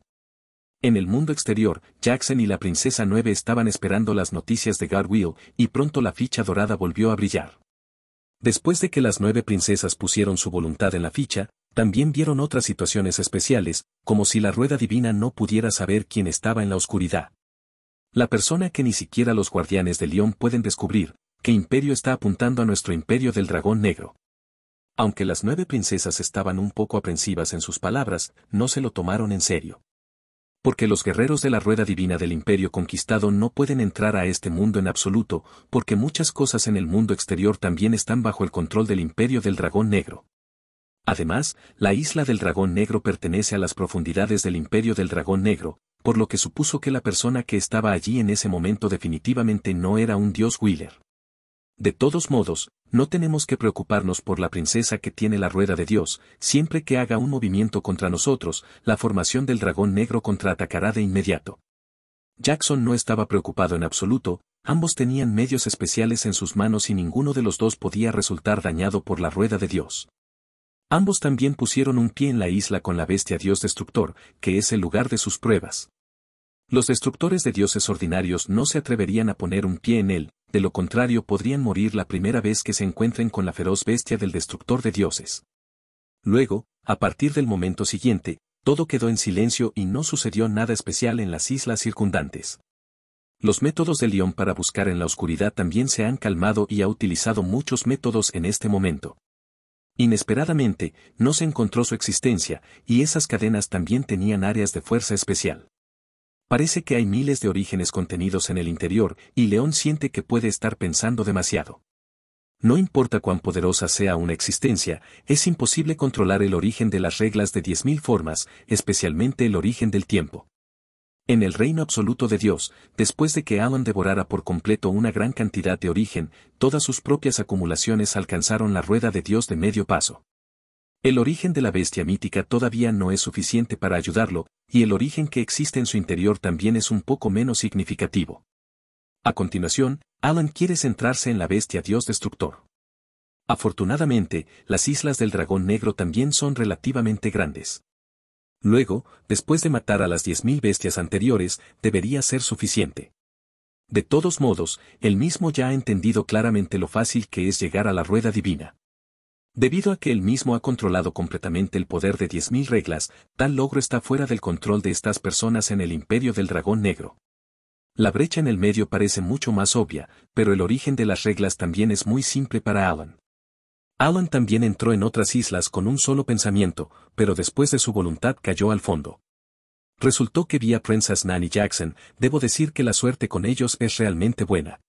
En el mundo exterior, Jackson y la princesa 9 estaban esperando las noticias de Garwill, y pronto la ficha dorada volvió a brillar. Después de que las nueve princesas pusieron su voluntad en la ficha, también vieron otras situaciones especiales, como si la rueda divina no pudiera saber quién estaba en la oscuridad. La persona que ni siquiera los guardianes de León pueden descubrir, qué imperio está apuntando a nuestro imperio del dragón negro. Aunque las nueve princesas estaban un poco aprensivas en sus palabras, no se lo tomaron en serio. Porque los guerreros de la rueda divina del imperio conquistado no pueden entrar a este mundo en absoluto, porque muchas cosas en el mundo exterior también están bajo el control del imperio del dragón negro. Además, la isla del dragón negro pertenece a las profundidades del imperio del dragón negro, por lo que supuso que la persona que estaba allí en ese momento definitivamente no era un dios Wheeler. De todos modos, no tenemos que preocuparnos por la princesa que tiene la rueda de Dios, siempre que haga un movimiento contra nosotros, la formación del dragón negro contraatacará de inmediato. Jackson no estaba preocupado en absoluto, ambos tenían medios especiales en sus manos y ninguno de los dos podía resultar dañado por la rueda de Dios. Ambos también pusieron un pie en la isla con la bestia dios destructor, que es el lugar de sus pruebas. Los destructores de dioses ordinarios no se atreverían a poner un pie en él, de lo contrario podrían morir la primera vez que se encuentren con la feroz bestia del destructor de dioses. Luego, a partir del momento siguiente, todo quedó en silencio y no sucedió nada especial en las islas circundantes. Los métodos de León para buscar en la oscuridad también se han calmado y ha utilizado muchos métodos en este momento. Inesperadamente, no se encontró su existencia, y esas cadenas también tenían áreas de fuerza especial. Parece que hay miles de orígenes contenidos en el interior, y León siente que puede estar pensando demasiado. No importa cuán poderosa sea una existencia, es imposible controlar el origen de las reglas de diez mil formas, especialmente el origen del tiempo. En el reino absoluto de Dios, después de que Alan devorara por completo una gran cantidad de origen, todas sus propias acumulaciones alcanzaron la rueda de Dios de medio paso. El origen de la bestia mítica todavía no es suficiente para ayudarlo, y el origen que existe en su interior también es un poco menos significativo. A continuación, Alan quiere centrarse en la bestia Dios destructor. Afortunadamente, las islas del dragón negro también son relativamente grandes. Luego, después de matar a las 10.000 bestias anteriores, debería ser suficiente. De todos modos, él mismo ya ha entendido claramente lo fácil que es llegar a la rueda divina. Debido a que él mismo ha controlado completamente el poder de mil reglas, tal logro está fuera del control de estas personas en el imperio del dragón negro. La brecha en el medio parece mucho más obvia, pero el origen de las reglas también es muy simple para Alan. Alan también entró en otras islas con un solo pensamiento, pero después de su voluntad cayó al fondo. Resultó que vía Princess Nanny Jackson, debo decir que la suerte con ellos es realmente buena.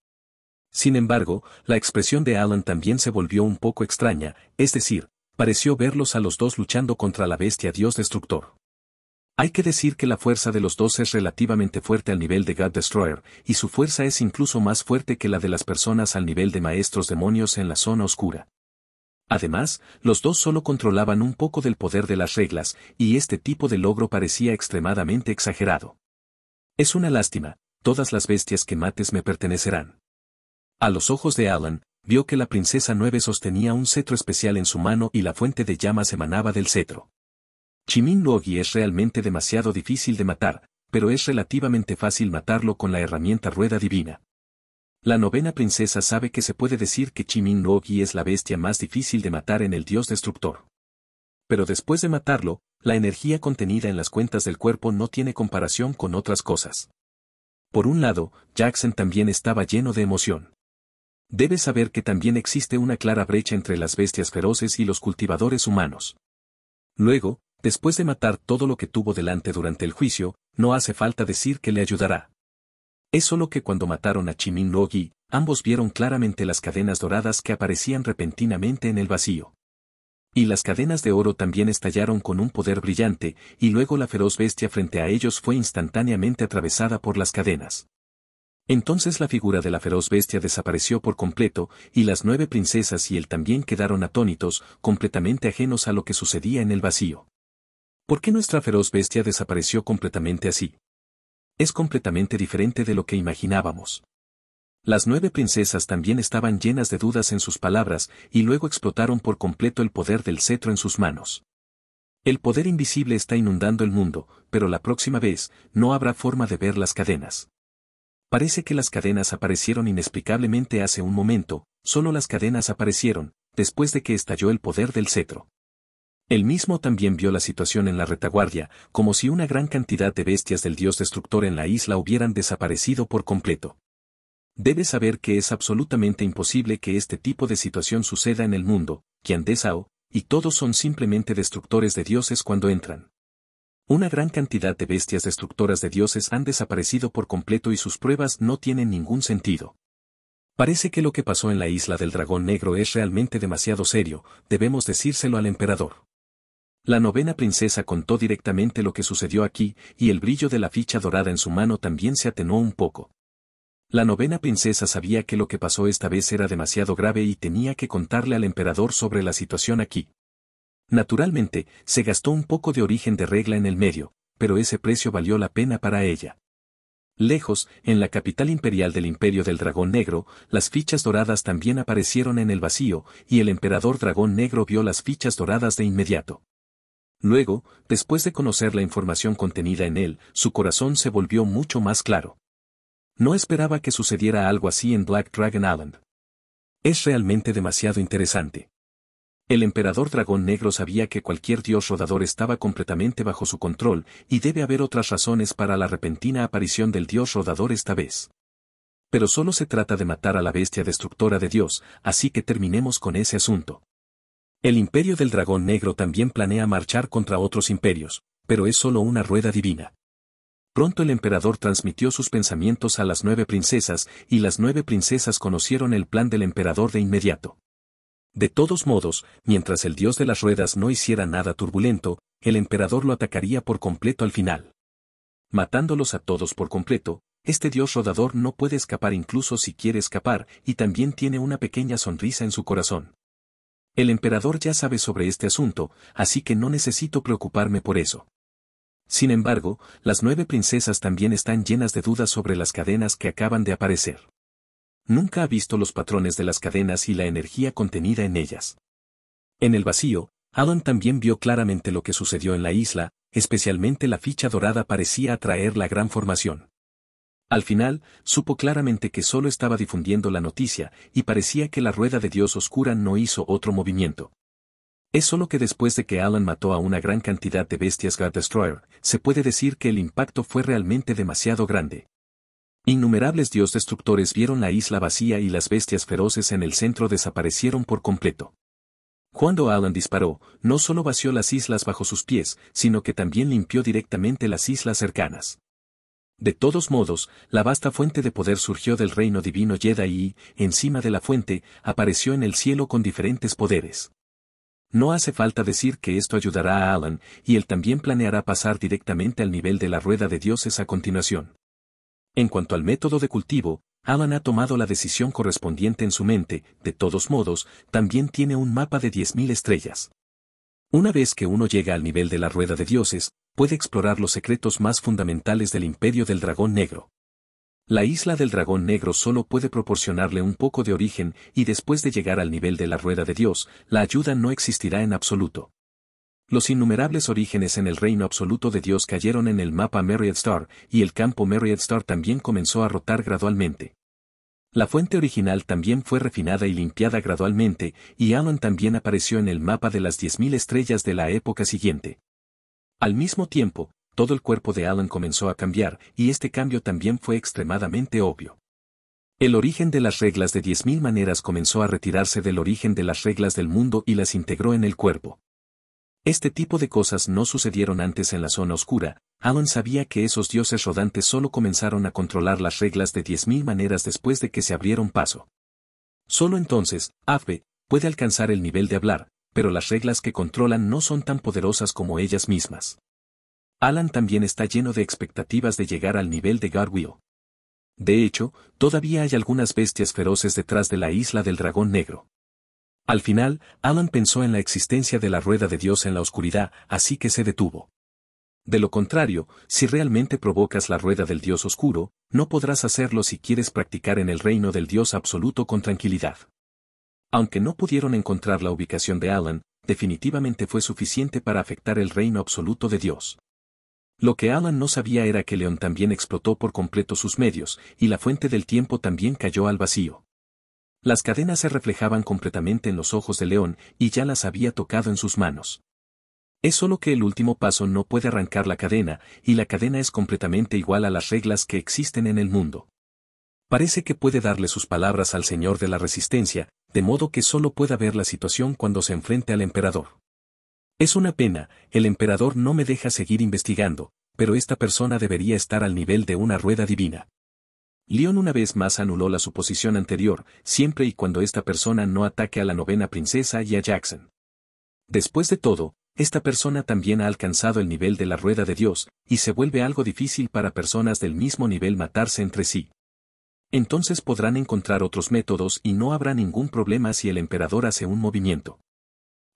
Sin embargo, la expresión de Alan también se volvió un poco extraña, es decir, pareció verlos a los dos luchando contra la bestia dios destructor. Hay que decir que la fuerza de los dos es relativamente fuerte al nivel de God Destroyer, y su fuerza es incluso más fuerte que la de las personas al nivel de maestros demonios en la zona oscura. Además, los dos solo controlaban un poco del poder de las reglas, y este tipo de logro parecía extremadamente exagerado. Es una lástima, todas las bestias que mates me pertenecerán. A los ojos de Alan, vio que la princesa 9 sostenía un cetro especial en su mano y la fuente de llamas emanaba del cetro. Chimin Logi es realmente demasiado difícil de matar, pero es relativamente fácil matarlo con la herramienta rueda divina. La novena princesa sabe que se puede decir que Chimin Rogi es la bestia más difícil de matar en el dios destructor. Pero después de matarlo, la energía contenida en las cuentas del cuerpo no tiene comparación con otras cosas. Por un lado, Jackson también estaba lleno de emoción. Debe saber que también existe una clara brecha entre las bestias feroces y los cultivadores humanos. Luego, después de matar todo lo que tuvo delante durante el juicio, no hace falta decir que le ayudará. Es solo que cuando mataron a Chimin Logi, ambos vieron claramente las cadenas doradas que aparecían repentinamente en el vacío. Y las cadenas de oro también estallaron con un poder brillante, y luego la feroz bestia frente a ellos fue instantáneamente atravesada por las cadenas. Entonces la figura de la feroz bestia desapareció por completo, y las nueve princesas y él también quedaron atónitos, completamente ajenos a lo que sucedía en el vacío. ¿Por qué nuestra feroz bestia desapareció completamente así? es completamente diferente de lo que imaginábamos. Las nueve princesas también estaban llenas de dudas en sus palabras y luego explotaron por completo el poder del cetro en sus manos. El poder invisible está inundando el mundo, pero la próxima vez no habrá forma de ver las cadenas. Parece que las cadenas aparecieron inexplicablemente hace un momento, solo las cadenas aparecieron, después de que estalló el poder del cetro. El mismo también vio la situación en la retaguardia, como si una gran cantidad de bestias del dios destructor en la isla hubieran desaparecido por completo. Debes saber que es absolutamente imposible que este tipo de situación suceda en el mundo, Kiandesao, y todos son simplemente destructores de dioses cuando entran. Una gran cantidad de bestias destructoras de dioses han desaparecido por completo y sus pruebas no tienen ningún sentido. Parece que lo que pasó en la isla del dragón negro es realmente demasiado serio, debemos decírselo al emperador. La novena princesa contó directamente lo que sucedió aquí, y el brillo de la ficha dorada en su mano también se atenuó un poco. La novena princesa sabía que lo que pasó esta vez era demasiado grave y tenía que contarle al emperador sobre la situación aquí. Naturalmente, se gastó un poco de origen de regla en el medio, pero ese precio valió la pena para ella. Lejos, en la capital imperial del Imperio del Dragón Negro, las fichas doradas también aparecieron en el vacío, y el emperador Dragón Negro vio las fichas doradas de inmediato. Luego, después de conocer la información contenida en él, su corazón se volvió mucho más claro. No esperaba que sucediera algo así en Black Dragon Island. Es realmente demasiado interesante. El emperador dragón negro sabía que cualquier dios rodador estaba completamente bajo su control y debe haber otras razones para la repentina aparición del dios rodador esta vez. Pero solo se trata de matar a la bestia destructora de Dios, así que terminemos con ese asunto. El imperio del dragón negro también planea marchar contra otros imperios, pero es solo una rueda divina. Pronto el emperador transmitió sus pensamientos a las nueve princesas y las nueve princesas conocieron el plan del emperador de inmediato. De todos modos, mientras el dios de las ruedas no hiciera nada turbulento, el emperador lo atacaría por completo al final. Matándolos a todos por completo, este dios rodador no puede escapar incluso si quiere escapar y también tiene una pequeña sonrisa en su corazón. El emperador ya sabe sobre este asunto, así que no necesito preocuparme por eso. Sin embargo, las nueve princesas también están llenas de dudas sobre las cadenas que acaban de aparecer. Nunca ha visto los patrones de las cadenas y la energía contenida en ellas. En el vacío, Alan también vio claramente lo que sucedió en la isla, especialmente la ficha dorada parecía atraer la gran formación. Al final, supo claramente que solo estaba difundiendo la noticia, y parecía que la rueda de Dios oscura no hizo otro movimiento. Es solo que después de que Alan mató a una gran cantidad de bestias God Destroyer, se puede decir que el impacto fue realmente demasiado grande. Innumerables dios destructores vieron la isla vacía y las bestias feroces en el centro desaparecieron por completo. Cuando Alan disparó, no solo vació las islas bajo sus pies, sino que también limpió directamente las islas cercanas. De todos modos, la vasta fuente de poder surgió del reino divino Jedi y, encima de la fuente, apareció en el cielo con diferentes poderes. No hace falta decir que esto ayudará a Alan, y él también planeará pasar directamente al nivel de la rueda de dioses a continuación. En cuanto al método de cultivo, Alan ha tomado la decisión correspondiente en su mente, de todos modos, también tiene un mapa de 10.000 estrellas. Una vez que uno llega al nivel de la rueda de dioses, puede explorar los secretos más fundamentales del imperio del dragón negro. La isla del dragón negro solo puede proporcionarle un poco de origen y después de llegar al nivel de la rueda de Dios, la ayuda no existirá en absoluto. Los innumerables orígenes en el reino absoluto de Dios cayeron en el mapa Marriott Star y el campo Merriot Star también comenzó a rotar gradualmente. La fuente original también fue refinada y limpiada gradualmente, y Alan también apareció en el mapa de las 10.000 estrellas de la época siguiente. Al mismo tiempo, todo el cuerpo de Alan comenzó a cambiar, y este cambio también fue extremadamente obvio. El origen de las reglas de 10.000 maneras comenzó a retirarse del origen de las reglas del mundo y las integró en el cuerpo. Este tipo de cosas no sucedieron antes en la zona oscura, Alan sabía que esos dioses rodantes solo comenzaron a controlar las reglas de 10.000 maneras después de que se abrieron paso. Solo entonces, Afbe, puede alcanzar el nivel de hablar, pero las reglas que controlan no son tan poderosas como ellas mismas. Alan también está lleno de expectativas de llegar al nivel de Garwio. De hecho, todavía hay algunas bestias feroces detrás de la isla del dragón negro. Al final, Alan pensó en la existencia de la rueda de Dios en la oscuridad, así que se detuvo. De lo contrario, si realmente provocas la rueda del Dios oscuro, no podrás hacerlo si quieres practicar en el reino del Dios absoluto con tranquilidad. Aunque no pudieron encontrar la ubicación de Alan, definitivamente fue suficiente para afectar el reino absoluto de Dios. Lo que Alan no sabía era que León también explotó por completo sus medios, y la fuente del tiempo también cayó al vacío. Las cadenas se reflejaban completamente en los ojos de León, y ya las había tocado en sus manos. Es solo que el último paso no puede arrancar la cadena, y la cadena es completamente igual a las reglas que existen en el mundo. Parece que puede darle sus palabras al Señor de la Resistencia, de modo que solo pueda ver la situación cuando se enfrente al emperador. Es una pena, el emperador no me deja seguir investigando, pero esta persona debería estar al nivel de una rueda divina. León una vez más anuló la suposición anterior, siempre y cuando esta persona no ataque a la novena princesa y a Jackson. Después de todo, esta persona también ha alcanzado el nivel de la rueda de Dios, y se vuelve algo difícil para personas del mismo nivel matarse entre sí entonces podrán encontrar otros métodos y no habrá ningún problema si el emperador hace un movimiento.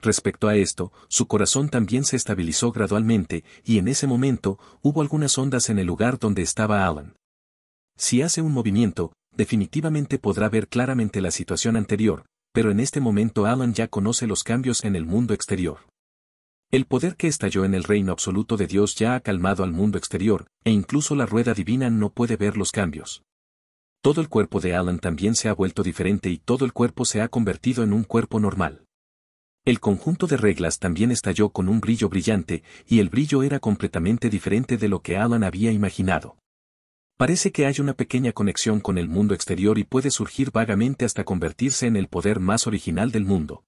Respecto a esto, su corazón también se estabilizó gradualmente, y en ese momento, hubo algunas ondas en el lugar donde estaba Alan. Si hace un movimiento, definitivamente podrá ver claramente la situación anterior, pero en este momento Alan ya conoce los cambios en el mundo exterior. El poder que estalló en el reino absoluto de Dios ya ha calmado al mundo exterior, e incluso la rueda divina no puede ver los cambios. Todo el cuerpo de Alan también se ha vuelto diferente y todo el cuerpo se ha convertido en un cuerpo normal. El conjunto de reglas también estalló con un brillo brillante, y el brillo era completamente diferente de lo que Alan había imaginado. Parece que hay una pequeña conexión con el mundo exterior y puede surgir vagamente hasta convertirse en el poder más original del mundo.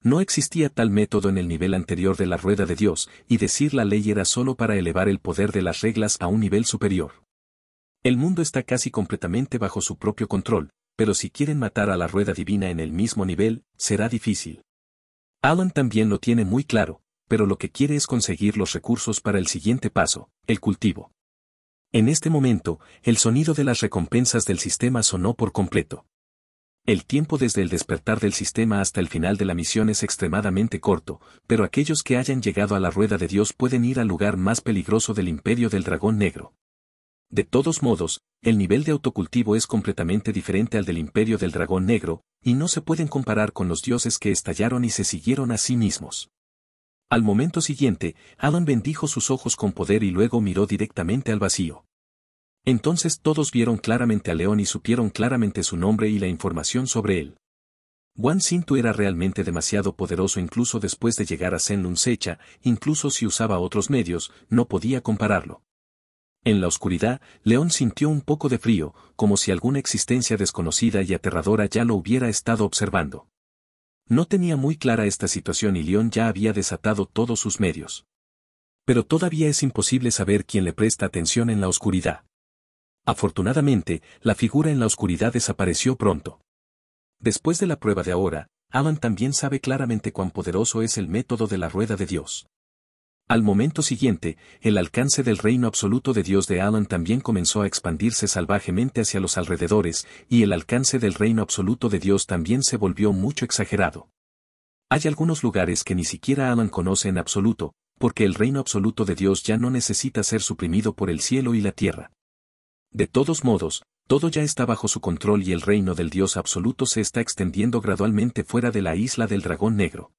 No existía tal método en el nivel anterior de la rueda de Dios, y decir la ley era solo para elevar el poder de las reglas a un nivel superior. El mundo está casi completamente bajo su propio control, pero si quieren matar a la rueda divina en el mismo nivel, será difícil. Alan también lo tiene muy claro, pero lo que quiere es conseguir los recursos para el siguiente paso, el cultivo. En este momento, el sonido de las recompensas del sistema sonó por completo. El tiempo desde el despertar del sistema hasta el final de la misión es extremadamente corto, pero aquellos que hayan llegado a la rueda de Dios pueden ir al lugar más peligroso del imperio del dragón negro. De todos modos, el nivel de autocultivo es completamente diferente al del imperio del dragón negro, y no se pueden comparar con los dioses que estallaron y se siguieron a sí mismos. Al momento siguiente, Adam bendijo sus ojos con poder y luego miró directamente al vacío. Entonces todos vieron claramente a León y supieron claramente su nombre y la información sobre él. Wan Sintu era realmente demasiado poderoso incluso después de llegar a Senlun Secha, incluso si usaba otros medios, no podía compararlo. En la oscuridad, León sintió un poco de frío, como si alguna existencia desconocida y aterradora ya lo hubiera estado observando. No tenía muy clara esta situación y León ya había desatado todos sus medios. Pero todavía es imposible saber quién le presta atención en la oscuridad. Afortunadamente, la figura en la oscuridad desapareció pronto. Después de la prueba de ahora, Alan también sabe claramente cuán poderoso es el método de la rueda de Dios. Al momento siguiente, el alcance del reino absoluto de Dios de Alan también comenzó a expandirse salvajemente hacia los alrededores, y el alcance del reino absoluto de Dios también se volvió mucho exagerado. Hay algunos lugares que ni siquiera Alan conoce en absoluto, porque el reino absoluto de Dios ya no necesita ser suprimido por el cielo y la tierra. De todos modos, todo ya está bajo su control y el reino del Dios absoluto se está extendiendo gradualmente fuera de la isla del dragón negro.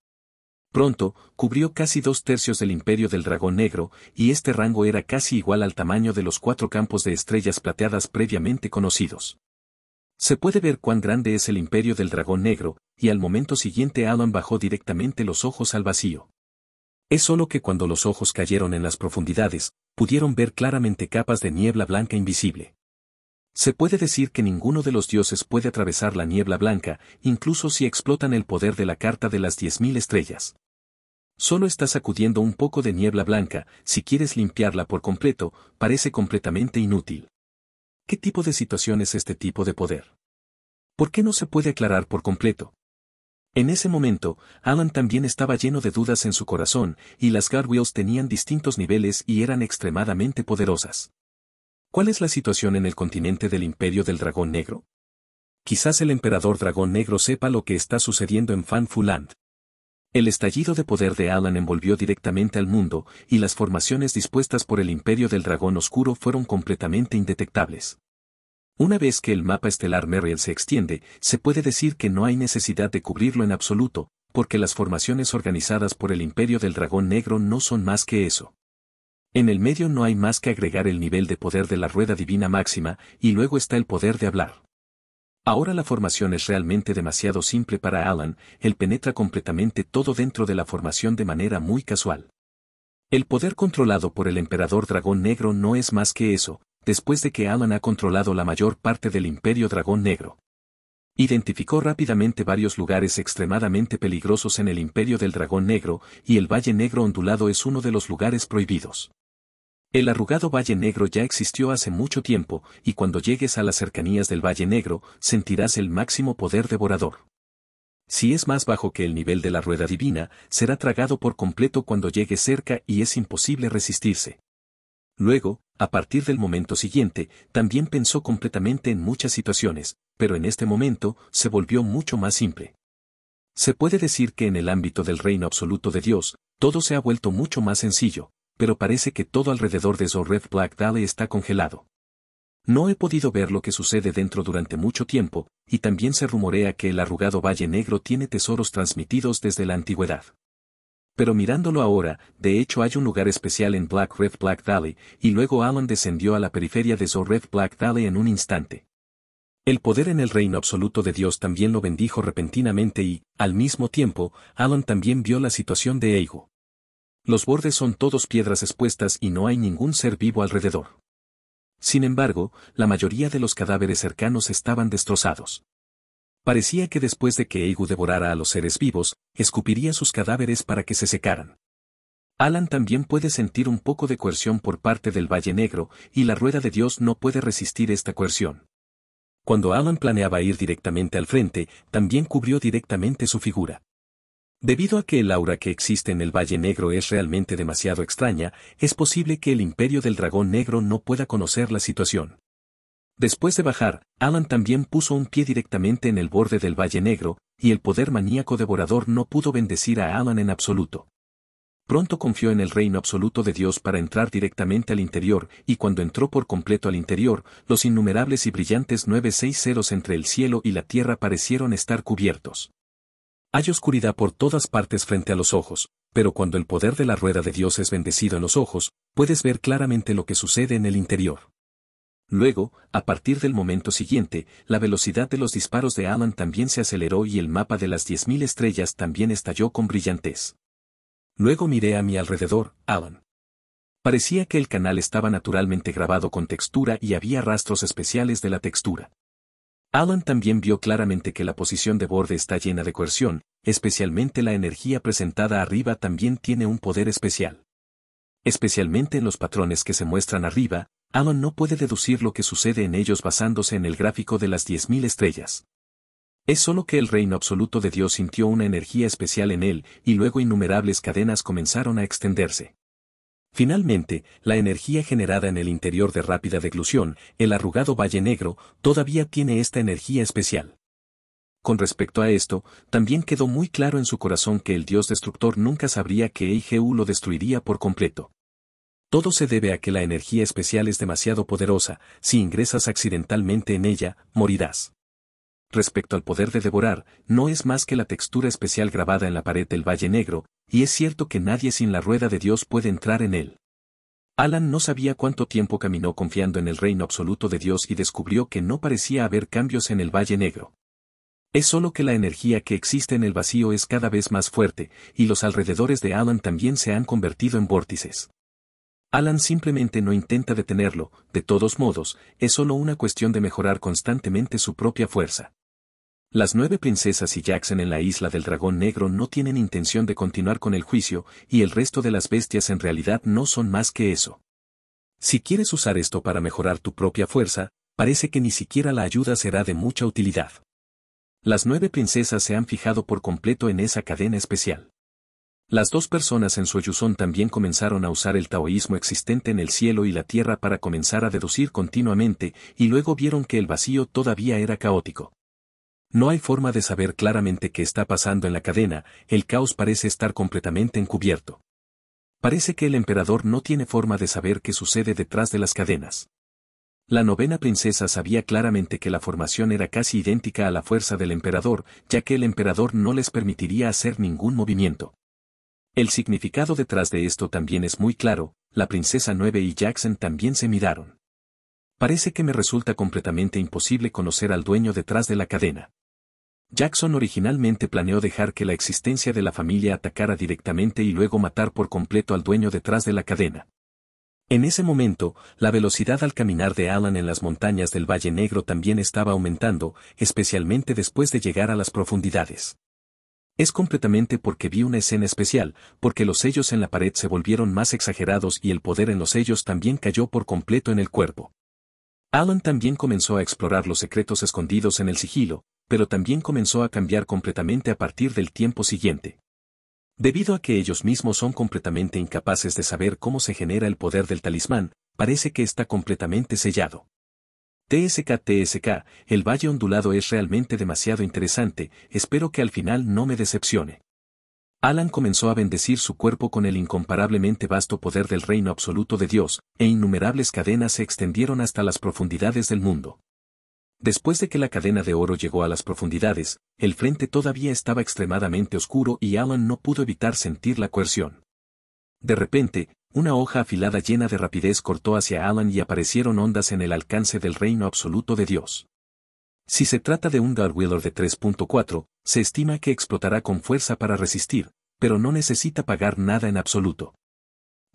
Pronto, cubrió casi dos tercios del imperio del dragón negro, y este rango era casi igual al tamaño de los cuatro campos de estrellas plateadas previamente conocidos. Se puede ver cuán grande es el imperio del dragón negro, y al momento siguiente Alan bajó directamente los ojos al vacío. Es solo que cuando los ojos cayeron en las profundidades, pudieron ver claramente capas de niebla blanca invisible. Se puede decir que ninguno de los dioses puede atravesar la niebla blanca, incluso si explotan el poder de la carta de las 10.000 estrellas. Solo estás sacudiendo un poco de niebla blanca, si quieres limpiarla por completo, parece completamente inútil. ¿Qué tipo de situación es este tipo de poder? ¿Por qué no se puede aclarar por completo? En ese momento, Alan también estaba lleno de dudas en su corazón, y las Gargoyles tenían distintos niveles y eran extremadamente poderosas. ¿Cuál es la situación en el continente del Imperio del Dragón Negro? Quizás el emperador Dragón Negro sepa lo que está sucediendo en Fanfuland. El estallido de poder de Alan envolvió directamente al mundo, y las formaciones dispuestas por el Imperio del Dragón Oscuro fueron completamente indetectables. Una vez que el mapa estelar Merrill se extiende, se puede decir que no hay necesidad de cubrirlo en absoluto, porque las formaciones organizadas por el Imperio del Dragón Negro no son más que eso. En el medio no hay más que agregar el nivel de poder de la rueda divina máxima, y luego está el poder de hablar. Ahora la formación es realmente demasiado simple para Alan, él penetra completamente todo dentro de la formación de manera muy casual. El poder controlado por el emperador dragón negro no es más que eso, después de que Alan ha controlado la mayor parte del imperio dragón negro. Identificó rápidamente varios lugares extremadamente peligrosos en el imperio del dragón negro, y el Valle Negro ondulado es uno de los lugares prohibidos. El arrugado Valle Negro ya existió hace mucho tiempo, y cuando llegues a las cercanías del Valle Negro, sentirás el máximo poder devorador. Si es más bajo que el nivel de la rueda divina, será tragado por completo cuando llegue cerca y es imposible resistirse. Luego, a partir del momento siguiente, también pensó completamente en muchas situaciones, pero en este momento se volvió mucho más simple. Se puede decir que en el ámbito del reino absoluto de Dios, todo se ha vuelto mucho más sencillo, pero parece que todo alrededor de Zorred Black Dale está congelado. No he podido ver lo que sucede dentro durante mucho tiempo, y también se rumorea que el arrugado Valle Negro tiene tesoros transmitidos desde la antigüedad. Pero mirándolo ahora, de hecho hay un lugar especial en Black Red Black Valley, y luego Alan descendió a la periferia de Zorred Black Valley en un instante. El poder en el reino absoluto de Dios también lo bendijo repentinamente y, al mismo tiempo, Alan también vio la situación de Eigo. Los bordes son todos piedras expuestas y no hay ningún ser vivo alrededor. Sin embargo, la mayoría de los cadáveres cercanos estaban destrozados. Parecía que después de que Eigu devorara a los seres vivos, escupiría sus cadáveres para que se secaran. Alan también puede sentir un poco de coerción por parte del Valle Negro, y la rueda de Dios no puede resistir esta coerción. Cuando Alan planeaba ir directamente al frente, también cubrió directamente su figura. Debido a que el aura que existe en el Valle Negro es realmente demasiado extraña, es posible que el imperio del dragón negro no pueda conocer la situación. Después de bajar, Alan también puso un pie directamente en el borde del Valle Negro, y el poder maníaco devorador no pudo bendecir a Alan en absoluto. Pronto confió en el reino absoluto de Dios para entrar directamente al interior, y cuando entró por completo al interior, los innumerables y brillantes ceros entre el cielo y la tierra parecieron estar cubiertos. Hay oscuridad por todas partes frente a los ojos, pero cuando el poder de la rueda de Dios es bendecido en los ojos, puedes ver claramente lo que sucede en el interior. Luego, a partir del momento siguiente, la velocidad de los disparos de Alan también se aceleró y el mapa de las 10.000 estrellas también estalló con brillantez. Luego miré a mi alrededor, Alan. Parecía que el canal estaba naturalmente grabado con textura y había rastros especiales de la textura. Alan también vio claramente que la posición de borde está llena de coerción, especialmente la energía presentada arriba también tiene un poder especial. Especialmente en los patrones que se muestran arriba, Alan no puede deducir lo que sucede en ellos basándose en el gráfico de las 10.000 estrellas. Es solo que el reino absoluto de Dios sintió una energía especial en él y luego innumerables cadenas comenzaron a extenderse. Finalmente, la energía generada en el interior de rápida deglución, el arrugado valle negro, todavía tiene esta energía especial. Con respecto a esto, también quedó muy claro en su corazón que el dios destructor nunca sabría que Eigeu lo destruiría por completo. Todo se debe a que la energía especial es demasiado poderosa, si ingresas accidentalmente en ella, morirás. Respecto al poder de devorar, no es más que la textura especial grabada en la pared del Valle Negro, y es cierto que nadie sin la rueda de Dios puede entrar en él. Alan no sabía cuánto tiempo caminó confiando en el reino absoluto de Dios y descubrió que no parecía haber cambios en el Valle Negro. Es solo que la energía que existe en el vacío es cada vez más fuerte, y los alrededores de Alan también se han convertido en vórtices. Alan simplemente no intenta detenerlo, de todos modos, es solo una cuestión de mejorar constantemente su propia fuerza. Las nueve princesas y Jackson en la isla del dragón negro no tienen intención de continuar con el juicio, y el resto de las bestias en realidad no son más que eso. Si quieres usar esto para mejorar tu propia fuerza, parece que ni siquiera la ayuda será de mucha utilidad. Las nueve princesas se han fijado por completo en esa cadena especial. Las dos personas en su Yuzón también comenzaron a usar el taoísmo existente en el cielo y la tierra para comenzar a deducir continuamente, y luego vieron que el vacío todavía era caótico. No hay forma de saber claramente qué está pasando en la cadena, el caos parece estar completamente encubierto. Parece que el emperador no tiene forma de saber qué sucede detrás de las cadenas. La novena princesa sabía claramente que la formación era casi idéntica a la fuerza del emperador, ya que el emperador no les permitiría hacer ningún movimiento. El significado detrás de esto también es muy claro, la princesa 9 y Jackson también se miraron. Parece que me resulta completamente imposible conocer al dueño detrás de la cadena. Jackson originalmente planeó dejar que la existencia de la familia atacara directamente y luego matar por completo al dueño detrás de la cadena. En ese momento, la velocidad al caminar de Alan en las montañas del Valle Negro también estaba aumentando, especialmente después de llegar a las profundidades. Es completamente porque vi una escena especial, porque los sellos en la pared se volvieron más exagerados y el poder en los sellos también cayó por completo en el cuerpo. Alan también comenzó a explorar los secretos escondidos en el sigilo, pero también comenzó a cambiar completamente a partir del tiempo siguiente. Debido a que ellos mismos son completamente incapaces de saber cómo se genera el poder del talismán, parece que está completamente sellado. TSK TSK, el valle ondulado es realmente demasiado interesante, espero que al final no me decepcione. Alan comenzó a bendecir su cuerpo con el incomparablemente vasto poder del reino absoluto de Dios, e innumerables cadenas se extendieron hasta las profundidades del mundo. Después de que la cadena de oro llegó a las profundidades, el frente todavía estaba extremadamente oscuro y Alan no pudo evitar sentir la coerción. De repente, una hoja afilada llena de rapidez cortó hacia Alan y aparecieron ondas en el alcance del reino absoluto de Dios. Si se trata de un Darkwheeler de 3.4, se estima que explotará con fuerza para resistir, pero no necesita pagar nada en absoluto.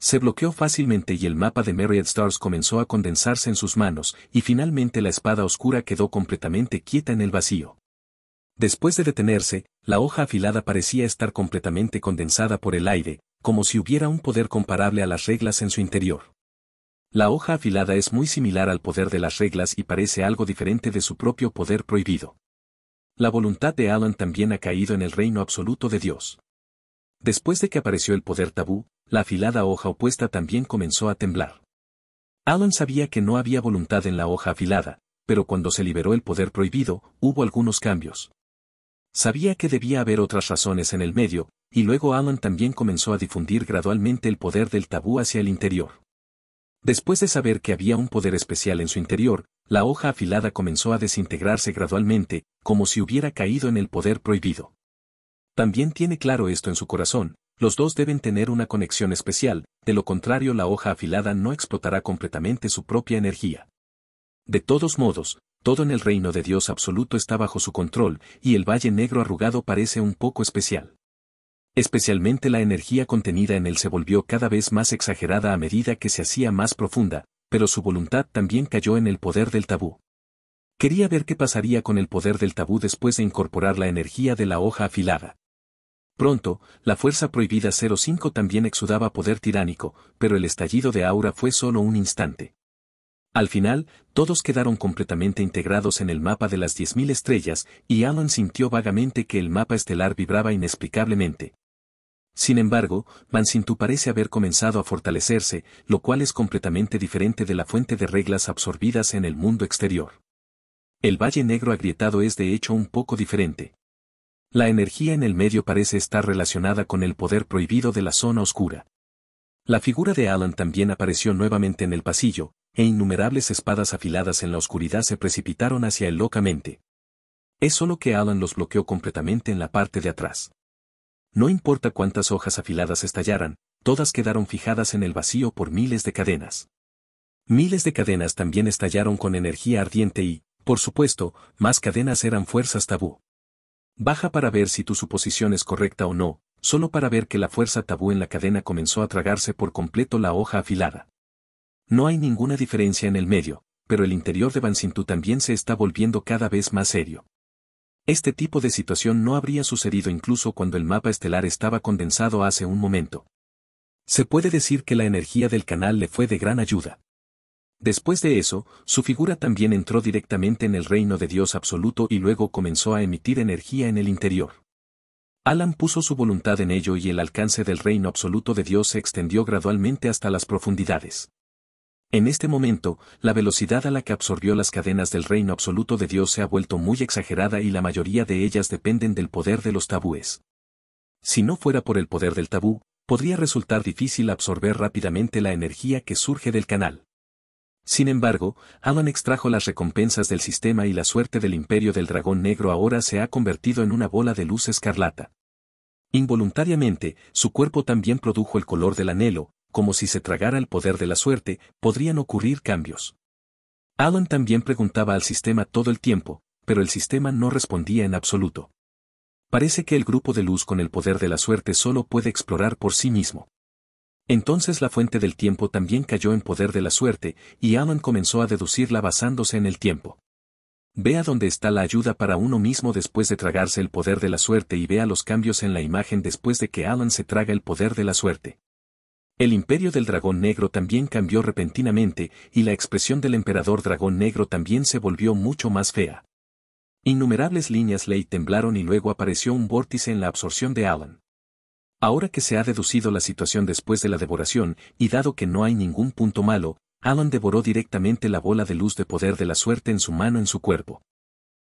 Se bloqueó fácilmente y el mapa de Marriott Stars comenzó a condensarse en sus manos, y finalmente la espada oscura quedó completamente quieta en el vacío. Después de detenerse, la hoja afilada parecía estar completamente condensada por el aire, como si hubiera un poder comparable a las reglas en su interior. La hoja afilada es muy similar al poder de las reglas y parece algo diferente de su propio poder prohibido. La voluntad de Alan también ha caído en el reino absoluto de Dios. Después de que apareció el poder tabú, la afilada hoja opuesta también comenzó a temblar. Alan sabía que no había voluntad en la hoja afilada, pero cuando se liberó el poder prohibido, hubo algunos cambios. Sabía que debía haber otras razones en el medio, y luego Alan también comenzó a difundir gradualmente el poder del tabú hacia el interior. Después de saber que había un poder especial en su interior, la hoja afilada comenzó a desintegrarse gradualmente, como si hubiera caído en el poder prohibido. También tiene claro esto en su corazón, los dos deben tener una conexión especial, de lo contrario la hoja afilada no explotará completamente su propia energía. De todos modos, todo en el reino de Dios absoluto está bajo su control, y el valle negro arrugado parece un poco especial. Especialmente la energía contenida en él se volvió cada vez más exagerada a medida que se hacía más profunda, pero su voluntad también cayó en el poder del tabú. Quería ver qué pasaría con el poder del tabú después de incorporar la energía de la hoja afilada. Pronto, la fuerza prohibida 05 también exudaba poder tiránico, pero el estallido de aura fue solo un instante. Al final, todos quedaron completamente integrados en el mapa de las 10.000 estrellas, y Alan sintió vagamente que el mapa estelar vibraba inexplicablemente. Sin embargo, Mansintu parece haber comenzado a fortalecerse, lo cual es completamente diferente de la fuente de reglas absorbidas en el mundo exterior. El Valle Negro agrietado es de hecho un poco diferente. La energía en el medio parece estar relacionada con el poder prohibido de la zona oscura. La figura de Alan también apareció nuevamente en el pasillo, e innumerables espadas afiladas en la oscuridad se precipitaron hacia él locamente. Es solo que Alan los bloqueó completamente en la parte de atrás. No importa cuántas hojas afiladas estallaran, todas quedaron fijadas en el vacío por miles de cadenas. Miles de cadenas también estallaron con energía ardiente y, por supuesto, más cadenas eran fuerzas tabú. Baja para ver si tu suposición es correcta o no, solo para ver que la fuerza tabú en la cadena comenzó a tragarse por completo la hoja afilada. No hay ninguna diferencia en el medio, pero el interior de Bansintú también se está volviendo cada vez más serio. Este tipo de situación no habría sucedido incluso cuando el mapa estelar estaba condensado hace un momento. Se puede decir que la energía del canal le fue de gran ayuda. Después de eso, su figura también entró directamente en el reino de Dios absoluto y luego comenzó a emitir energía en el interior. Alan puso su voluntad en ello y el alcance del reino absoluto de Dios se extendió gradualmente hasta las profundidades. En este momento, la velocidad a la que absorbió las cadenas del reino absoluto de Dios se ha vuelto muy exagerada y la mayoría de ellas dependen del poder de los tabúes. Si no fuera por el poder del tabú, podría resultar difícil absorber rápidamente la energía que surge del canal. Sin embargo, Alan extrajo las recompensas del sistema y la suerte del imperio del dragón negro ahora se ha convertido en una bola de luz escarlata. Involuntariamente, su cuerpo también produjo el color del anhelo, como si se tragara el poder de la suerte, podrían ocurrir cambios. Alan también preguntaba al sistema todo el tiempo, pero el sistema no respondía en absoluto. Parece que el grupo de luz con el poder de la suerte solo puede explorar por sí mismo. Entonces la fuente del tiempo también cayó en poder de la suerte, y Alan comenzó a deducirla basándose en el tiempo. Vea dónde está la ayuda para uno mismo después de tragarse el poder de la suerte y vea los cambios en la imagen después de que Alan se traga el poder de la suerte. El imperio del dragón negro también cambió repentinamente y la expresión del emperador dragón negro también se volvió mucho más fea. Innumerables líneas ley temblaron y luego apareció un vórtice en la absorción de Alan. Ahora que se ha deducido la situación después de la devoración, y dado que no hay ningún punto malo, Alan devoró directamente la bola de luz de poder de la suerte en su mano en su cuerpo.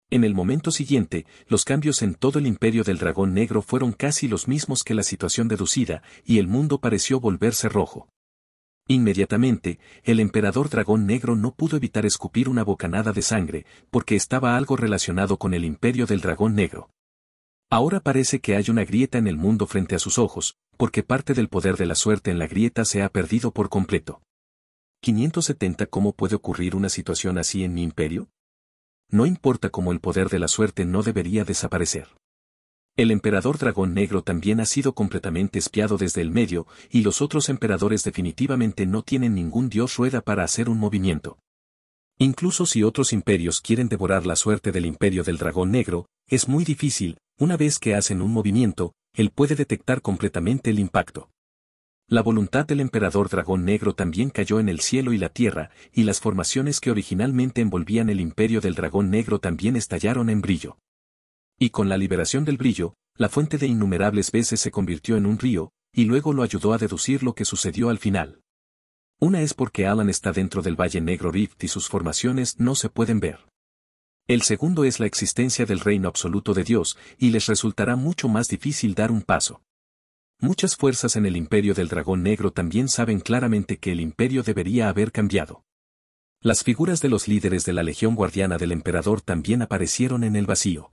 En el momento siguiente, los cambios en todo el imperio del dragón negro fueron casi los mismos que la situación deducida, y el mundo pareció volverse rojo. Inmediatamente, el emperador dragón negro no pudo evitar escupir una bocanada de sangre, porque estaba algo relacionado con el imperio del dragón negro. Ahora parece que hay una grieta en el mundo frente a sus ojos, porque parte del poder de la suerte en la grieta se ha perdido por completo. 570 ¿Cómo puede ocurrir una situación así en mi imperio? No importa cómo el poder de la suerte no debería desaparecer. El emperador dragón negro también ha sido completamente espiado desde el medio, y los otros emperadores definitivamente no tienen ningún dios rueda para hacer un movimiento. Incluso si otros imperios quieren devorar la suerte del imperio del dragón negro, es muy difícil, una vez que hacen un movimiento, él puede detectar completamente el impacto. La voluntad del emperador dragón negro también cayó en el cielo y la tierra, y las formaciones que originalmente envolvían el imperio del dragón negro también estallaron en brillo. Y con la liberación del brillo, la fuente de innumerables veces se convirtió en un río, y luego lo ayudó a deducir lo que sucedió al final. Una es porque Alan está dentro del Valle Negro Rift y sus formaciones no se pueden ver. El segundo es la existencia del reino absoluto de Dios, y les resultará mucho más difícil dar un paso. Muchas fuerzas en el imperio del dragón negro también saben claramente que el imperio debería haber cambiado. Las figuras de los líderes de la Legión Guardiana del Emperador también aparecieron en el vacío.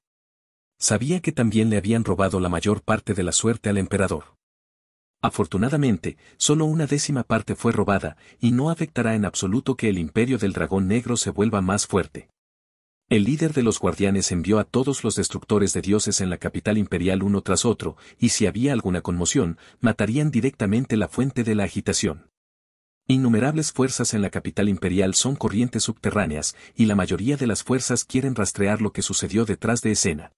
Sabía que también le habían robado la mayor parte de la suerte al Emperador. Afortunadamente, solo una décima parte fue robada, y no afectará en absoluto que el imperio del dragón negro se vuelva más fuerte. El líder de los guardianes envió a todos los destructores de dioses en la capital imperial uno tras otro, y si había alguna conmoción, matarían directamente la fuente de la agitación. Innumerables fuerzas en la capital imperial son corrientes subterráneas, y la mayoría de las fuerzas quieren rastrear lo que sucedió detrás de escena.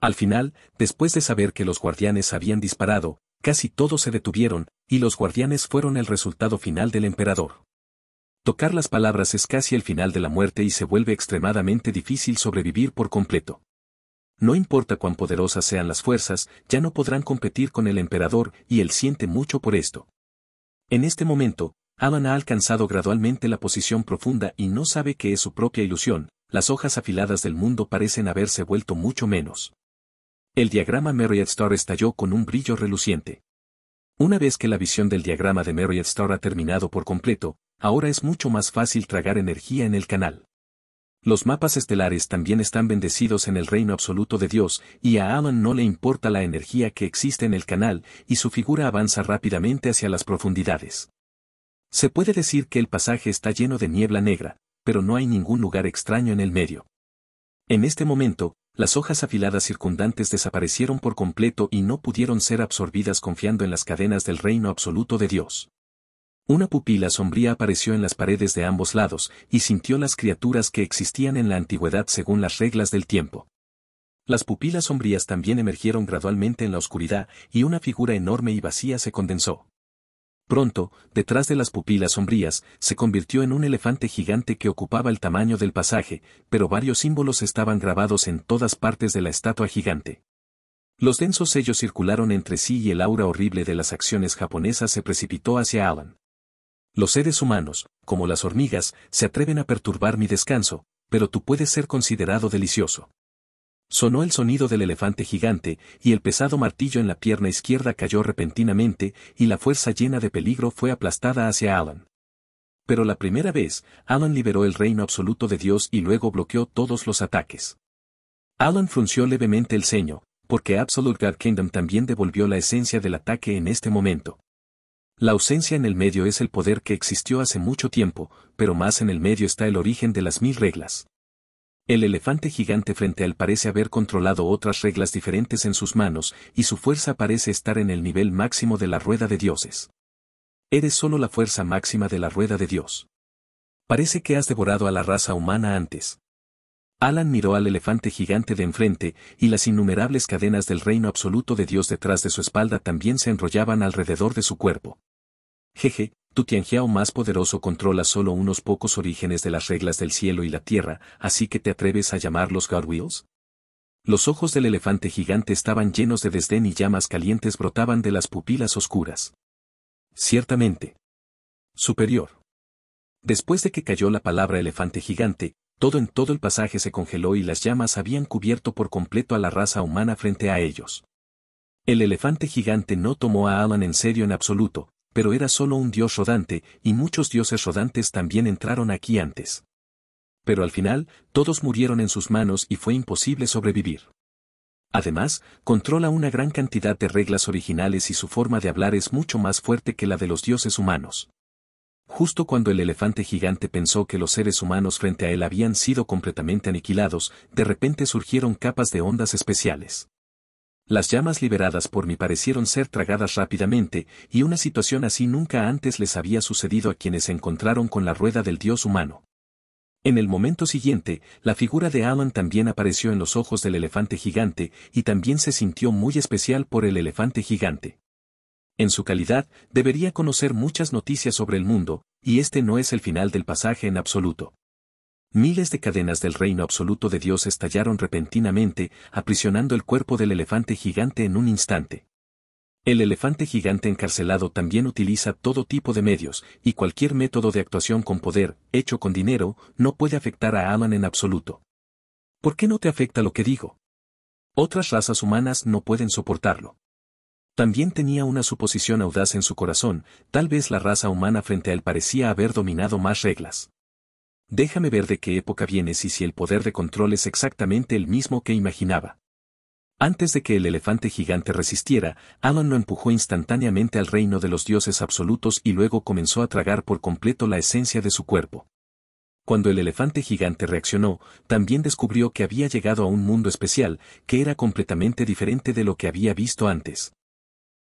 Al final, después de saber que los guardianes habían disparado, casi todos se detuvieron, y los guardianes fueron el resultado final del emperador. Tocar las palabras es casi el final de la muerte y se vuelve extremadamente difícil sobrevivir por completo. No importa cuán poderosas sean las fuerzas, ya no podrán competir con el emperador, y él siente mucho por esto. En este momento, Alan ha alcanzado gradualmente la posición profunda y no sabe que es su propia ilusión, las hojas afiladas del mundo parecen haberse vuelto mucho menos. El diagrama Marriott Star estalló con un brillo reluciente. Una vez que la visión del diagrama de Marriott Star ha terminado por completo, Ahora es mucho más fácil tragar energía en el canal. Los mapas estelares también están bendecidos en el reino absoluto de Dios, y a Alan no le importa la energía que existe en el canal, y su figura avanza rápidamente hacia las profundidades. Se puede decir que el pasaje está lleno de niebla negra, pero no hay ningún lugar extraño en el medio. En este momento, las hojas afiladas circundantes desaparecieron por completo y no pudieron ser absorbidas confiando en las cadenas del reino absoluto de Dios. Una pupila sombría apareció en las paredes de ambos lados, y sintió las criaturas que existían en la antigüedad según las reglas del tiempo. Las pupilas sombrías también emergieron gradualmente en la oscuridad, y una figura enorme y vacía se condensó. Pronto, detrás de las pupilas sombrías, se convirtió en un elefante gigante que ocupaba el tamaño del pasaje, pero varios símbolos estaban grabados en todas partes de la estatua gigante. Los densos sellos circularon entre sí y el aura horrible de las acciones japonesas se precipitó hacia Alan. Los seres humanos, como las hormigas, se atreven a perturbar mi descanso, pero tú puedes ser considerado delicioso. Sonó el sonido del elefante gigante, y el pesado martillo en la pierna izquierda cayó repentinamente, y la fuerza llena de peligro fue aplastada hacia Alan. Pero la primera vez, Alan liberó el reino absoluto de Dios y luego bloqueó todos los ataques. Alan frunció levemente el ceño, porque Absolute God Kingdom también devolvió la esencia del ataque en este momento. La ausencia en el medio es el poder que existió hace mucho tiempo, pero más en el medio está el origen de las mil reglas. El elefante gigante frente al parece haber controlado otras reglas diferentes en sus manos, y su fuerza parece estar en el nivel máximo de la rueda de dioses. Eres solo la fuerza máxima de la rueda de Dios. Parece que has devorado a la raza humana antes. Alan miró al elefante gigante de enfrente, y las innumerables cadenas del reino absoluto de Dios detrás de su espalda también se enrollaban alrededor de su cuerpo. Jeje, tu Tianjiao más poderoso controla solo unos pocos orígenes de las reglas del cielo y la tierra, así que te atreves a llamarlos Godwills? Los ojos del elefante gigante estaban llenos de desdén y llamas calientes brotaban de las pupilas oscuras. Ciertamente. Superior. Después de que cayó la palabra elefante gigante, todo en todo el pasaje se congeló y las llamas habían cubierto por completo a la raza humana frente a ellos. El elefante gigante no tomó a Alan en serio en absoluto, pero era solo un dios rodante, y muchos dioses rodantes también entraron aquí antes. Pero al final, todos murieron en sus manos y fue imposible sobrevivir. Además, controla una gran cantidad de reglas originales y su forma de hablar es mucho más fuerte que la de los dioses humanos. Justo cuando el elefante gigante pensó que los seres humanos frente a él habían sido completamente aniquilados, de repente surgieron capas de ondas especiales. Las llamas liberadas por mí parecieron ser tragadas rápidamente, y una situación así nunca antes les había sucedido a quienes se encontraron con la rueda del dios humano. En el momento siguiente, la figura de Alan también apareció en los ojos del elefante gigante, y también se sintió muy especial por el elefante gigante. En su calidad, debería conocer muchas noticias sobre el mundo, y este no es el final del pasaje en absoluto. Miles de cadenas del reino absoluto de Dios estallaron repentinamente, aprisionando el cuerpo del elefante gigante en un instante. El elefante gigante encarcelado también utiliza todo tipo de medios, y cualquier método de actuación con poder, hecho con dinero, no puede afectar a Alan en absoluto. ¿Por qué no te afecta lo que digo? Otras razas humanas no pueden soportarlo. También tenía una suposición audaz en su corazón, tal vez la raza humana frente a él parecía haber dominado más reglas. Déjame ver de qué época vienes y si el poder de control es exactamente el mismo que imaginaba. Antes de que el elefante gigante resistiera, Alan lo empujó instantáneamente al reino de los dioses absolutos y luego comenzó a tragar por completo la esencia de su cuerpo. Cuando el elefante gigante reaccionó, también descubrió que había llegado a un mundo especial, que era completamente diferente de lo que había visto antes.